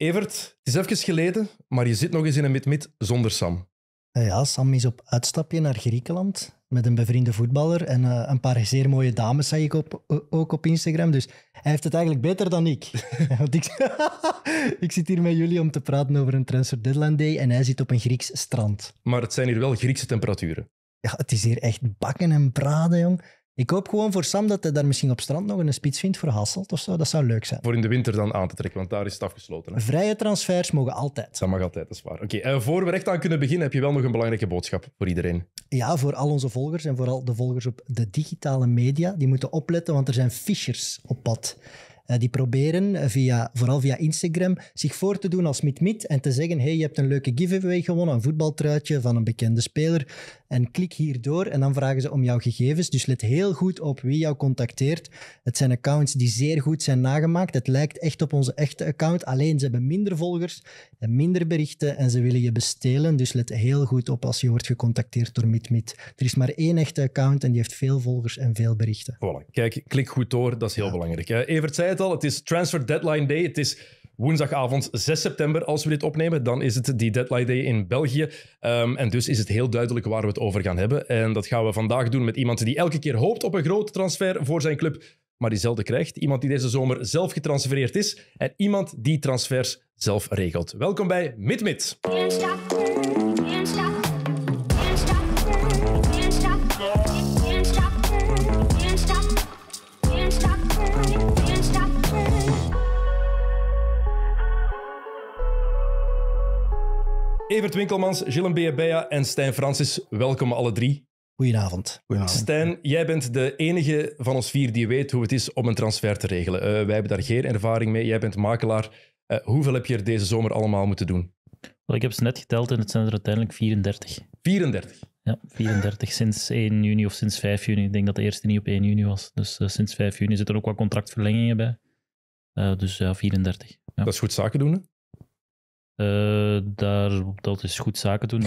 Evert, het is even geleden, maar je zit nog eens in een mid-mid zonder Sam. Nou ja, Sam is op uitstapje naar Griekenland met een bevriende voetballer en eh, een paar zeer mooie dames, zei ik ook op Instagram. Dus hij heeft het eigenlijk beter dan ik. Want ik, ik, zit hier met jullie om te praten over een transfer deadline day en hij zit op een Grieks strand. Maar het zijn hier wel Griekse temperaturen. Ja, het is hier echt bakken en braden, jong. Ik hoop gewoon voor Sam dat hij daar misschien op strand nog een spits vindt voor Hasselt of zo. Dat zou leuk zijn. Voor in de winter dan aan te trekken, want daar is het afgesloten. Vrije transfers mogen altijd. Dat mag altijd, dat is waar. Oké, okay, eh, voor we echt aan kunnen beginnen, heb je wel nog een belangrijke boodschap voor iedereen. Ja, voor al onze volgers en vooral de volgers op de digitale media. Die moeten opletten, want er zijn fishers op pad. Eh, die proberen eh, via, vooral via Instagram zich voor te doen als mitmit en te zeggen, hey, je hebt een leuke giveaway gewonnen, een voetbaltruitje van een bekende speler. En klik hierdoor en dan vragen ze om jouw gegevens. Dus let heel goed op wie jou contacteert. Het zijn accounts die zeer goed zijn nagemaakt. Het lijkt echt op onze echte account, alleen ze hebben minder volgers en minder berichten en ze willen je bestelen. Dus let heel goed op als je wordt gecontacteerd door mitmit. Er is maar één echte account en die heeft veel volgers en veel berichten. Voilà. Kijk, klik goed door, dat is heel belangrijk. Evert zei het, het het is transfer deadline day. Het is woensdagavond 6 september, als we dit opnemen, dan is het die deadline day in België. Ehm, en dus is het heel duidelijk waar we het over gaan hebben. En dat gaan we vandaag doen met iemand die elke keer hoopt op een grote transfer voor zijn club, maar die zelden krijgt. Iemand die deze zomer zelf getransfereerd is en iemand die transfers zelf regelt. Welkom bij MidMid. -Mid. Evert Winkelmans, Gilles Beebeja en Stijn Francis, welkom alle drie. Goedenavond. Goedenavond. Stijn, jij bent de enige van ons vier die weet hoe het is om een transfer te regelen. Eh, wij hebben daar geen ervaring mee. Jij bent makelaar. Eh, hoeveel heb je er deze zomer allemaal moeten doen? ik heb ze net geteld en het zijn er uiteindelijk 34. 34? Ja, 34 sinds 1 juni of sinds 5 juni. Ik denk dat de eerste niet op 1 juni was. Dus eh, sinds 5 juni zitten er ook wat contractverlengingen bij. dus ja, 34. Ja. Dat is goed zaken doen, hè? Eh, daar, dat is goed zaken doen.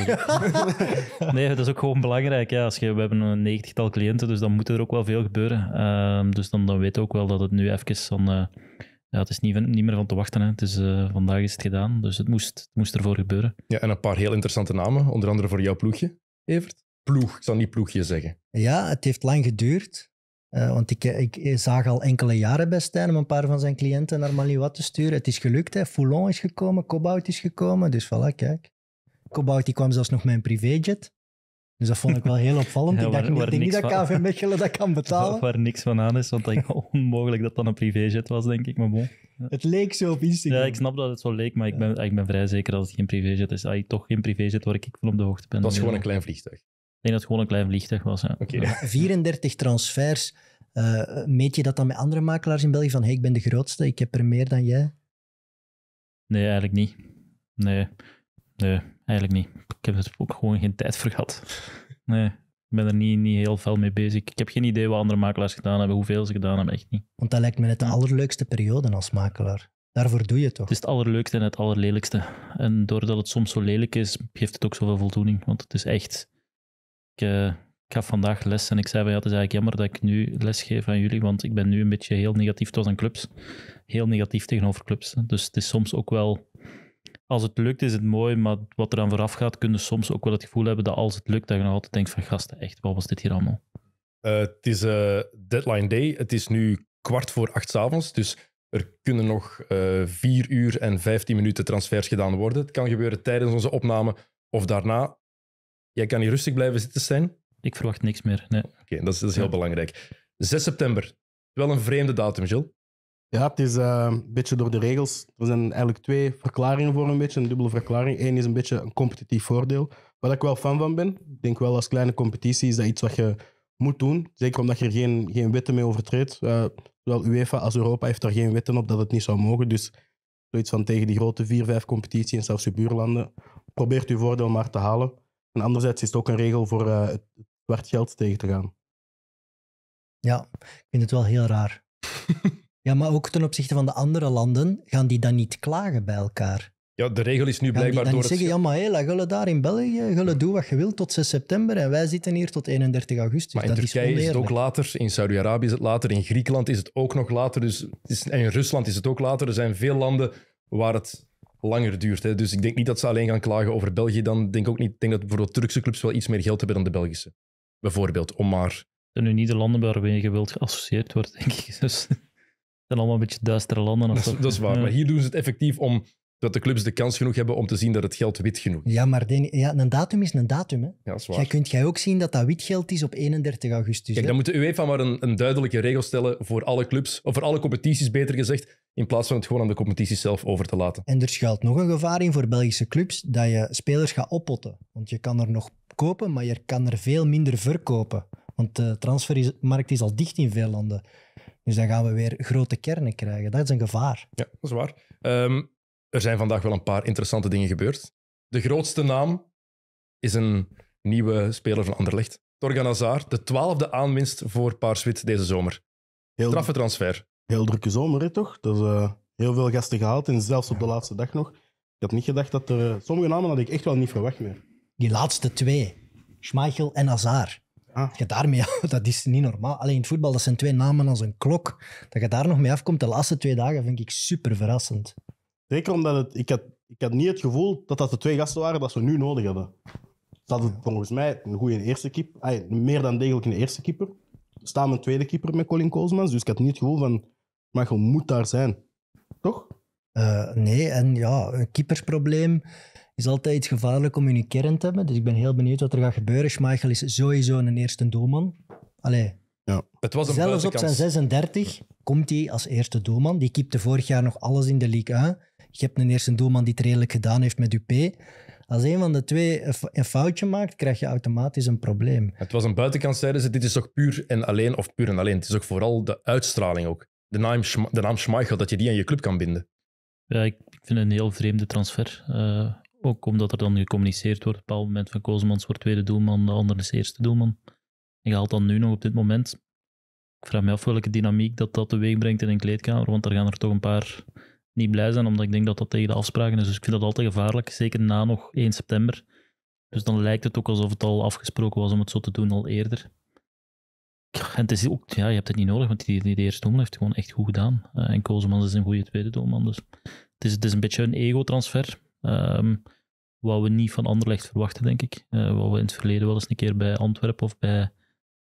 nee, dat is ook gewoon belangrijk. Ja. Als je, we hebben een negentigtal cliënten, dus dan moet er ook wel veel gebeuren. Ehm, dus dan, dan weet ook wel dat het nu even van eh, ja, het is niet, niet meer van te wachten. Hè. Het is, eh, vandaag is het gedaan, dus het moest, het moest ervoor gebeuren. Ja, en een paar heel interessante namen, onder andere voor jouw ploegje, Evert. Ploeg, ik zal niet ploegje zeggen. Ja, het heeft lang geduurd. Eh, want ik, ik zag al enkele jaren bij Stijn om een paar van zijn cliënten naar wat te sturen. Het is gelukt, hè. Foulon is gekomen, Cobout is gekomen. Dus voilà, kijk. Cobout die kwam zelfs nog met een privéjet. Dus dat vond ik wel heel opvallend. ik dacht, denk niet dat KV Mechelen dat kan betalen. Waar niks van aan is, want is onmogelijk dat dat een privéjet was, denk ik. Maar bon. Het leek zo op Instagram. Ja, ik snap dat het zo leek, maar ik, ben, ben vrij zeker dat het geen privéjet is. Als toch geen privéjet waar ik van op de hoogte ben. Dat is gewoon een klein vliegtuig denk dat het gewoon een klein vliegtuig was. Ja. 34 transfers. Eh, meet je dat dan met andere makelaars in België? Van, hey, ik ben de grootste, ik heb er meer dan jij? Nee, eigenlijk niet. Nee, nee eigenlijk niet. Ik heb er ook gewoon geen tijd voor gehad. Nee, ik ben er niet, niet heel veel mee bezig. Ik heb geen idee wat andere makelaars gedaan hebben, hoeveel ze gedaan hebben, echt niet. Want dat lijkt me net de allerleukste periode als makelaar. Daarvoor doe je het toch? Het is het allerleukste en het allerlelijkste. En doordat het soms zo lelijk is, geeft het ook zoveel voldoening. Want het is echt ik, uh, vandaag les en ik zei van ja, het is eigenlijk jammer dat ik nu les geef aan jullie, want ik ben nu een beetje heel negatief tot aan clubs. Heel negatief tegenover clubs. Dus het is soms ook wel, als het lukt is het mooi, maar wat er dan vooraf gaat, kunnen soms ook wel het gevoel hebben dat als het lukt, dat je nog altijd denkt van gasten, echt, wat was dit hier allemaal? Eh, het is eh, deadline day. Het is nu kwart voor acht s avonds, dus er kunnen nog vier uur en vijftien minuten transfers gedaan worden. Het kan gebeuren tijdens onze opname of daarna. Jij kan hier rustig blijven zitten, Stijn? Ik verwacht niks meer, nee. Oké, dat, is heel belangrijk. 6 september. Wel een vreemde datum, Jill. Ja, het is eh, een beetje door de regels. Er zijn eigenlijk twee verklaringen voor een beetje, een dubbele verklaring. Eén is een beetje een competitief voordeel, Wat ik wel fan van ben. Ik denk wel als kleine competitie is dat iets wat je moet doen. Zeker omdat je er geen, geen wetten mee overtreedt. Uh, zowel UEFA als Europa heeft daar geen wetten op dat het niet zou mogen. Dus zoiets van tegen die grote vier, vijf competities en zelfs je buurlanden. Probeert je voordeel maar te halen. En anderzijds is het ook een regel voor eh, het zwart geld tegen te gaan. Ja, ik vind het wel heel raar. ja, maar ook ten opzichte van de andere landen, gaan die dan niet klagen bij elkaar? Ja, de regel is nu blijkbaar door het... zeggen, ja maar hé, we daar in België, doen wat je wilt tot 6 september en wij zitten hier tot 31 augustus. Maar in Turkije is, is, het ook later, in Saudi-Arabië is het later, in Griekenland is het ook nog later, dus en in Rusland is het ook later. Er zijn veel landen waar het langer duurt. Hè. Dus ik denk niet dat ze alleen gaan klagen over België. Dan denk ik ook niet. denk dat bijvoorbeeld Turkse clubs wel iets meer geld hebben dan de Belgische. Bijvoorbeeld, om maar. zijn nu niet de landen waarmee je wilt geassocieerd wordt, denk ik. Dus, het zijn allemaal een beetje duistere landen. dat, dat, is waar. Maar hier doen ze het effectief om dat de clubs de kans genoeg hebben om te zien dat het geld wit genoeg is. Ja, maar ja, een datum is een datum. Hè. Ja, dat kunt jij ook zien dat dat wit geld is op 31 augustus. Kijk, dan moet de UEFA maar een, een, duidelijke regel stellen voor alle clubs, of voor alle competities beter gezegd, in plaats van het gewoon aan de competities zelf over te laten. En er schuilt nog een gevaar in voor Belgische clubs, dat je spelers gaat oppotten. Want je kan er nog kopen, maar je kan er veel minder verkopen. Want de transfermarkt is al dicht in veel landen. Dus dan gaan we weer grote kernen krijgen. Dat is een gevaar. Ja, dat is waar. Ehm, er zijn vandaag wel een paar interessante dingen gebeurd. De grootste naam is een nieuwe speler van Anderlecht. Torgan Hazard, de twaalfde aanwinst voor Paarswit deze zomer. Heel, Straffe transfer. Heel drukke zomer, hè, toch? Dat is, eh, heel veel gasten gehaald en zelfs op de laatste dag nog. Ik had niet gedacht dat er... Eh, sommige namen had ik echt wel niet verwacht meer. Die laatste twee, Schmeichel en Hazard. Ah. Dat je daarmee, dat is niet normaal. Alleen in het voetbal, dat zijn twee namen als een klok. Dat je daar nog mee afkomt de laatste twee dagen, vind ik super verrassend. Zeker omdat het, ik, had, ik had niet het gevoel dat dat de twee gasten waren die ze nu nodig hadden. Ze hadden volgens mij een goede eerste keeper. meer dan degelijk een eerste keeper. Staan een tweede keeper met Colin Koosmans. Dus ik had niet het gevoel van, maar je moet daar zijn. Toch? Eh, nee, en ja, een keepersprobleem is altijd iets gevaarlijk om in je kern te hebben. Dus ik ben heel benieuwd wat er gaat gebeuren. Schmeichel is sowieso een eerste doelman. Allee, ja. Het was een zelfs op zijn 36 komt hij als eerste doelman. Die keepte vorig jaar nog alles in de League aan. Je hebt een eerste doelman die het redelijk gedaan heeft met UP. Als een van de twee een foutje maakt, krijg je automatisch een probleem. Het was een buitenkant, tijdens ze. Dit is toch puur en alleen, of puur en alleen. Het is ook vooral de uitstraling ook. De naam, de naam Schmeichel, dat je die aan je club kan binden. Ja, ik, vind het een heel vreemde transfer. Eh, ook omdat er dan gecommuniceerd wordt op een moment van Kozemans wordt tweede doelman, de ander is eerste doelman. En je haalt dan nu nog op dit moment. Ik vraag me af welke dynamiek dat dat teweeg brengt in een kleedkamer, want er gaan er toch een paar niet blij zijn, omdat ik denk dat dat tegen de afspraken is. Dus ik vind dat altijd gevaarlijk, zeker na nog 1 september. Dus dan lijkt het ook alsof het al afgesproken was om het zo te doen al eerder. En het is ook, ja, je hebt het niet nodig, want die, die de eerste doelman heeft gewoon echt goed gedaan. Eh, en Kozemans is een goede tweede doelman. Dus het is, het is een beetje een ego-transfer. Ehm, wat we niet van Anderlecht verwachten, denk ik. Uh, wat we in het verleden wel eens een keer bij Antwerpen of bij,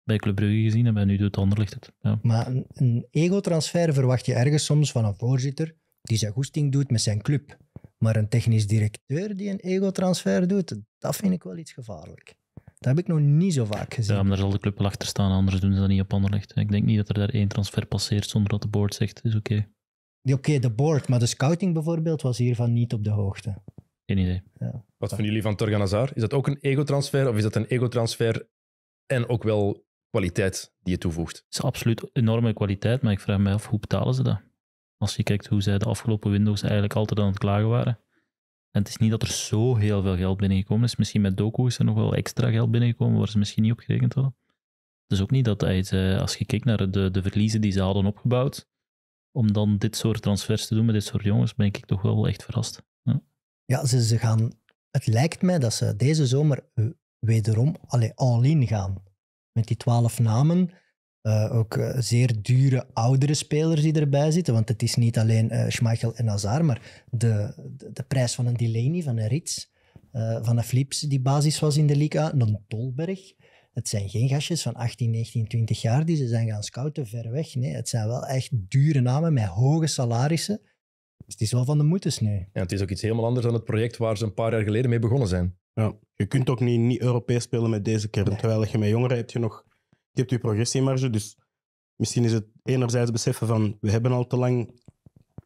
bij Club Brugge gezien hebben. En nu doet Anderlecht het. Ja. Maar een, een verwacht je ergens soms van een voorzitter die zijn goesting doet met zijn club. Maar een technisch directeur die een egotransfer doet, dat vind ik wel iets gevaarlijk. Dat heb ik nog niet zo vaak gezien. Ja, maar daar zal de club wel achter staan, anders doen ze dat niet op licht. Ik denk niet dat er daar één transfer passeert zonder dat de board zegt, is oké. Oké, de board, maar de scouting bijvoorbeeld was hiervan niet op de hoogte. Geen idee. Ja. Wat vinden jullie van Torgan Azar? Is dat ook een egotransfer of is dat een egotransfer en ook wel kwaliteit die je toevoegt? Het is absoluut enorme kwaliteit, maar ik vraag me af, hoe betalen ze dat? Als je kijkt hoe zij de afgelopen Windows eigenlijk altijd aan het klagen waren. En het is niet dat er zo heel veel geld binnengekomen is. Misschien met Doku is er nog wel extra geld binnengekomen waar ze misschien niet op gerekend hadden. Het is ook niet dat als je kijkt naar de, de verliezen die ze hadden opgebouwd, om dan dit soort transfers te doen met dit soort jongens, ben ik toch wel echt verrast. Ja, ze, gaan, het lijkt mij dat ze deze zomer eh, wederom all-in gaan. Met die twaalf namen eh, ook eh, zeer dure oudere spelers die erbij zitten. Want het is niet alleen uh, Schmeichel en Hazard, maar de, de, de, prijs van een Delaney, van een Rits, van een Flips die basis was in de Liga, een Tolberg. Het zijn geen gastjes van 18, 19, 20 jaar die ze zijn gaan scouten, ver weg. Nee, het zijn wel echt dure namen met hoge salarissen. Dus het is wel van de moeders nee. Ja, het is ook iets helemaal anders dan het project waar ze een paar jaar geleden mee begonnen zijn. Ja, je kunt ook niet, niet Europees spelen met deze kern. Terwijl je met jongeren heb je nog je hebt je progressiemarge. Dus misschien is het enerzijds beseffen van we hebben al te lang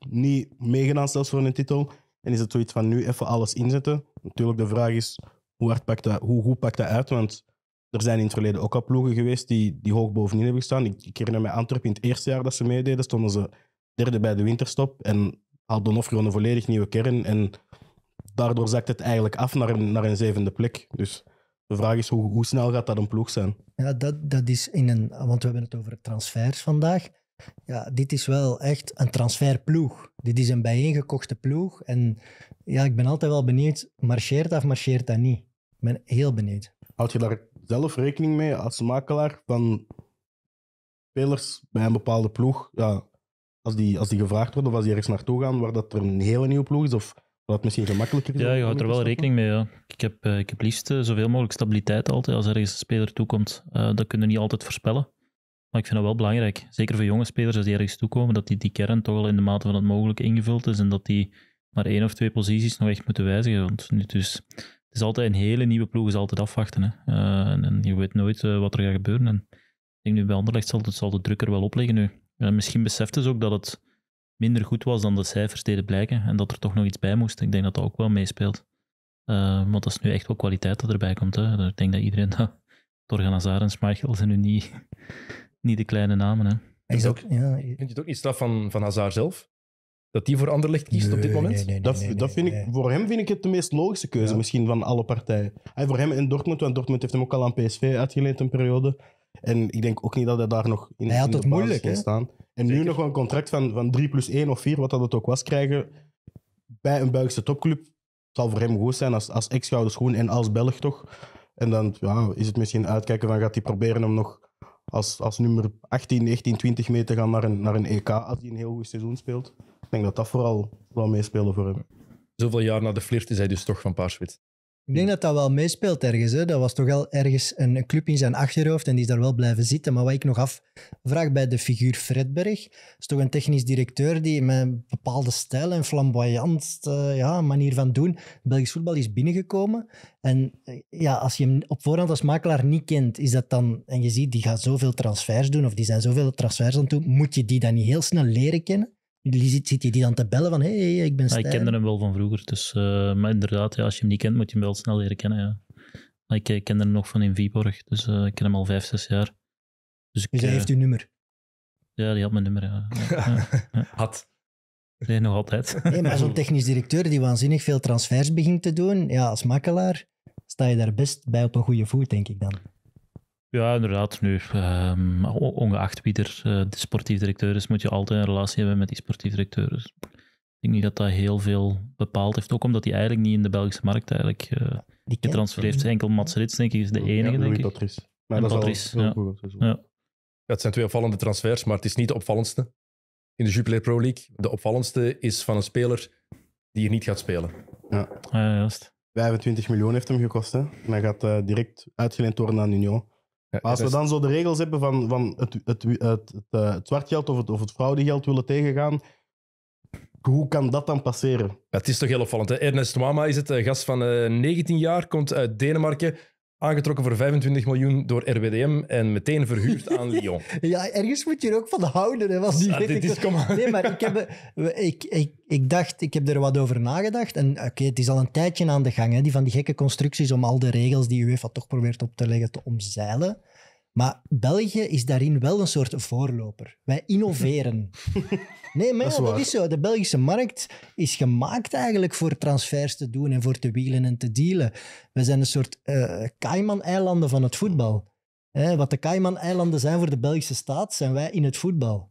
niet meegedaan, zelfs voor een titel. En is het zoiets van nu even alles inzetten? Natuurlijk, de vraag is hoe, pakt dat, hoe goed pakt dat uit? Want er zijn in het verleden ook al ploegen geweest die, die hoog bovenin hebben gestaan. Ik, ik herinner me Antwerpen in het eerste jaar dat ze meededen, stonden ze derde bij de winterstop en of gewoon een volledig nieuwe kern. En daardoor zakt het eigenlijk af naar naar een zevende plek. Dus de vraag is hoe, snel gaat dat een ploeg zijn? Ja, dat, dat is in een. Want we hebben het over transfers vandaag. Ja, dit is wel echt een transferploeg. Dit is een bijeengekochte ploeg. En ja, ik ben altijd wel benieuwd, marcheert dat of marcheert dat niet? Ik ben heel benieuwd. Houd je daar zelf rekening mee als makelaar van spelers bij een bepaalde ploeg? Ja, als, die, als die gevraagd worden of als die ergens naartoe gaan waar dat er een hele nieuwe ploeg is of wat misschien gemakkelijker Ja, je houdt er wel rekening mee. Ja. Ik, heb, eh, ik heb liefst eh, zoveel mogelijk stabiliteit altijd. Als ergens een speler toekomt, eh, dat kunnen we niet altijd voorspellen. Maar ik vind dat wel belangrijk. Zeker voor jonge spelers, als die ergens toekomen, dat die, die kern toch wel in de mate van het mogelijk ingevuld is. En dat die maar één of twee posities nog echt moeten wijzigen. Want nu, dus, het is altijd een hele nieuwe ploeg, is altijd afwachten. Hè. en, je weet nooit wat er gaat gebeuren. En ik denk nu bij Anderlecht zal, het, zal de druk er wel opleggen nu. misschien beseft ze dus ook dat het minder goed was dan de cijfers deden blijken. En dat er toch nog iets bij moest. Ik denk dat dat ook wel meespeelt. Uh, want dat is nu echt wel kwaliteit dat erbij komt. Hè. Ik denk dat iedereen dat... Torgan Hazard en Schmeichel zijn nu niet, niet de kleine namen. Hè. ook, ja, Vind je het ook niet straf van, van Hazard zelf? Dat die voor Anderlecht kiest op dit moment? dat, dat vind ik, Voor hem vind ik het de meest logische keuze misschien van alle partijen. Hij, voor hem in Dortmund, want Dortmund heeft hem ook al aan PSV uitgeleend een periode. En ik denk ook niet dat hij daar nog in, hij had het moeilijk, hè? staan. En nu nog wel een contract van, van 3 plus 1 of 4, wat dat het ook was, krijgen bij een Belgische topclub. zal voor hem goed zijn als, als ex-gouden en als Belg toch. En dan ja, is het misschien uitkijken van gaat hij proberen om nog als, als nummer 18, 19, 20 mee te gaan naar een, naar een EK als hij een heel goed seizoen speelt. Ik denk dat dat vooral wel meespeelde voor hem. Zoveel jaar na de flirt is hij dus toch van Paarswit. Ik denk dat dat wel meespeelt ergens. Hè? Dat was toch wel ergens een club in zijn achterhoofd en die is daar wel blijven zitten. Maar wat ik nog afvraag bij de figuur Fredberg, is toch een technisch directeur die met een bepaalde stijl en flamboyant eh, ja, manier van doen Belgisch voetbal is binnengekomen. En eh, ja, als je hem op voorhand als makelaar niet kent, is dat dan... En je ziet, die gaat zoveel transfers doen of die zijn zoveel transfers aan toe, moet je die dan niet heel snel leren kennen? Zit je die dan te bellen van, hé, hey, ik ben Stijn? Ja, ik kende hem wel van vroeger, dus, eh, maar inderdaad, ja, als je hem niet kent, moet je hem wel snel leren kennen. Ja. Maar ik, ik eh, kende hem nog van in Viborg, dus eh, ik ken hem al vijf, zes jaar. Dus, ik, dus hij heeft uw nummer? Ja, die had mijn nummer, ja. had. Nee, nog altijd. nee, maar zo'n technisch directeur die waanzinnig veel transfers begint te doen, ja, als makelaar sta je daar best bij op een goede voet, denk ik dan. Ja, inderdaad. Nu, ehm, ongeacht wie er eh, de sportief directeur is, moet je altijd een relatie hebben met die sportief directeur. Dus ik denk niet dat dat heel veel bepaald heeft. Ook omdat hij eigenlijk niet in de Belgische markt eigenlijk, uh, getransfereerd is. Enkel Mats Rits, denk ik, is de enige, ja, denk ik. Patrice. Maar dat is ja. ja. Het zijn twee opvallende transfers, maar het is niet de opvallendste in de Jupiler Pro League. De opvallendste is van een speler die hier niet gaat spelen. Ja, ah, juist. 25 miljoen heeft hem gekost. Hè? En hij gaat eh, direct uitgeleend worden aan Union. Maar als we dan zo de regels hebben van, van het, het, het, het, zwart geld of het, of het fraudegeld willen tegengaan, hoe kan dat dan passeren? Het is toch heel opvallend. Hè? Ernest Wama is het, eh, gast van 19 eh, jaar, komt uit Denemarken, Aangetrokken voor 25 miljoen door RWDM en meteen verhuurd aan Lyon. ja, ergens moet je er ook van houden. Hè, was die Ah, dit is, kom Nee, maar ik, heb, ik, ik, ik dacht, ik heb er wat over nagedacht. En oké, het is al een tijdje aan de gang, hè, die van die gekke constructies om al de regels die UEFA toch probeert op te leggen te omzeilen. Maar België is daarin wel een soort voorloper. Wij innoveren. Nee, maar dat, is zo. De Belgische markt is gemaakt eigenlijk voor transfers te doen en voor te wielen en te dealen. We zijn een soort uh, Cayman-eilanden van het voetbal. wat de Cayman-eilanden zijn voor de Belgische staat, zijn wij in het voetbal.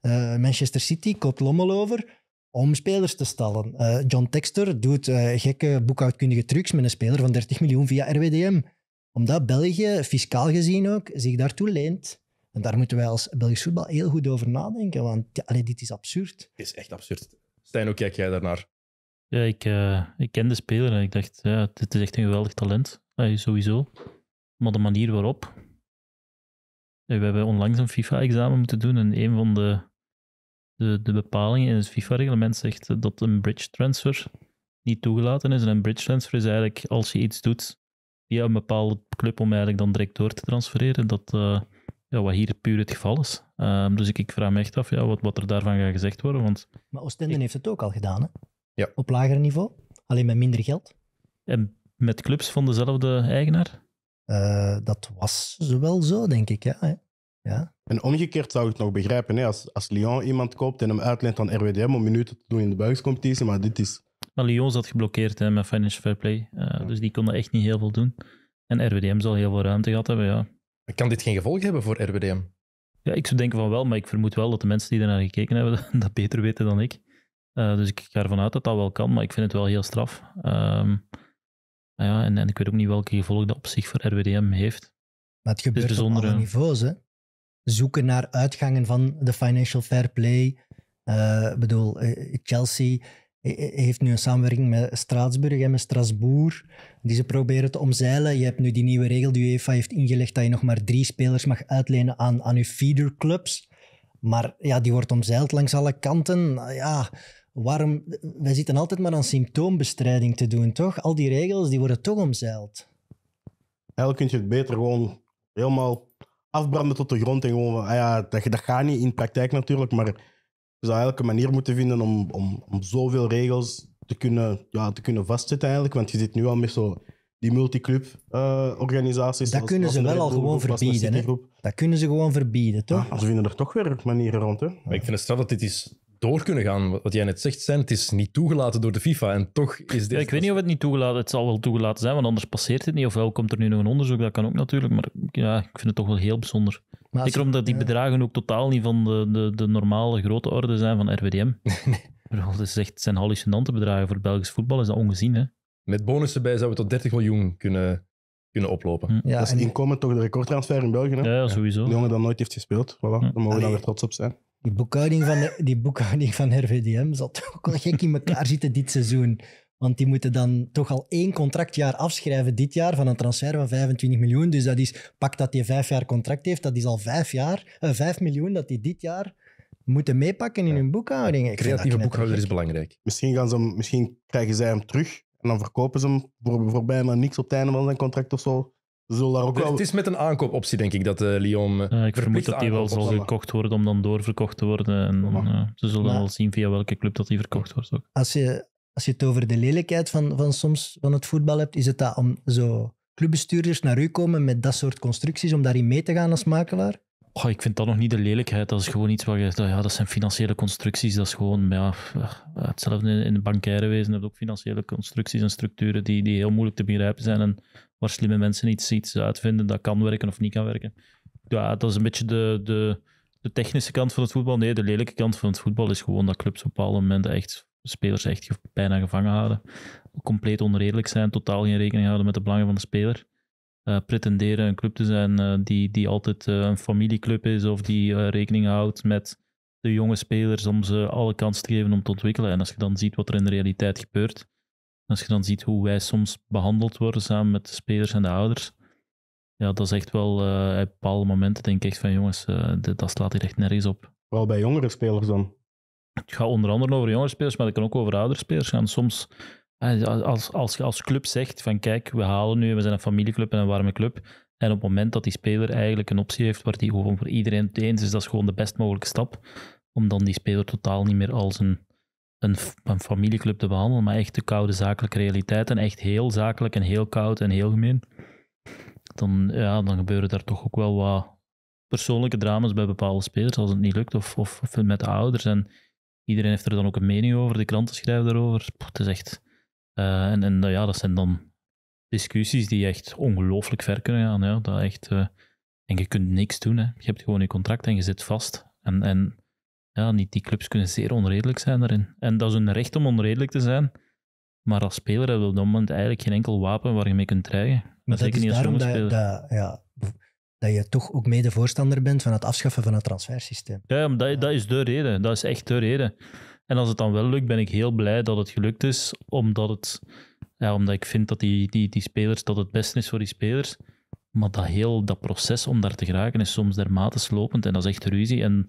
Eh, Manchester City koopt Lommel over om spelers te stallen. Eh, John Texter doet gekke boekhoudkundige trucs met een speler van 30 miljoen via RWDM omdat België, fiscaal gezien ook, zich daartoe leent. En daar moeten wij als Belgisch voetbal heel goed over nadenken, want ja, dit is absurd. Het is echt absurd. Stijn, hoe kijk jij daarnaar? Ja, ik, uh, ik ken de speler en ik dacht, ja, dit is echt een geweldig talent. sowieso. Maar de manier waarop... We hebben onlangs een FIFA-examen moeten doen en een van de, de, de bepalingen in het FIFA-reglement zegt dat een bridge transfer niet toegelaten is. En een bridge transfer is eigenlijk als je iets doet via een bepaalde club om eigenlijk dan direct door te transfereren. Dat, eh, ja, wat hier puur het geval is. Ehm, dus ik, ik, vraag me echt af ja, wat, wat er daarvan gaat gezegd worden. Want maar Oostende heeft het ook al gedaan, hè? Ja. Op lager niveau, alleen met minder geld. En met clubs van dezelfde eigenaar? Eh, dat was wel zo, denk ik. Ja, Ja. En omgekeerd zou ik het nog begrijpen. Hè? Als, als Lyon iemand koopt en hem uitleent aan RWDM om minuten te doen in de buitencompetitie, maar dit is maar Lyon zat geblokkeerd hè, met Financial Fair Play. Eh, dus die konden echt niet heel veel doen. En RWDM zal heel veel ruimte gehad hebben, ja. Kan dit geen gevolg hebben voor RWDM? Ja, ik zou denken van wel, maar ik vermoed wel dat de mensen die ernaar gekeken hebben dat beter weten dan ik. Eh, dus ik ga ervan uit dat dat wel kan, maar ik vind het wel heel straf. Ehm, ja, en, ik weet ook niet welke gevolgen dat op zich voor RWDM heeft. Maar het dus gebeurt op alle niveaus, hè? Zoeken naar uitgangen van de financial fair play. Eh, ik bedoel, Chelsea heeft nu een samenwerking met Straatsburg en met Strasbourg, die ze proberen te omzeilen. Je hebt nu die nieuwe regel die UEFA heeft ingelegd dat je nog maar drie spelers mag uitlenen aan, aan je feederclubs. Maar ja, die wordt omzeild langs alle kanten. Ja, waarom? Wij zitten altijd maar aan symptoombestrijding te doen, toch? Al die regels, die worden toch omzeild. Eigenlijk kun je het beter gewoon helemaal afbranden tot de grond en gewoon... Ah ja, dat, dat gaat niet in praktijk natuurlijk, maar dus eigenlijk een manier moeten vinden om, om, om zoveel regels te kunnen, ja, te kunnen vastzetten eigenlijk. Want je zit nu al met zo die multiclub-organisaties. Eh, dat kunnen ze wel al gewoon verbieden. Dat kunnen ze gewoon verbieden, toch? Ja, ah, ze vinden er toch weer manieren rond. Hè? Maar ik vind het straf dat dit is door kunnen gaan. Wat jij net zegt, zijn, het is niet toegelaten door de FIFA. En toch is dit... ik weet niet of het niet toegelaten Het zal wel toegelaten zijn, want anders passeert het niet. Ofwel komt er nu nog een onderzoek, dat kan ook natuurlijk. Maar ja, ik vind het toch wel heel bijzonder. Maar Zeker omdat die bedragen ook totaal niet van de, de, de normale grote orde zijn van RWDM. nee. ze zegt zijn hallucinante bedragen. Voor Belgisch voetbal is dat ongezien. Hè? Met bonussen bij zouden we tot 30 miljoen kunnen, kunnen oplopen. Hm. Ja, dat is en... inkomen toch de recordtransfer in België. Hè? Ja, sowieso. De jongen dat nooit heeft gespeeld. Voilà, hm. Daar mogen we dan weer trots op zijn. Die boekhouding van, die boekhouding van RVDM zat ook al gek in elkaar zitten dit seizoen. Want die moeten dan toch al één contractjaar afschrijven dit jaar van een transfer van 25 miljoen. Dus dat is, pak dat hij vijf jaar contract heeft, dat is al vijf jaar, eh, vijf miljoen dat die dit jaar moeten meepakken in hun boekhouding. Ik Creatieve boekhouder is belangrijk. Misschien, gaan ze hem, misschien krijgen zij hem terug en dan verkopen ze hem voor, voor bijna niks op het einde van zijn contract of zo. daar ook wel... Het is met een aankoopoptie, denk ik, dat eh, Lyon... Eh, ik vermoed dat die wel zal gekocht worden om dan doorverkocht te worden. En eh, ze zullen wel zien via welke club dat die verkocht wordt ook. Als je als je het over de lelijkheid van, van soms van het voetbal hebt, is het dat om zo clubbestuurders naar u komen met dat soort constructies, om daarin mee te gaan als makelaar? Oh, ik vind dat nog niet de lelijkheid. Dat is gewoon iets waar je. Ja, dat zijn financiële constructies. Dat is gewoon. Ja, hetzelfde in het bankaire wezen. je ook financiële constructies en structuren die, die heel moeilijk te begrijpen zijn. En waar slimme mensen iets, iets uitvinden dat kan werken of niet kan werken. Ja, dat is een beetje de, de, de technische kant van het voetbal. Nee, de lelijke kant van het voetbal is gewoon dat clubs op bepaalde momenten echt spelers echt bijna gevangen houden. Compleet onredelijk zijn, totaal geen rekening houden met de belangen van de speler. Eh, pretenderen een club te zijn eh, die, die altijd eh, een familieclub is of die rekening houdt met de jonge spelers om ze alle kansen te geven om te ontwikkelen. En als je dan ziet wat er in de realiteit gebeurt, als je dan ziet hoe wij soms behandeld worden samen met de spelers en de ouders, ja, dat is echt wel op bepaalde momenten denk ik echt van jongens, dat slaat hier echt nergens op. Wel bij jongere spelers dan. Het gaat onder andere over jongere spelers, maar dat kan ook over oudere spelers gaan. Soms, eh, als, als je als club zegt van kijk, we halen nu, we zijn een familieclub en een warme club. En op het moment dat die speler eigenlijk een optie heeft waar die gewoon voor iedereen het eens is, dat is gewoon de best mogelijke stap. Om dan die speler totaal niet meer als een, een, familieclub te behandelen, maar echt de koude zakelijke realiteit. En echt heel zakelijk en heel koud en heel gemeen. Dan, ja, dan gebeuren daar toch ook wel wat persoonlijke drama's bij bepaalde spelers als het niet lukt. Of, of, of met de ouders. En Iedereen heeft er dan ook een mening over, de kranten schrijven daarover. het is echt... Eh, en en nou ja, dat zijn dan discussies die echt ongelooflijk ver kunnen gaan. Dat echt, eh, en je kunt niks doen. Hè. Je hebt gewoon je contract en je zit vast. En, en ja, niet, die clubs kunnen zeer onredelijk zijn daarin. En dat is hun recht om onredelijk te zijn. Maar als speler hebben we op dat moment eigenlijk geen enkel wapen waar je mee kunt dreigen. Maar dat, als is daarom dat, ja, dat je toch ook mede voorstander bent van het afschaffen van het transfersysteem. Ja, dat, is de reden. Dat is echt de reden. En als het dan wel lukt, ben ik heel blij dat het gelukt is, omdat, het, ja, omdat ik vind dat, die, die, die spelers, dat het beste is voor die spelers. Maar dat heel dat proces om daar te geraken is soms dermate slopend en dat is echt ruzie. En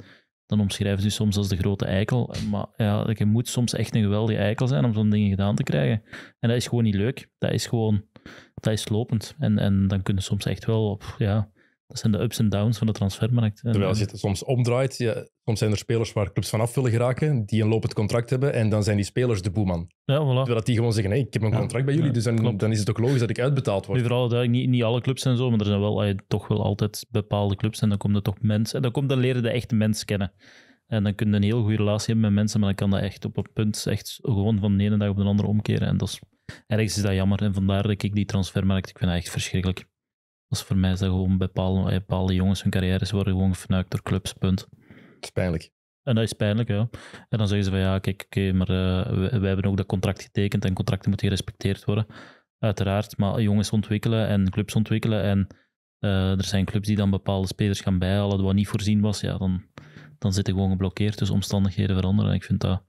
dan omschrijven ze soms als de grote eikel. Maar ja, je moet soms echt een geweldige eikel zijn om zo'n dingen gedaan te krijgen. En dat is gewoon niet leuk. Dat is gewoon, dat is slopend. En, en dan kunnen soms echt wel op, ja, dat zijn de ups en downs van de transfermarkt. Terwijl als eh, je het soms omdraait, ja, soms zijn er spelers waar clubs van af willen geraken, die een lopend contract hebben, en dan zijn die spelers de boeman. Ja, voilà. Dat die gewoon zeggen, ik heb een contract bij jullie, dus dan, is het ook logisch dat ik uitbetaald word. Nu vooral, niet, niet alle clubs en zo, maar er zijn wel je toch wel altijd bepaalde clubs, en dan komt er toch mensen, en dan, komt, dan leren de echte mensen kennen. En dan kun je een heel goede relatie hebben met mensen, maar dan kan dat echt op een punt echt gewoon van de ene dag op de andere omkeren. En dat is, ergens is dat jammer. En vandaar dat ik die transfermarkt, ik vind dat echt verschrikkelijk. Dus voor mij is dat gewoon bepaalde, eh, bepaalde jongens hun carrières worden gewoon gefnuikt door clubs, punt. Dat is pijnlijk. En dat is pijnlijk, ja. En dan zeggen ze van ja, kijk, oké, maar eh, wij, hebben ook dat contract getekend en contracten moeten gerespecteerd worden. Uiteraard, maar jongens ontwikkelen en clubs ontwikkelen. En eh, er zijn clubs die dan bepaalde spelers gaan bijhalen, wat niet voorzien was. Ja, dan, dan zitten gewoon geblokkeerd. Dus omstandigheden veranderen. En ik vind dat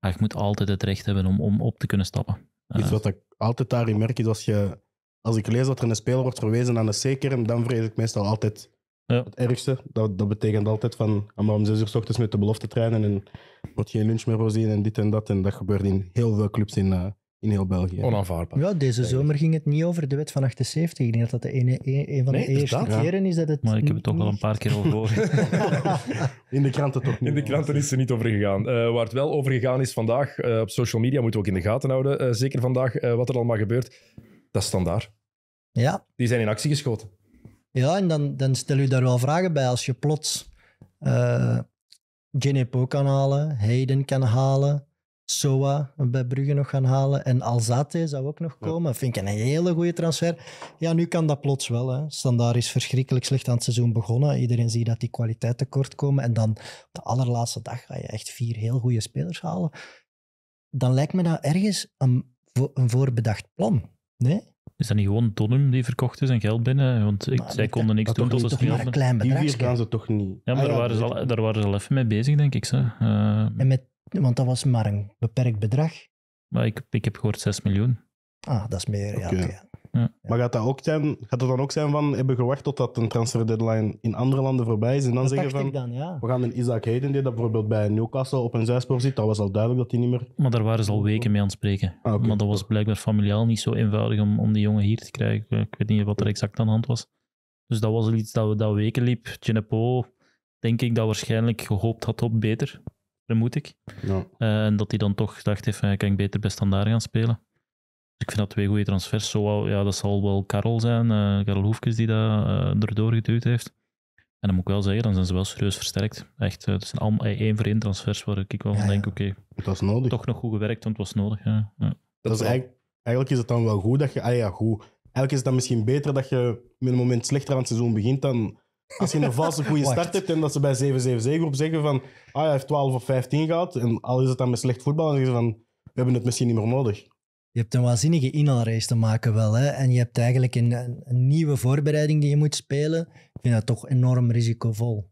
je moet altijd het recht hebben om, om op te kunnen stappen. Iets wat ik altijd daarin merk is als je als ik lees dat er een speler wordt verwezen aan een C-kern, dan vrees ik meestal altijd het ergste. Dat, dat betekent altijd van, ah, maar om zes uur s ochtends met de belofte trainen en wordt geen lunch meer voorzien en dit en dat. En dat gebeurt in heel veel clubs in, eh, in heel België. Onaanvaardbaar. Ja, deze zomer ging het niet over de wet van 78. Ik denk dat dat de ene, e, een, van de eerste keren is dat het... Maar ik heb het ook al een paar keer al gehoord. in de kranten toch niet. In de kranten is er niet over gegaan. Eh, waar het wel over gegaan is vandaag, eh, op social media moeten we ook in de gaten houden, zeker vandaag, wat er allemaal gebeurt, dat is standaard. Ja. Die zijn in actie geschoten. Ja, en dan, dan stel je daar wel vragen bij. Als je plots uh, eh, Genepo kan halen, Hayden kan halen, Soa bij Brugge nog gaan halen en Alzate zou ook nog komen. Ja. Vind ik een hele goede transfer. Ja, nu kan dat plots wel. Hè. Standaard is verschrikkelijk slecht aan het seizoen begonnen. Iedereen ziet dat die kwaliteit tekort komen. En dan op de allerlaatste dag ga je echt vier heel goede spelers halen. Dan lijkt me dat ergens een, een voorbedacht plan. Nee? Is dat niet gewoon Donum die verkocht is en geld binnen? Want ik, zij konden niks doen tot de speelden. Maar een klein bedrag, die gaan ze toch niet. Ja, maar ah, daar, waren ze al, daar waren ze al even mee bezig, denk ik. Zo. Eh, en met, want dat was maar een beperkt bedrag. Maar ik, ik heb gehoord 6 miljoen. Ah, dat is meer, okay. ja. Maar gaat dat, ook zijn, gaat dat dan ook zijn van hebben gewacht totdat een transfer deadline in andere landen voorbij is en dan zeggen van dan, ja. we gaan een Isaac Hayden die dat bijvoorbeeld bij Newcastle op een zijspoor zit, dat was al duidelijk dat hij niet meer... Maar daar waren ze al weken mee aan het spreken. Ah, maar dat was blijkbaar familiaal niet zo eenvoudig om, om die jongen hier te krijgen. Ik weet niet wat er exact aan de hand was. Dus dat was iets dat we dat weken liep. Genepo, denk ik, dat waarschijnlijk gehoopt had op beter, vermoed ik. Ja. Eh, en dat hij dan toch dacht heeft, eh, kan ik beter bij Standaard gaan spelen. Dus ik vind dat twee goede transfers. Zo, ja, dat zal wel Karel zijn, uh, Karel Hoefkes die dat uh, erdoor geduwd heeft. En dan moet ik wel zeggen, dan zijn ze wel serieus versterkt. Echt, eh, het zijn allemaal één voor één transfers waar ik wel van denk, oké. dat is nodig. Toch nog goed gewerkt, want het was nodig. Ja. Dat, is eigenlijk, eigenlijk, is het dan wel goed dat je... Ah ja, goed. Eigenlijk is het dan misschien beter dat je met een moment slechter aan het seizoen begint dan als je een valse goede start hebt en dat ze bij 7-7-7 op zeggen van ah, hij heeft 12 of 15 gehad en al is het dan met slecht voetbal, dan zeggen ze van we hebben het misschien niet meer nodig je hebt een waanzinnige inhaalrace te maken wel. Hè? En je hebt eigenlijk een, een, nieuwe voorbereiding die je moet spelen. Ik vind dat toch enorm risicovol.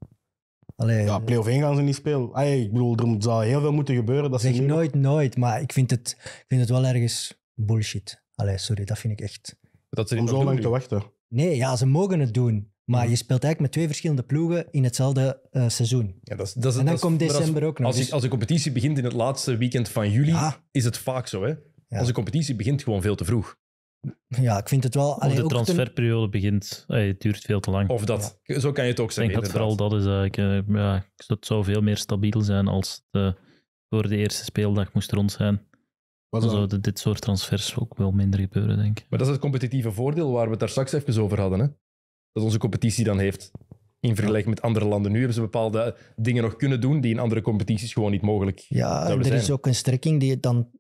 ja, eh, play-off 1 gaan ze niet spelen. ik bedoel, er zou heel veel moeten gebeuren. Dat zeg nooit, nooit. Maar ik vind het, ik vind het wel ergens bullshit. Allee, sorry, dat vind ik echt... Dat Om zo lang te wachten. Nee, ja, ze mogen het doen. Maar je speelt eigenlijk met twee verschillende ploegen in hetzelfde eh, seizoen. Ja, dat is, dat is, en dan komt december ook nog. Als, dus- als de competitie begint in het laatste weekend van juli, ah. is het vaak zo. Hè? Onze competitie begint gewoon veel te vroeg. Ja, ik vind het wel... Allee, de transferperiode begint. het duurt veel te lang. Of dat. Zo kan je het ook zeggen. Ik denk dat vooral dat is eigenlijk... Eh, ja, het zou veel meer stabiel zijn als het voor de eerste speeldag moest rond zijn. Dan zouden dit soort transfers ook wel minder gebeuren, denk ik. Maar dat is het competitieve voordeel waar we het daar straks even over hadden. Hè? Dat onze competitie dan heeft. In vergelijking met andere landen. Nu hebben ze bepaalde dingen nog kunnen doen die in andere competities gewoon niet mogelijk ja, er is ook een strekking die het dan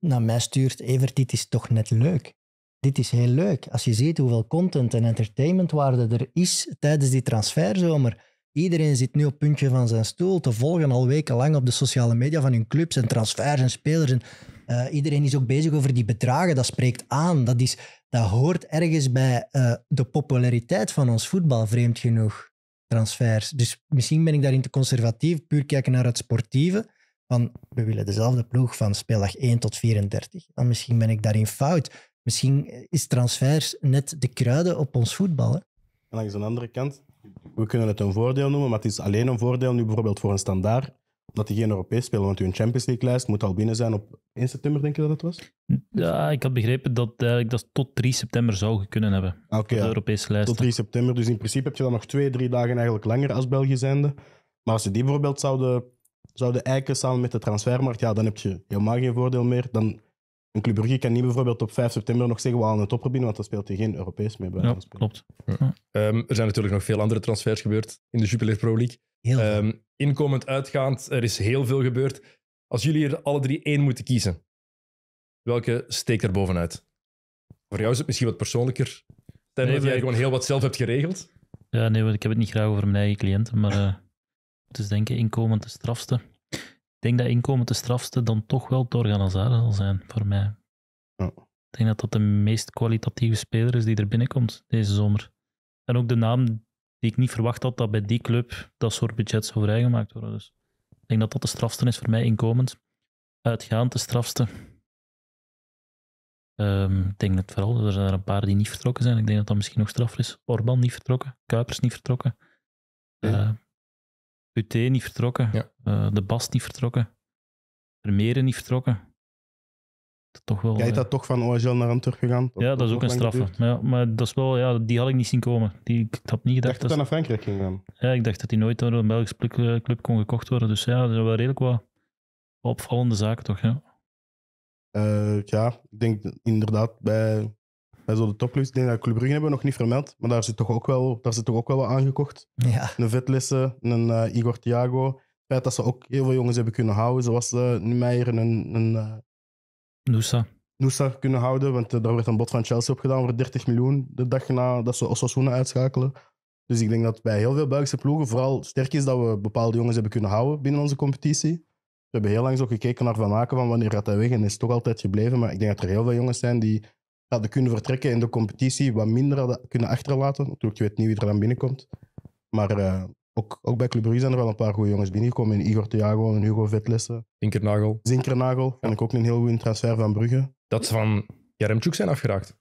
naar mij stuurt, Evert, dit is toch net leuk. Dit is heel leuk. Als je ziet hoeveel content en entertainmentwaarde er is tijdens die transferzomer. Iedereen zit nu op het puntje van zijn stoel te volgen al wekenlang op de sociale media van hun clubs en transfers en spelers. En, eh, iedereen is ook bezig over die bedragen. Dat spreekt aan. Dat, is, dat hoort ergens bij eh, de populariteit van ons voetbal, vreemd genoeg. Transfers. Dus misschien ben ik daarin te conservatief, puur kijken naar het sportieve van we willen dezelfde ploeg van speeldag 1 tot 34. Dan misschien ben ik daarin fout. Misschien is transfers net de kruiden op ons voetballen. En langs de andere kant, we kunnen het een voordeel noemen, maar het is alleen een voordeel nu bijvoorbeeld voor een standaard dat die geen Europees spelen, want hun Champions League-lijst moet al binnen zijn op 1 september, denk je dat het was? Ja, ik had begrepen dat eigenlijk dat tot 3 september zou kunnen hebben. Oké. de Europese lijst. Tot 3 september, dus in principe heb je dan nog twee, drie dagen eigenlijk langer als België zijnde. Maar als ze die bijvoorbeeld zouden zouden eiken samen met de transfermarkt, ja, dan heb je helemaal geen voordeel meer. Dan, een Club kan niet bijvoorbeeld op 5 september nog zeggen we halen een topper want dan speelt hij geen Europees meer bij ja, klopt. Ja. Ehm, er zijn natuurlijk nog veel andere transfers gebeurd in de Jupiler Pro League. Ehm, inkomend, uitgaand, er is heel veel gebeurd. Als jullie er alle drie één moeten kiezen, welke steekt er bovenuit? Voor jou is het misschien wat persoonlijker. Ten jij gewoon heel wat zelf hebt geregeld. Ja, nee, ik heb het niet graag over mijn eigen cliënten, maar... Eh, dus is denk ik inkomen de strafste. Ik denk dat inkomend de strafste dan toch wel Torgan Hazard zal zijn voor mij. Ik denk dat dat de meest kwalitatieve speler is die er binnenkomt deze zomer. En ook de naam die ik niet verwacht had dat bij die club dat soort budgets zou vrijgemaakt worden. Dus ik denk dat dat de strafste is voor mij inkomend. Uitgaand de strafste. Ehm, ik denk het vooral, er zijn er een paar die niet vertrokken zijn. Ik denk dat dat misschien nog straf is. Orban niet vertrokken, Kuipers niet vertrokken. Ja. Eh, UT niet vertrokken. Eh, de Bast niet vertrokken. Meren niet vertrokken. Toch wel, Jij eh, dat toch van OHL naar hem teruggegaan? ja, dat, is ook een straffe. Ja, maar dat is wel, ja, die had ik niet zien komen. Die, ik had niet gedacht dacht dat hij naar Frankrijk ging gaan. Ja, ik dacht dat hij nooit door een Belgische club, eh, club kon gekocht worden. Dus ja, dat is wel redelijk wat opvallende zaken toch. Ja. ja, ik denk inderdaad bij bij zo de topclubs. Ik denk dat Club Brugge hebben we nog niet vermeld. Maar daar zit toch ook wel, daar zit toch ook wel wat aangekocht. Ja. Een Vitlisse, een eh, Igor Thiago. Het feit dat ze ook heel veel jongens hebben kunnen houden. Zoals uh, Meijer en een... een eh, Noosa. Noosa kunnen houden. Want daar werd een bod van Chelsea op gedaan voor 30 miljoen. De dag na dat ze Osasuna uitschakelen. Dus ik denk dat bij heel veel Belgische ploegen vooral sterk is dat we bepaalde jongens hebben kunnen houden binnen onze competitie. We hebben heel lang zo gekeken naar Van maken van wanneer gaat hij weg en is toch altijd gebleven. Maar ik denk dat er heel veel jongens zijn die hadden kunnen vertrekken in de competitie wat minder hadden kunnen achterlaten. Natuurlijk, je weet niet wie er dan binnenkomt. Maar eh, ook, ook bij Club Brugge zijn er wel een paar goede jongens binnengekomen. Igor Thiago en Hugo Vetlessen. Zinkernagel. Zinkernagel. En ik ook een heel goede transfer van Brugge. Dat ze van Jaremchuk zijn afgeraakt.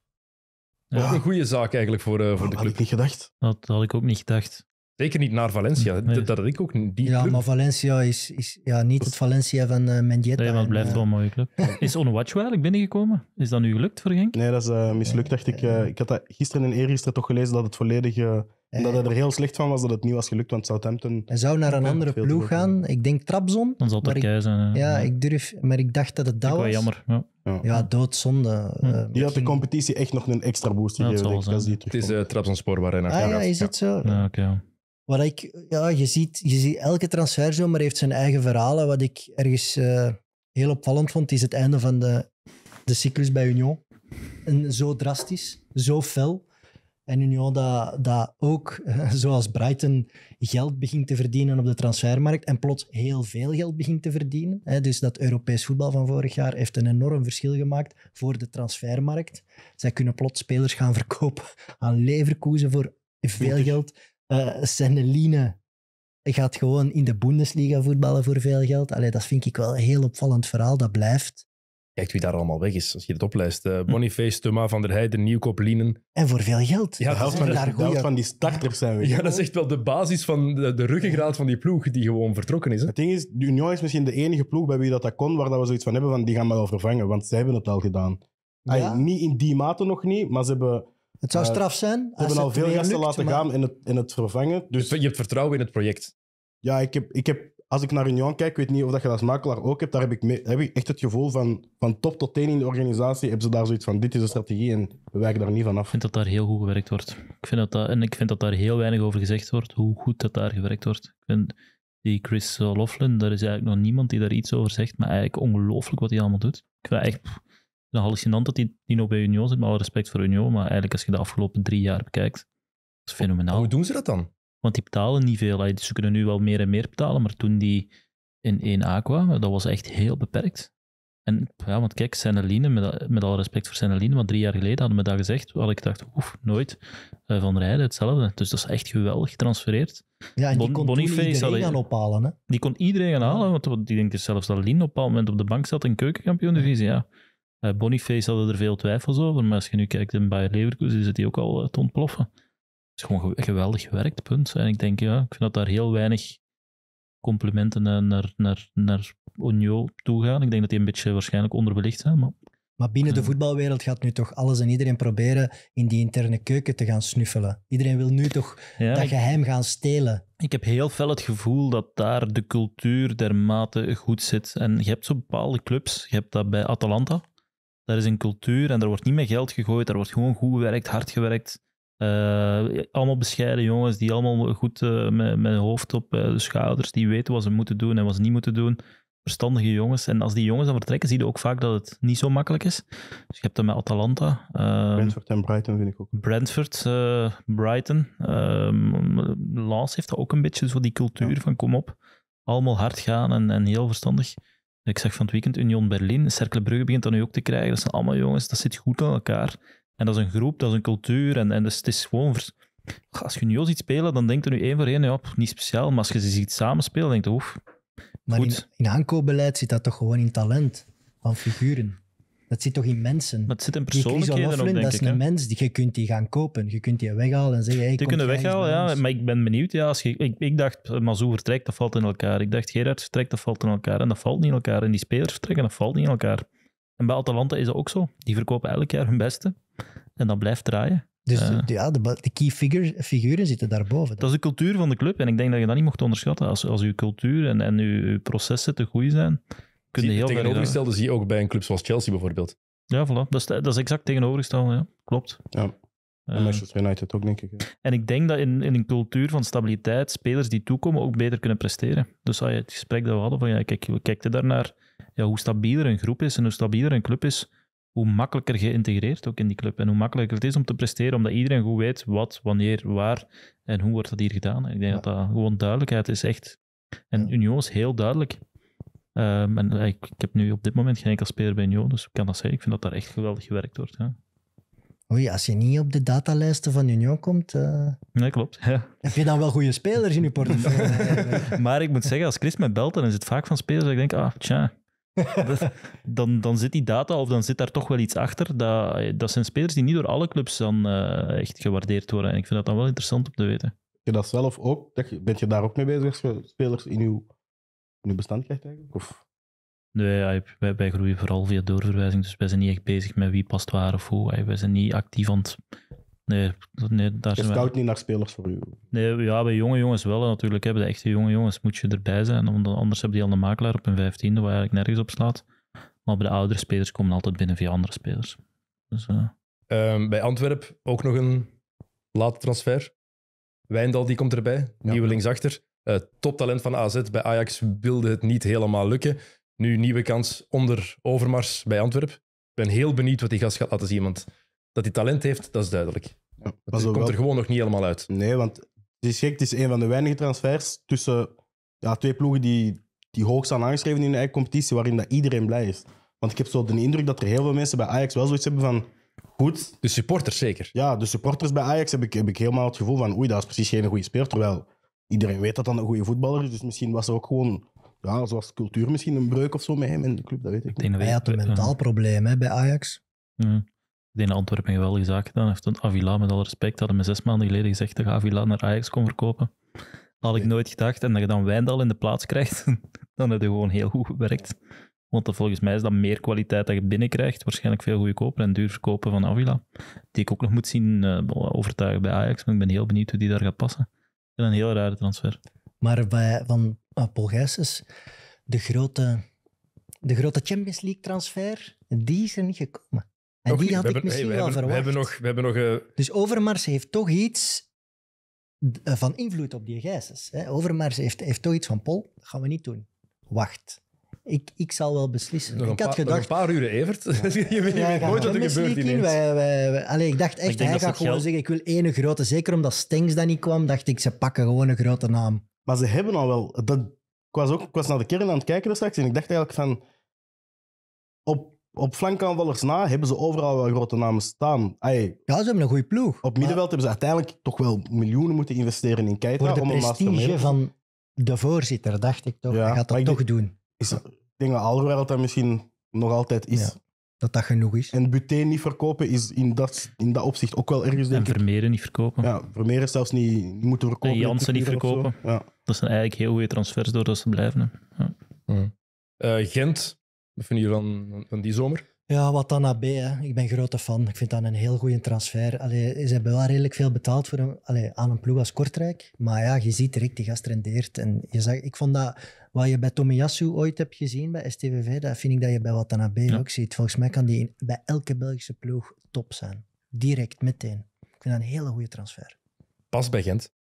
Dat is een goede zaak eigenlijk voor, uh, voor oh, de club. had ik niet gedacht. Dat had ik ook niet gedacht. Zeker niet naar Valencia. Dat had ik ook niet. ja, maar Valencia is, is ja, niet het Valencia van uh, Mendieta. maar het blijft eh, wel een mooie club. is Onuwachu eigenlijk binnengekomen? Is dat nu gelukt voor Genk? Nee, dat is eh, mislukt, dacht ik. Uh, ik had dat gisteren en eergisteren toch gelezen dat het volledig... Uh, dat er heel slecht van was dat het niet was gelukt, want Southampton... Hij zou naar een andere ploeg gaan. Ik denk Trabzon. Dan zal Turkije zijn. Ja, ik durf... Maar ik dacht dat het dat was. jammer, ja. Ja, doodzonde. Ja. die had de competitie echt nog een extra boost gegeven. dat, het is uh, Trabzonspor waar hij ah, gaat. ja, is het zo? Ja, oké. Wat ik, ja, je, ziet, je ziet elke transferzomer heeft zijn eigen verhalen. Wat ik ergens eh, heel opvallend vond, is het einde van de, de cyclus bij Union. En zo drastisch, zo fel. En Union dat, dat ook, zoals Brighton, geld begint te verdienen op de transfermarkt en plots heel veel geld begint te verdienen. Dus dat Europees voetbal van vorig jaar heeft een enorm verschil gemaakt voor de transfermarkt. Zij kunnen plots spelers gaan verkopen aan Leverkusen voor veel geld, uh, eh, Seneline gaat gewoon in de Bundesliga voetballen voor veel geld. Allee, dat vind ik wel een heel opvallend verhaal, dat blijft. Kijk wie daar allemaal weg is, als je het oplijst. Uh, Boniface, Thomas van der Heijden, Nieuwkoop, Lienen. En voor veel geld. Ja, de helft van, van die starters zijn we. Ja, dat is echt wel de basis van de, de ruggengraat van die ploeg die gewoon vertrokken is. Hè? Het ding is, de Union is misschien de enige ploeg bij wie dat, dat kon, waar dat we zoiets van hebben van die gaan we wel vervangen, want zij hebben het al gedaan. Ja? niet in die mate nog niet, maar ze hebben het zou eh, straf zijn. We hebben al veel gasten laten gaan in het, in het vervangen. Dus... Je hebt vertrouwen in het project. Ja, ik heb, ik heb, als ik naar Union kijk, weet niet of dat je dat als makelaar ook hebt, daar heb ik, heb ik echt het gevoel van, van top tot teen in de organisatie, hebben ze daar zoiets van, dit is de strategie en we werken daar niet van af. Ik vind dat daar heel goed gewerkt wordt. Ik vind dat daar, en ik vind dat daar heel weinig over gezegd wordt, hoe goed dat daar gewerkt wordt. Ik vind die Chris Laughlin, daar is eigenlijk nog niemand die daar iets over zegt, maar eigenlijk ongelooflijk wat hij allemaal doet. Ik vind dat echt is hallucinant dat die, die nog bij Union zit, maar al respect voor Union. Maar eigenlijk, als je de afgelopen drie jaar bekijkt, is fenomenaal. Hoe doen ze dat dan? Want die betalen niet veel. Ze kunnen nu wel meer en meer betalen, maar toen die in 1A kwamen, dat was echt heel beperkt. En ja, want kijk, Seneline, met, met al respect voor Seneline, maar drie jaar geleden hadden we dat gezegd, had ik dacht, oef, nooit. Eh, van Rijden, hetzelfde. Dus dat is echt geweldig getransfereerd. Ja, die kon iedereen gaan ophalen, hè? Die kon iedereen gaan halen, want die denkt zelfs dat Lien op een bepaald moment op de bank zat in keukenkampioen-divisie, ja. Eh, Boniface hadden er veel twijfels over, maar als je nu kijkt in Bayer Leverkusen, zit die ook al eh, te ontploffen. Het is gewoon geweldig gewerkt, punt. En ik denk, ja, ik vind dat daar heel weinig complimenten naar, naar, naar toe gaan. Ik denk dat die een beetje waarschijnlijk onderbelicht zijn, maar maar binnen de voetbalwereld gaat nu toch alles en iedereen proberen in die interne keuken te gaan snuffelen. Iedereen wil nu toch dat geheim gaan stelen. Ik heb heel fel het gevoel dat daar de cultuur dermate goed zit. En je hebt zo bepaalde clubs. Je hebt dat bij Atalanta. Daar is een cultuur en daar wordt niet met geld gegooid. Daar wordt gewoon goed gewerkt, hard gewerkt. Eh, allemaal bescheiden jongens die allemaal goed eh, met, met hoofd op eh, de schouders, die weten wat ze moeten doen en wat ze niet moeten doen. Verstandige jongens. En als die jongens dan vertrekken, zie je ook vaak dat het niet zo makkelijk is. Dus je hebt dat met Atalanta. Ehm, Brentford en Brighton vind ik ook. Brentford, Brighton. Ehm, Lance heeft dat ook een beetje, zo die cultuur van kom op. Allemaal hard gaan en, en heel verstandig. Ik zeg van het weekend Union Berlin, Cercle Brugge begint dat nu ook te krijgen. Dat zijn allemaal jongens, dat zit goed aan elkaar. En dat is een groep, dat is een cultuur. En, en dus het is gewoon... Als je nu ziet spelen, dan denkt er nu één voor één, ja, niet speciaal. Maar als je ze ziet samenspelen, dan denk je, oef, Maar goed. in, in aankoopbeleid zit dat toch gewoon in talent van figuren. Dat zit toch in mensen? Maar het zit in persoonlijkheden denk dat is een mens. Die, je kunt die gaan kopen. Je kunt die weghalen en zeggen... Hey, die kunnen weghalen, ja. Maar ik ben benieuwd. Ja, als ik, ik dacht, Mazou vertrekt, dat valt in elkaar. Ik dacht, Gerard vertrekt, dat valt in elkaar. En dat valt niet in elkaar. En die spelers vertrekken, dat valt niet in elkaar. En bij Atalanta is dat ook zo. Die verkopen elk jaar hun beste. En dat blijft draaien. Dus ja, de, key figuren zitten daarboven. Dan. Dat is de cultuur van de club. En ik denk dat je dat niet mocht onderschatten. Als, als je cultuur en, en je, je processen te goed zijn Kun heel tegenovergestelde zie je ook bij een club zoals Chelsea bijvoorbeeld. Ja, voilà. dat, is, dat is exact tegenovergestelde. Ja. Klopt. Ja. En eh, Manchester United ook, denk ik. Ja. En ik denk dat in, in een cultuur van stabiliteit spelers die toekomen ook beter kunnen presteren. Dus als je het gesprek dat we hadden van, ja, kijk, we kijken daarnaar ja, hoe stabieler een groep is en hoe stabieler een club is, hoe makkelijker geïntegreerd ook in die club. En hoe makkelijker het is om te presteren, omdat iedereen goed weet wat, wanneer, waar en hoe wordt dat hier gedaan. ik denk dat dat gewoon duidelijkheid is, echt. En Union is heel duidelijk. Ehm, eh, ik, ik, heb nu op dit moment geen enkel speler bij Union, dus ik kan dat zeggen. Ik vind dat daar echt geweldig gewerkt wordt. Ja. Oei, als je niet op de datalijsten van Union komt... Uh... Eh, nee, klopt. Ja. Heb je dan wel goede spelers in je portefeuille? maar ik moet zeggen, als Chris mij belt, dan is het vaak van spelers dat ik denk, ah, tja. dan, dan zit die data of dan zit daar toch wel iets achter. Dat, dat zijn spelers die niet door alle clubs dan eh, echt gewaardeerd worden. En ik vind dat dan wel interessant om te weten. je dat zelf ook? Ben je daar ook mee bezig, spelers in uw nu bestand krijgt eigenlijk? Nee, wij, groeien vooral via doorverwijzing, dus wij zijn niet echt bezig met wie past waar of hoe. Wij zijn niet actief aan het Nee, nee daar je zijn niet naar spelers voor u? Nee, ja, bij jonge jongens wel natuurlijk. Hebben de echte jonge jongens moet je erbij zijn. Anders hebben die al een makelaar op hun vijftiende, waar eigenlijk nergens op slaat. Maar bij de oudere spelers komen altijd binnen via andere spelers. Dus, eh. ehm, bij Antwerp ook nog een late transfer. Wijndal die komt erbij, nieuwe linksachter uh, toptalent van AZ bij Ajax wilde het niet helemaal lukken. Nu nieuwe kans onder Overmars bij Antwerpen. Ik ben heel benieuwd wat die gast gaat laten zien, want dat hij talent heeft, dat is duidelijk. Ja, dat komt er gewoon nog niet helemaal uit. Nee, want het is gek, het is een van de weinige transfers tussen ja, twee ploegen die, die hoog staan aangeschreven in de eigen competitie, waarin dat iedereen blij is. Want ik heb zo de indruk dat er heel veel mensen bij Ajax wel zoiets hebben van... Goed. De supporters zeker? Ja, de supporters bij Ajax heb ik, heb ik helemaal het gevoel van oei, dat is precies geen goede speler. Terwijl iedereen weet dat dat een goede voetballer is. Dus misschien was er ook gewoon, ja, zoals cultuur, misschien een breuk of zo met hem in de club. Dat weet ik, niet. Hij had een mentaal probleem hè, bij Ajax. Uh. Ik denk dat Antwerpen een geweldige zaak gedaan heeft. Avila, met alle respect, hadden me zes maanden geleden gezegd dat Avila naar Ajax kon verkopen. Had ik nooit gedacht. En dat je dan Wijndal in de plaats krijgt, dan heb je gewoon heel goed gewerkt. Want volgens mij is dat meer kwaliteit dat je binnenkrijgt. Waarschijnlijk veel kopen en duur verkopen van Avila. Die ik ook nog moet zien eh, overtuigen bij Ajax. Maar ik ben heel benieuwd hoe die daar gaat passen een heel rare transfer. Maar bij, van uh, Paul de grote, de grote Champions League transfer, die is er niet gekomen. En die had ik misschien hey, wel verwacht. We hebben nog, we hebben nog, uh... Dus Overmars heeft toch iets eh, van invloed op die Gijsens. Overmars heeft, heeft toch iets van Paul, dat gaan we niet doen. Wacht. Ik, ik zal wel beslissen. ik had gedacht... een paar uren, Evert. Ja. je, je weet nooit wat er gebeurt in. ik dacht echt, hij gaat gewoon zeggen, ik wil ene grote. Zeker omdat Stengs dan niet kwam, dacht ik, ze pakken gewoon een grote naam. Maar ze hebben al wel... Dat, ik, was ook, was naar de kern aan het kijken straks en ik dacht eigenlijk van... Op, op flankaanvallers na hebben ze overal wel grote namen staan. ja, ze hebben een goede ploeg. Op middenveld hebben ze uiteindelijk toch wel miljoenen moeten investeren in Keita. Voor de prestige van de voorzitter, dacht ik toch. Ja, hij gaat dat toch doen. Is denk dat dat misschien nog altijd is. dat dat genoeg is. En buten niet verkopen is in dat, in dat opzicht ook wel ergens, denk En vermeren niet verkopen. Ja, Vermeeren zelfs niet moeten verkopen. En Jansen niet verkopen. Ja. Dat zijn eigenlijk heel goede transfers dat ze blijven. Ja. Eh, Gent, wat vinden jullie van van die zomer? Ja, wat dan AB. Hè. Ik ben grote fan. Ik vind dat een heel goede transfer. Allee, ze hebben wel redelijk veel betaald voor hem, allee, aan een ploeg als Kortrijk. Maar ja, je ziet direct, die gast rendeert. En je zag, ik vond dat wat je bij Tomiyasu ooit hebt gezien bij STVV, dat vind ik dat je bij Watanabe ja. ook ziet. Volgens mij kan die bij elke Belgische ploeg top zijn. Direct, meteen. Ik vind dat een hele goede transfer. Pas bij Gent.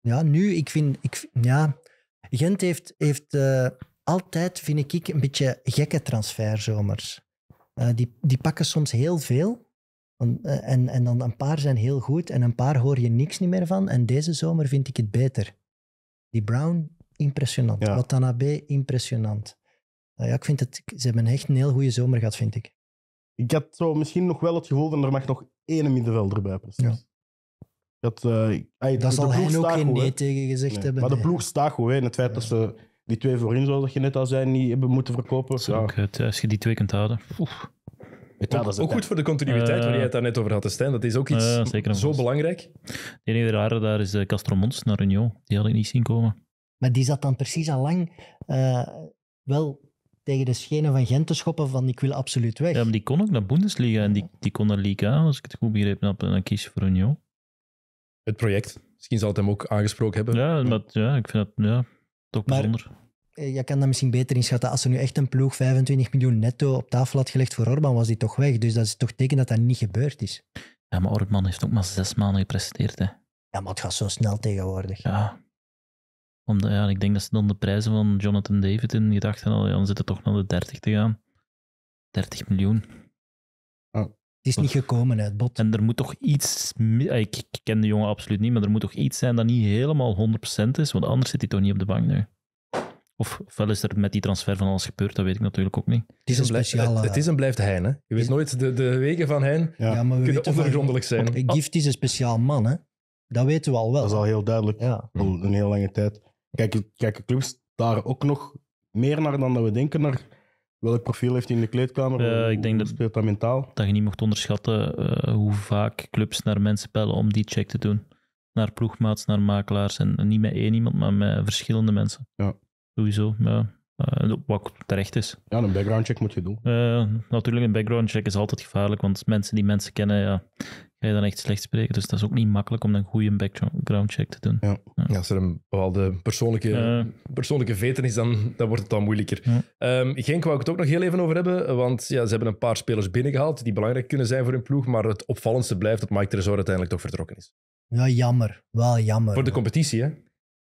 Ja, nu, ik vind... Ik, ja, Gent heeft, heeft eh, altijd, vind ik, een beetje gekke transferzomers. Uh, die, die pakken soms heel veel. En, eh, en, en dan een paar zijn heel goed en een paar hoor je niks niet meer van. En deze zomer vind ik het beter. Die Brown, impressionant. Ja. Watanabe, impressionant. Eh, ja, ik vind het, ze hebben echt een heel goede zomer gehad, vind ik. Ik had zo misschien nog wel het gevoel dat er mag nog één middenvelder bij presteren. Ja. Dat, uh, eh, ay, dat zal hij ook geen nee tegen gezegd hebben. Maar de ploeg staat goed. In het feit dat ze die twee voorin, zoals je net al zei, niet hebben moeten verkopen. Ja. het, als je die twee kunt houden. Oef. Ja, ook, ook goed voor de continuïteit, eh, waar je het daar net over had, Stijn. Dat is ook iets zo belangrijk. De enige rare daar is Castro Mons naar Union. Die had ik niet zien komen. Maar die zat dan precies al lang eh, wel tegen de schenen van Gent te schoppen van ik wil absoluut weg. Ja, maar die kon ook naar Bundesliga en die, die kon naar Liga, als ik het goed begrepen heb, en dan kies je voor Union. Het project. Misschien zal het hem ook aangesproken hebben. Ja, maar ja, ik vind dat ja, toch bijzonder. Eh, je kan dat misschien beter inschatten. Als er nu echt een ploeg 25 miljoen netto op tafel had gelegd voor Orban, was die toch weg. Dus dat is toch teken dat dat niet gebeurd is. Ja, maar Orban heeft ook maar zes maanden gepresteerd. Hè. Ja, maar het gaat zo snel tegenwoordig. Ja, omdat, ja, ik denk dat ze dan de prijzen van Jonathan David in gedachten hadden. Dan zitten toch naar de 30 te gaan. 30 miljoen. Oh. Het is niet gekomen uit bot. En er moet toch iets. Ah, ik ken de jongen absoluut niet, maar er moet toch iets zijn dat niet helemaal 100% is, want anders zit hij toch niet op de bank nu. Of ofwel is er met die transfer van alles gebeurd, dat weet ik natuurlijk ook niet. Het is een, speciaal, het, het, is en blijft Hein. Hè? Je weet nooit, de, de wegen van Hein ja. maar we kunnen ondergrondelijk zijn. Gift is een speciaal man, hè? dat weten we al wel. Dat is al heel duidelijk, ja. al een heel lange tijd kijken, clubs daar ook nog meer naar dan dat we denken? Naar welk profiel heeft hij in de kleedkamer? Eh, ik denk dat, speelt dat mentaal? Dat je niet mocht onderschatten eh, hoe vaak clubs naar mensen bellen om die check te doen. Naar ploegmaats, naar makelaars. En, niet met één iemand, maar met verschillende mensen. Ja. Sowieso, ja. Uh, wat terecht is. Ja, een background check moet je doen. natuurlijk, een background check is altijd gevaarlijk, want mensen die mensen kennen, ja, ga dan echt slecht spreken. Dus dat is ook niet makkelijk om een goede background check te doen. Ja. ja. als er een bepaalde persoonlijke, uh. persoonlijke is, dan, dan wordt het dan moeilijker. Um, Genk wou ik het ook nog heel even over hebben, want ja, ze hebben een paar spelers binnengehaald die belangrijk kunnen zijn voor hun ploeg, maar het opvallendste blijft dat Mike Tresor uiteindelijk toch vertrokken is. Ja, jammer. Wel jammer. Voor de competitie, hè?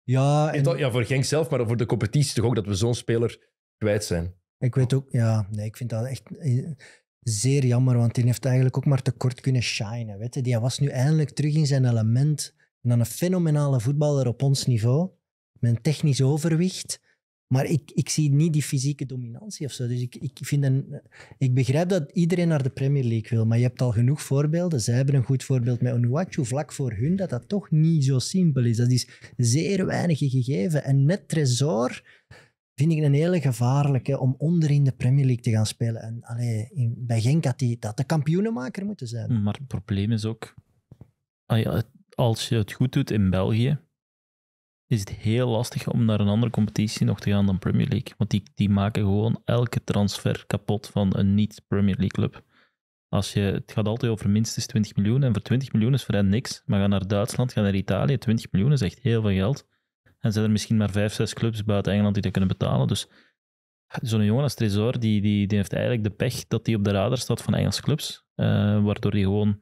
Ja, en... ja, voor Genk zelf, maar voor de competitie toch ook dat we zo'n speler kwijt zijn. Ik weet ook, ja, nee, ik vind dat echt zeer jammer, want die heeft eigenlijk ook maar tekort kunnen shinen. Weet je? Die was nu eindelijk terug in zijn element. En dan een fenomenale voetballer op ons niveau, met een technisch overwicht. Maar ik, ik zie niet die fysieke dominantie of zo. Dus ik, ik, vind een, ik begrijp dat iedereen naar de Premier League wil, maar je hebt al genoeg voorbeelden. Zij hebben een goed voorbeeld met Onuachu, vlak voor hun, dat dat toch niet zo simpel is. Dat is zeer weinig gegeven. En net Tresor vind ik een hele gevaarlijke om onderin de Premier League te gaan spelen. En allee, in, bij Genk had hij dat de kampioenenmaker moeten zijn. Mm, maar het probleem is ook, als je het goed doet in België, is het heel lastig om naar een andere competitie nog te gaan dan Premier League. Want die, die maken gewoon elke transfer kapot van een niet-Premier League club. Als je, het gaat altijd over minstens 20 miljoen. En voor 20 miljoen is voor hen niks. Maar ga naar Duitsland, ga naar Italië. 20 miljoen is echt heel veel geld. En zijn er misschien maar vijf, zes clubs buiten Engeland die dat kunnen betalen. Dus zo'n jongen als Trezor die, die, die heeft eigenlijk de pech dat hij op de radar staat van Engelse clubs. Eh, waardoor hij gewoon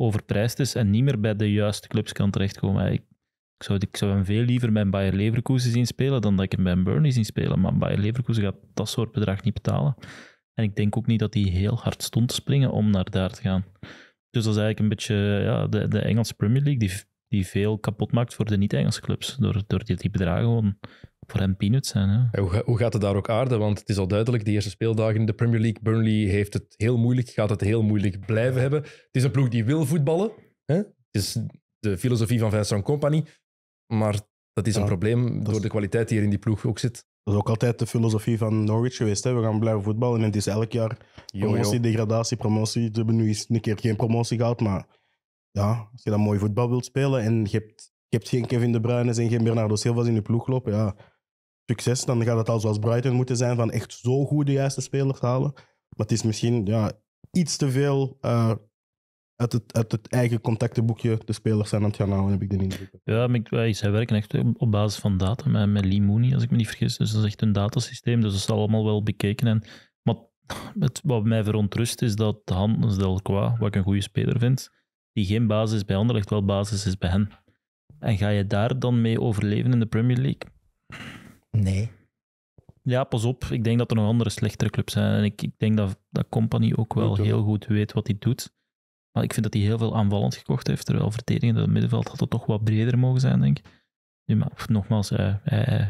overprijsd is en niet meer bij de juiste clubs kan terechtkomen. Ik, ik, zou, ik zou hem veel liever bij Bayer Leverkusen zien spelen dan dat ik hem bij Burnley zien spelen. Maar Bayer Leverkusen gaat dat soort bedrag niet betalen. En ik denk ook niet dat hij heel hard stond te springen om naar daar te gaan. Dus dat is eigenlijk een beetje ja, de, de Engelse Premier League. Die die veel kapot maakt voor de niet-Engelse clubs. Door, door die, die bedragen gewoon voor hem peanuts zijn. Hè? hoe, hoe, gaat het daar ook aarden? Want het is al duidelijk, die eerste speeldagen in de Premier League, Burnley heeft het heel moeilijk, gaat het heel moeilijk blijven hebben. Het is een ploeg die wil voetballen. Hè? Het is de filosofie van Vincent Company. Maar dat is een probleem door de kwaliteit die er in die ploeg ook zit. Dat is ook altijd de filosofie van Norwich geweest. Hè? We gaan blijven voetballen en het is elk jaar promotie, degradatie, promotie. We hebben nu eens een keer geen promotie gehad, maar ja, als je dan mooi voetbal wilt spelen en je hebt, je hebt geen Kevin De Bruyne en geen Bernardo Silva's in je ploeg lopen, ja, succes. Dan gaat het al zoals Brighton moeten zijn van echt zo goed de juiste spelers halen. Maar het is misschien ja, iets te veel eh, uit, het, uit het eigen contactenboekje de spelers zijn aan het gaan halen, heb ik de indruk. Ja, ik, wij, zij werken echt op basis van data met, met Lee Mooney, als ik me niet vergis. Dus dat is echt een datasysteem, dus dat is allemaal wel bekeken. En, maar wat mij verontrust is dat de al wat ik een goede speler vind die geen basis is bij Anderlecht wel basis is bij hen. En ga je daar dan mee overleven in de Premier League? Nee. Ja, pas op. Ik denk dat er nog andere slechtere clubs zijn. En ik, ik denk dat, dat Company ook wel heel goed weet wat hij doet. Maar ik vind dat hij heel veel aanvallend gekocht heeft. Terwijl verdedigend het middenveld had het toch wat breder mogen zijn, denk ik. Nu, maar nogmaals, hij,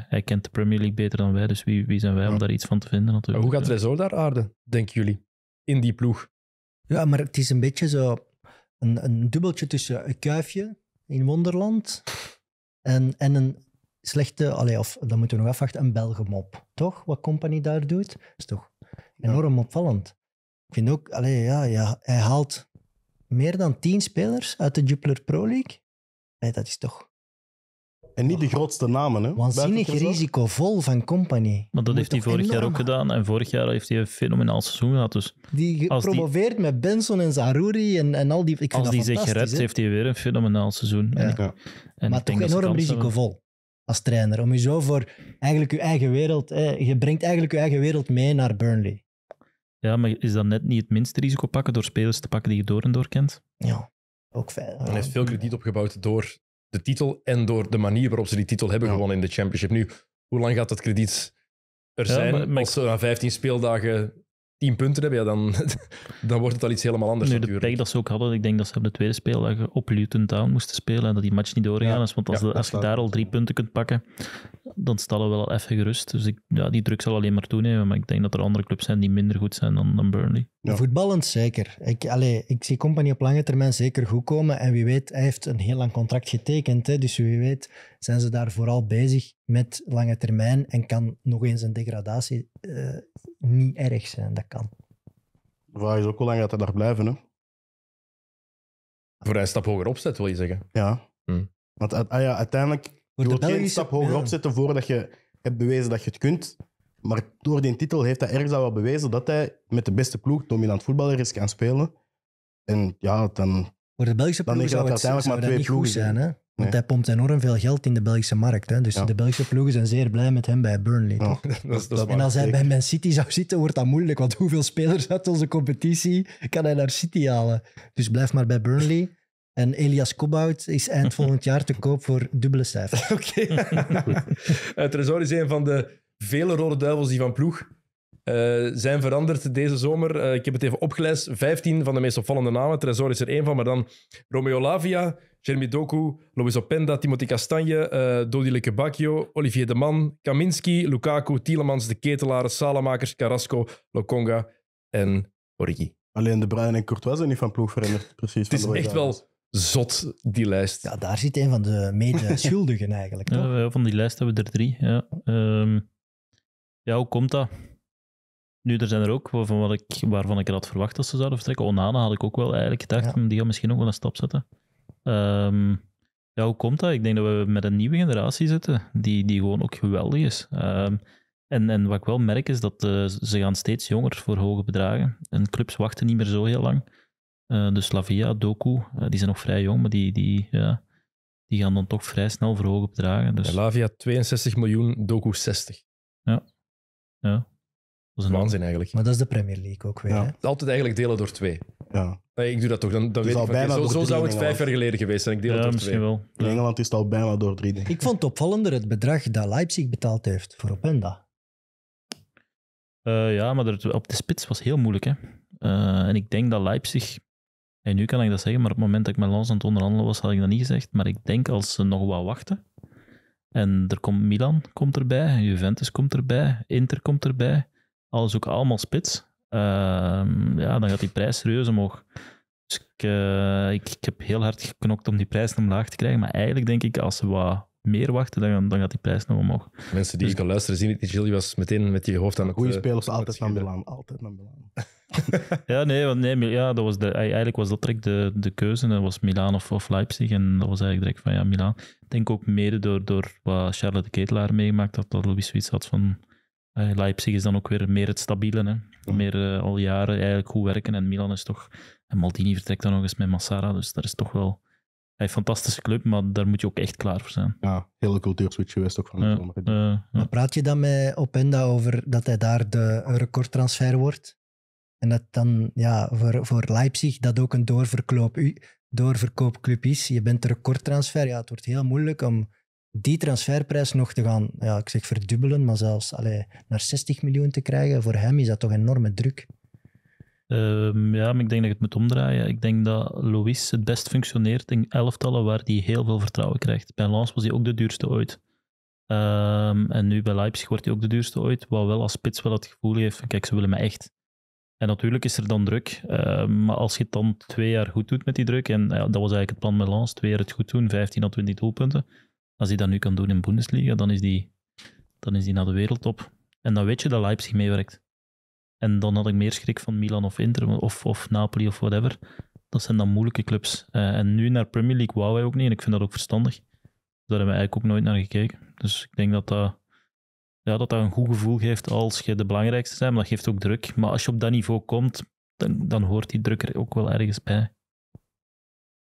hij, kent de Premier League beter dan wij. Dus wie, wie zijn wij om daar iets van te vinden? Natuurlijk. hoe gaat Resol daar aarden, denken jullie? In die ploeg? Ja, maar het is een beetje zo een, dubbeltje tussen een kuifje in Wonderland en, en een slechte, allee, of dat moeten we nog afwachten, een Belgemop. Toch? Wat Company daar doet, is toch enorm opvallend. Ik vind ook, allee, ja, ja, hij haalt meer dan tien spelers uit de Jupiler Pro League. Allee, dat is toch en niet de grootste namen. Hè? Waanzinnig risicovol van Company. Maar dat heeft hij vorig jaar ook gedaan. En vorig jaar heeft hij een fenomenaal seizoen gehad. Dus die gepromoveerd met Benson en Zaruri en, en al die... Ik als die zich redt, heeft hij weer een fenomenaal seizoen. Ja. En maar toch enorm risicovol als trainer. Om je zo voor eigenlijk je eigen wereld... je brengt eigenlijk je eigen wereld mee naar Burnley. Ja, maar is dat net niet het minste risico pakken door spelers te pakken die je door en door kent? Ja, ook fijn. En hij heeft veel krediet opgebouwd door de titel en door de manier waarop ze die titel hebben gewonnen in de Championship. Nu, hoe lang gaat dat krediet er zijn als ze na 15 speeldagen tien punten hebben, ja, dan, dan wordt het al iets helemaal anders. Nu, de pech dat ze ook hadden, ik denk dat ze op de tweede speeldag op Luton Town moesten spelen en dat die match niet doorgaan is. Want als, als je daar al drie punten kunt pakken, dan staat we wel even gerust. Dus ik, ja, die druk zal alleen maar toenemen. Maar ik denk dat er andere clubs zijn die minder goed zijn dan, dan Burnley. Voetballend zeker. Ik, allee, ik zie Company op lange termijn zeker goed komen. En wie weet, hij heeft een heel lang contract getekend. Hè, dus wie weet zijn ze daar vooral bezig met lange termijn en kan nog eens een degradatie eh, niet erg zijn. Dat kan. De vraag is ook hoe lang gaat er daar blijven. Hè? Voor hij een stap hoger opzet, wil je zeggen? Ja. Hm. Want ah ja, uiteindelijk, je wordt Belgische... geen stap hoger opzetten voordat je hebt bewezen dat je het kunt. Maar door die titel heeft hij ergens al wel bewezen dat hij met de beste ploeg dominant voetballer is gaan spelen. En ja, dan... Voor de Belgische ploeg zou het, uiteindelijk maar twee zijn, hè? Want hij pompt enorm veel geld in de Belgische markt. Hè? Dus de Belgische ploegen zijn zeer blij met hem bij Burnley. dat, en als hij bij Man City zou zitten, wordt dat moeilijk. Want hoeveel spelers uit onze competitie kan hij naar City halen? Dus blijf maar bij Burnley. En Elias Kobout is eind volgend jaar te koop voor dubbele cijfers. Oké. Okay. Eh, Tresor is een van de vele rode duivels die van ploeg eh, zijn veranderd deze zomer. Eh, ik heb het even opgelijst. 15 van de meest opvallende namen. Tresor is er één van, maar dan Romeo Lavia, Jeremy Doku, Luis Openda, Timothy Castagne, uh, eh, Dodi Lekebakio, Olivier De Man, Kaminski, Lukaku, Tielemans, De Ketelaren, Salamakers, Carrasco, Lokonga en Origi. Alleen De Bruyne en Courtois zijn niet van ploeg veranderd, precies. Het is echt wel zot, die lijst. Ja, daar zit een van de mede-schuldigen eigenlijk. Toch? Ja, van die lijst hebben we er drie. Ja, ehm, ja hoe komt dat? Nu, er zijn er ook waarvan ik, waarvan ik had verwacht dat ze zouden vertrekken. Onana had ik ook wel eigenlijk gedacht, die gaat misschien ook wel een stap zetten. Ehm, ja, hoe komt dat? Ik denk dat we met een nieuwe generatie zitten die, die gewoon ook geweldig is. Ehm, en, en wat ik wel merk is dat eh, ze gaan steeds jonger voor hoge bedragen. En clubs wachten niet meer zo heel lang. Eh, dus Lavia, Doku, eh, die zijn nog vrij jong, maar die, die, die gaan dan toch vrij snel voor hoge bedragen. Dus... Ja, Lavia 62 miljoen, Doku 60. Ja, ja. Dat is een Waanzin eigenlijk. Maar dat is de Premier League ook weer. Ja. Hè? Altijd eigenlijk delen door twee. Ja. ik doe dat toch. Dan, dan weet ik zo, zou het vijf jaar geleden geweest zijn. Ik deel het misschien wel. In Engeland is het al bijna door drie. ik. vond het opvallender het bedrag dat Leipzig betaald heeft voor Openda. Eh, ja, maar op de spits was heel moeilijk. Hè? Eh, en ik denk dat Leipzig. En nu kan ik dat zeggen, maar op het moment dat ik met Lans aan het onderhandelen was, had ik dat niet gezegd. Maar ik denk als ze nog wat wachten. En er komt Milan komt erbij, Juventus komt erbij, Inter komt erbij. Alles ook allemaal spits. Ehm, ja, dan gaat die prijs serieus omhoog. Dus eh, ik, ik, heb heel hard geknokt om die prijs omlaag te krijgen. Maar eigenlijk denk ik, als ze wat meer wachten, dan, dan gaat die prijs nog omhoog. Mensen die dus, kan luisteren zien het niet. Jullie was meteen met je hoofd aan de Goede eh, spelers, altijd naar Milan. Altijd naar Milan. ja, nee, want nee ja, dat was de, eigenlijk was dat direct de, de keuze. Dat was Milaan of, of Leipzig. En dat was eigenlijk direct van ja, Milaan. Ik denk ook mede door, door wat Charlotte de Ketelaar meegemaakt had, dat Louis zoiets had van eh, Leipzig is dan ook weer meer het stabiele. Hè? Meer eh, al jaren eigenlijk goed werken. En Milan is toch. En Maldini vertrekt dan nog eens met Massara. Dus dat is toch wel. Hij heeft een fantastische club, maar daar moet je ook echt klaar voor zijn. Ja, hele cultuurswitch geweest ook van de zomer. Eh, maar praat je dan met Openda over dat hij daar de recordtransfer wordt? En dat dan ja, voor, voor Leipzig dat ook een doorverkoopclub is. Je bent de recordtransfer. Ja, het wordt heel moeilijk om die transferprijs nog te gaan, ja, ik zeg verdubbelen, maar zelfs allee, naar 60 miljoen te krijgen, voor hem is dat toch enorme druk. Ehm, ja, maar ik denk dat je het moet omdraaien. Ik denk dat Louis het best functioneert in elftallen waar hij heel veel vertrouwen krijgt. Bij Lens was hij ook de duurste ooit. Ehm, en nu bij Leipzig wordt hij ook de duurste ooit. Wat wel als spits wel het gevoel heeft kijk, ze willen mij echt. En natuurlijk is er dan druk. Ehm, maar als je het dan twee jaar goed doet met die druk, en ja, dat was eigenlijk het plan met Lens, twee jaar het goed doen, 15 à 20 doelpunten als hij dat nu kan doen in Bundesliga, dan is die, dan is die naar de wereldtop. En dan weet je dat Leipzig meewerkt. En dan had ik meer schrik van Milan of Inter of, of Napoli of whatever. Dat zijn dan moeilijke clubs. Eh, en nu naar Premier League wou hij ook niet. En ik vind dat ook verstandig. Daar hebben we eigenlijk ook nooit naar gekeken. Dus ik denk dat dat, ja, dat, dat een goed gevoel geeft als je de belangrijkste zijn, Maar dat geeft ook druk. Maar als je op dat niveau komt, dan, dan hoort die druk er ook wel ergens bij.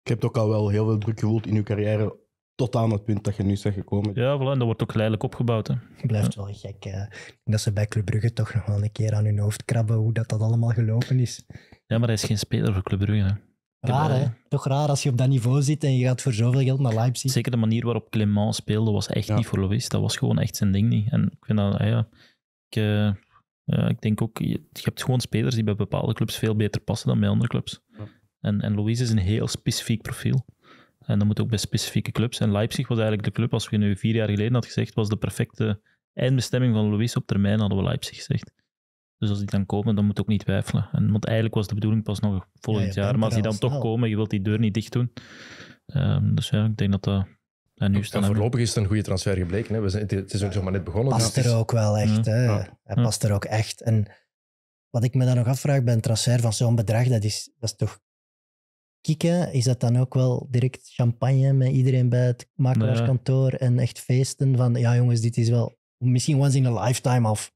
Ik heb ook al wel heel veel druk gevoeld in uw carrière tot aan het punt dat je nu zegt gekomen. Ja, voilà, en dat wordt ook geleidelijk opgebouwd. Hè. Blijft wel gek. Dat ze bij Club Brugge toch nog wel een keer aan hun hoofd krabben hoe dat, dat allemaal gelopen is. Ja, maar hij is geen speler voor Club Brugge. Hè. Raar, hè? Eh, toch raar als je op dat niveau zit en je gaat voor zoveel geld naar Leipzig. Zeker de manier waarop Clement speelde was echt niet voor Louis Dat was gewoon echt zijn ding niet. En ik vind dat, ah ja, ik, eh, ik denk ook, je, hebt gewoon spelers die bij bepaalde clubs veel beter passen dan bij andere clubs. En, en Louis is een heel specifiek profiel. En dan moet ook bij specifieke clubs. En Leipzig was eigenlijk de club, als we nu vier jaar geleden had gezegd, was de perfecte eindbestemming van Luis op termijn, hadden we Leipzig gezegd. Dus als die dan komen, dan moet ook niet twijfelen. En, want eigenlijk was de bedoeling pas nog volgend jaar. Maar als die dan toch komen, je wilt die deur niet dicht doen. Ehm, dus ja, ik denk dat dat... En, nu en voorlopig is het een goede transfer gebleken. Hè? We zijn, het is ook nog maar net begonnen. Past dus er ook wel echt. Mm. Hè? Hij past er ook echt. En wat ik me dan nog afvraag bij een transfer van zo'n bedrag, dat is, dat is toch kicken, is dat dan ook wel direct champagne met iedereen bij het makelaarskantoor en echt feesten van, ja jongens, dit is wel misschien once in a lifetime of...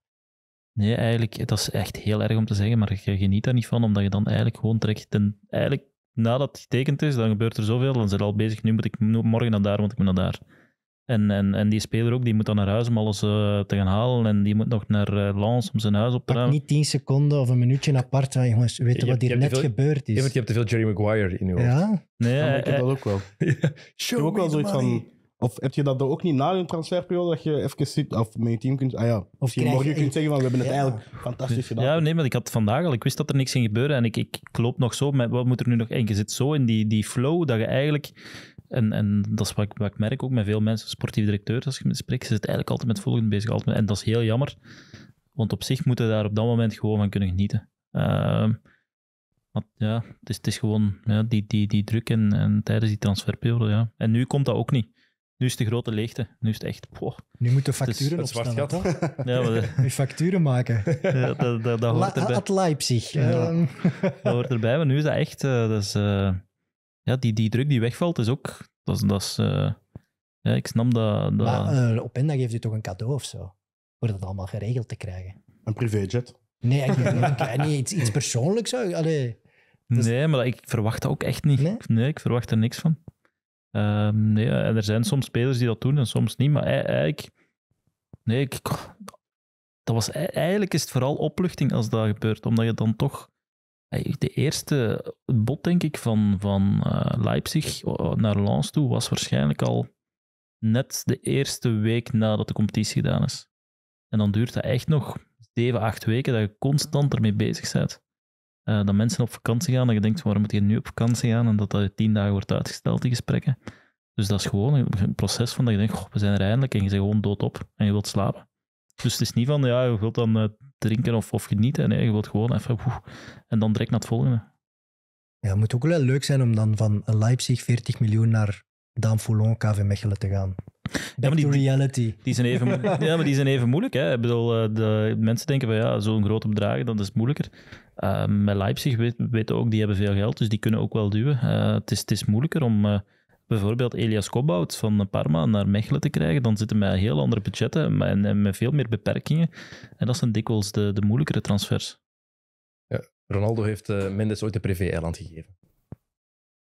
Nee, eigenlijk, dat is echt heel erg om te zeggen, maar je geniet daar niet van, omdat je dan eigenlijk gewoon trekt en eigenlijk nadat het getekend is, dan gebeurt er zoveel, dan zijn we al bezig, nu moet ik morgen naar daar, want ik moet naar daar. En, en, en die speler ook, die moet dan naar huis om alles eh, te gaan halen. En die moet nog naar uh, eh, Lans om zijn huis op te ruimen. Niet tien seconden of een minuutje apart. je jongens, weet je, wat hier net gebeurd is? Je hebt, je hebt te veel Jerry Maguire in je hoofd. Ja? Nee, ik heb eh, dat ook wel. ik heb ook wel zoiets van... Of heb je dat ook niet na een transferperiode dat je even zit of met je team kunt... Ah ja, of je morgen kunt zeggen van we hebben het eigenlijk fantastisch gedaan. Ja, nee, maar ik had vandaag al, ik wist dat er niks ging gebeuren en ik, ik, loop nog zo met wat moet er nu nog... En je zit zo in die, die flow dat je eigenlijk en, en dat is wat ik, wat ik merk ook met veel mensen, sportief directeurs, als je me spreekt, ze zitten eigenlijk altijd met volgende bezig. Altijd en dat is heel jammer, want op zich moeten daar op dat moment gewoon van kunnen genieten. Uh, ja, het is, het is gewoon ja, die, die, die druk en, tijdens die transferperiode. Ja. En nu komt dat ook niet. Nu is de grote leegte. Nu is het echt. Boah. Nu moeten facturen dus, Dat Het ja, maar, facturen maken. Ja, dat, dat, dat hoort La, At Leipzig. Ehm. dat hoort erbij, maar nu is dat echt. Uh, dat is, eh, ja, die, die druk die wegvalt, is ook. Dat is, dat is, eh, ja, ik snap dat. dat... Maar uh, op geeft u toch een cadeau of zo? Voor dat allemaal geregeld te krijgen. Een privéjet? Nee, ik, iets, iets persoonlijks. Nee, maar ik verwacht dat ook echt niet. Nee, nee ik verwacht er niks van. Ehm, nee, en eh, er zijn soms spelers die dat doen en soms niet. Maar eigenlijk. Nee, ik, dat was, eigenlijk is het vooral opluchting als dat gebeurt. Omdat je dan toch de eerste bot, denk ik, van, van eh, Leipzig naar Lens toe was waarschijnlijk al net de eerste week nadat de competitie gedaan is. En dan duurt dat echt nog 7, 8 weken dat je constant ermee bezig bent. Eh, dat mensen op vakantie gaan, en je denkt, waarom moet je nu op vakantie gaan? En dat dat tien dagen wordt uitgesteld, die gesprekken. Dus dat is gewoon een proces van dat je denkt, we zijn er eindelijk en je zit gewoon doodop en je wilt slapen. Dus het is niet van, ja, je wilt dan eh, drinken of, of genieten. Nee, je wilt gewoon even, en dan direct naar het volgende. Ja, het moet ook wel leuk zijn om dan van Leipzig 40 miljoen naar Daan Foulon, KV Mechelen te gaan. Back ja, maar die, reality. Die zijn even, ja, maar die zijn even moeilijk. Hè. Ik bedoel, eh, de, mensen denken van ja, zo'n grote bedragen, dat is moeilijker. Uh, met Leipzig weten weet ook, die hebben veel geld, dus die kunnen ook wel duwen. het, is, het is moeilijker om bijvoorbeeld Elias Kobout van Parma naar Mechelen te krijgen, dan zitten wij heel andere budgetten en, met veel meer beperkingen. En dat zijn dikwijls de, de moeilijkere transfers. Ja, Ronaldo heeft uh, Mendes ooit de privé-eiland gegeven.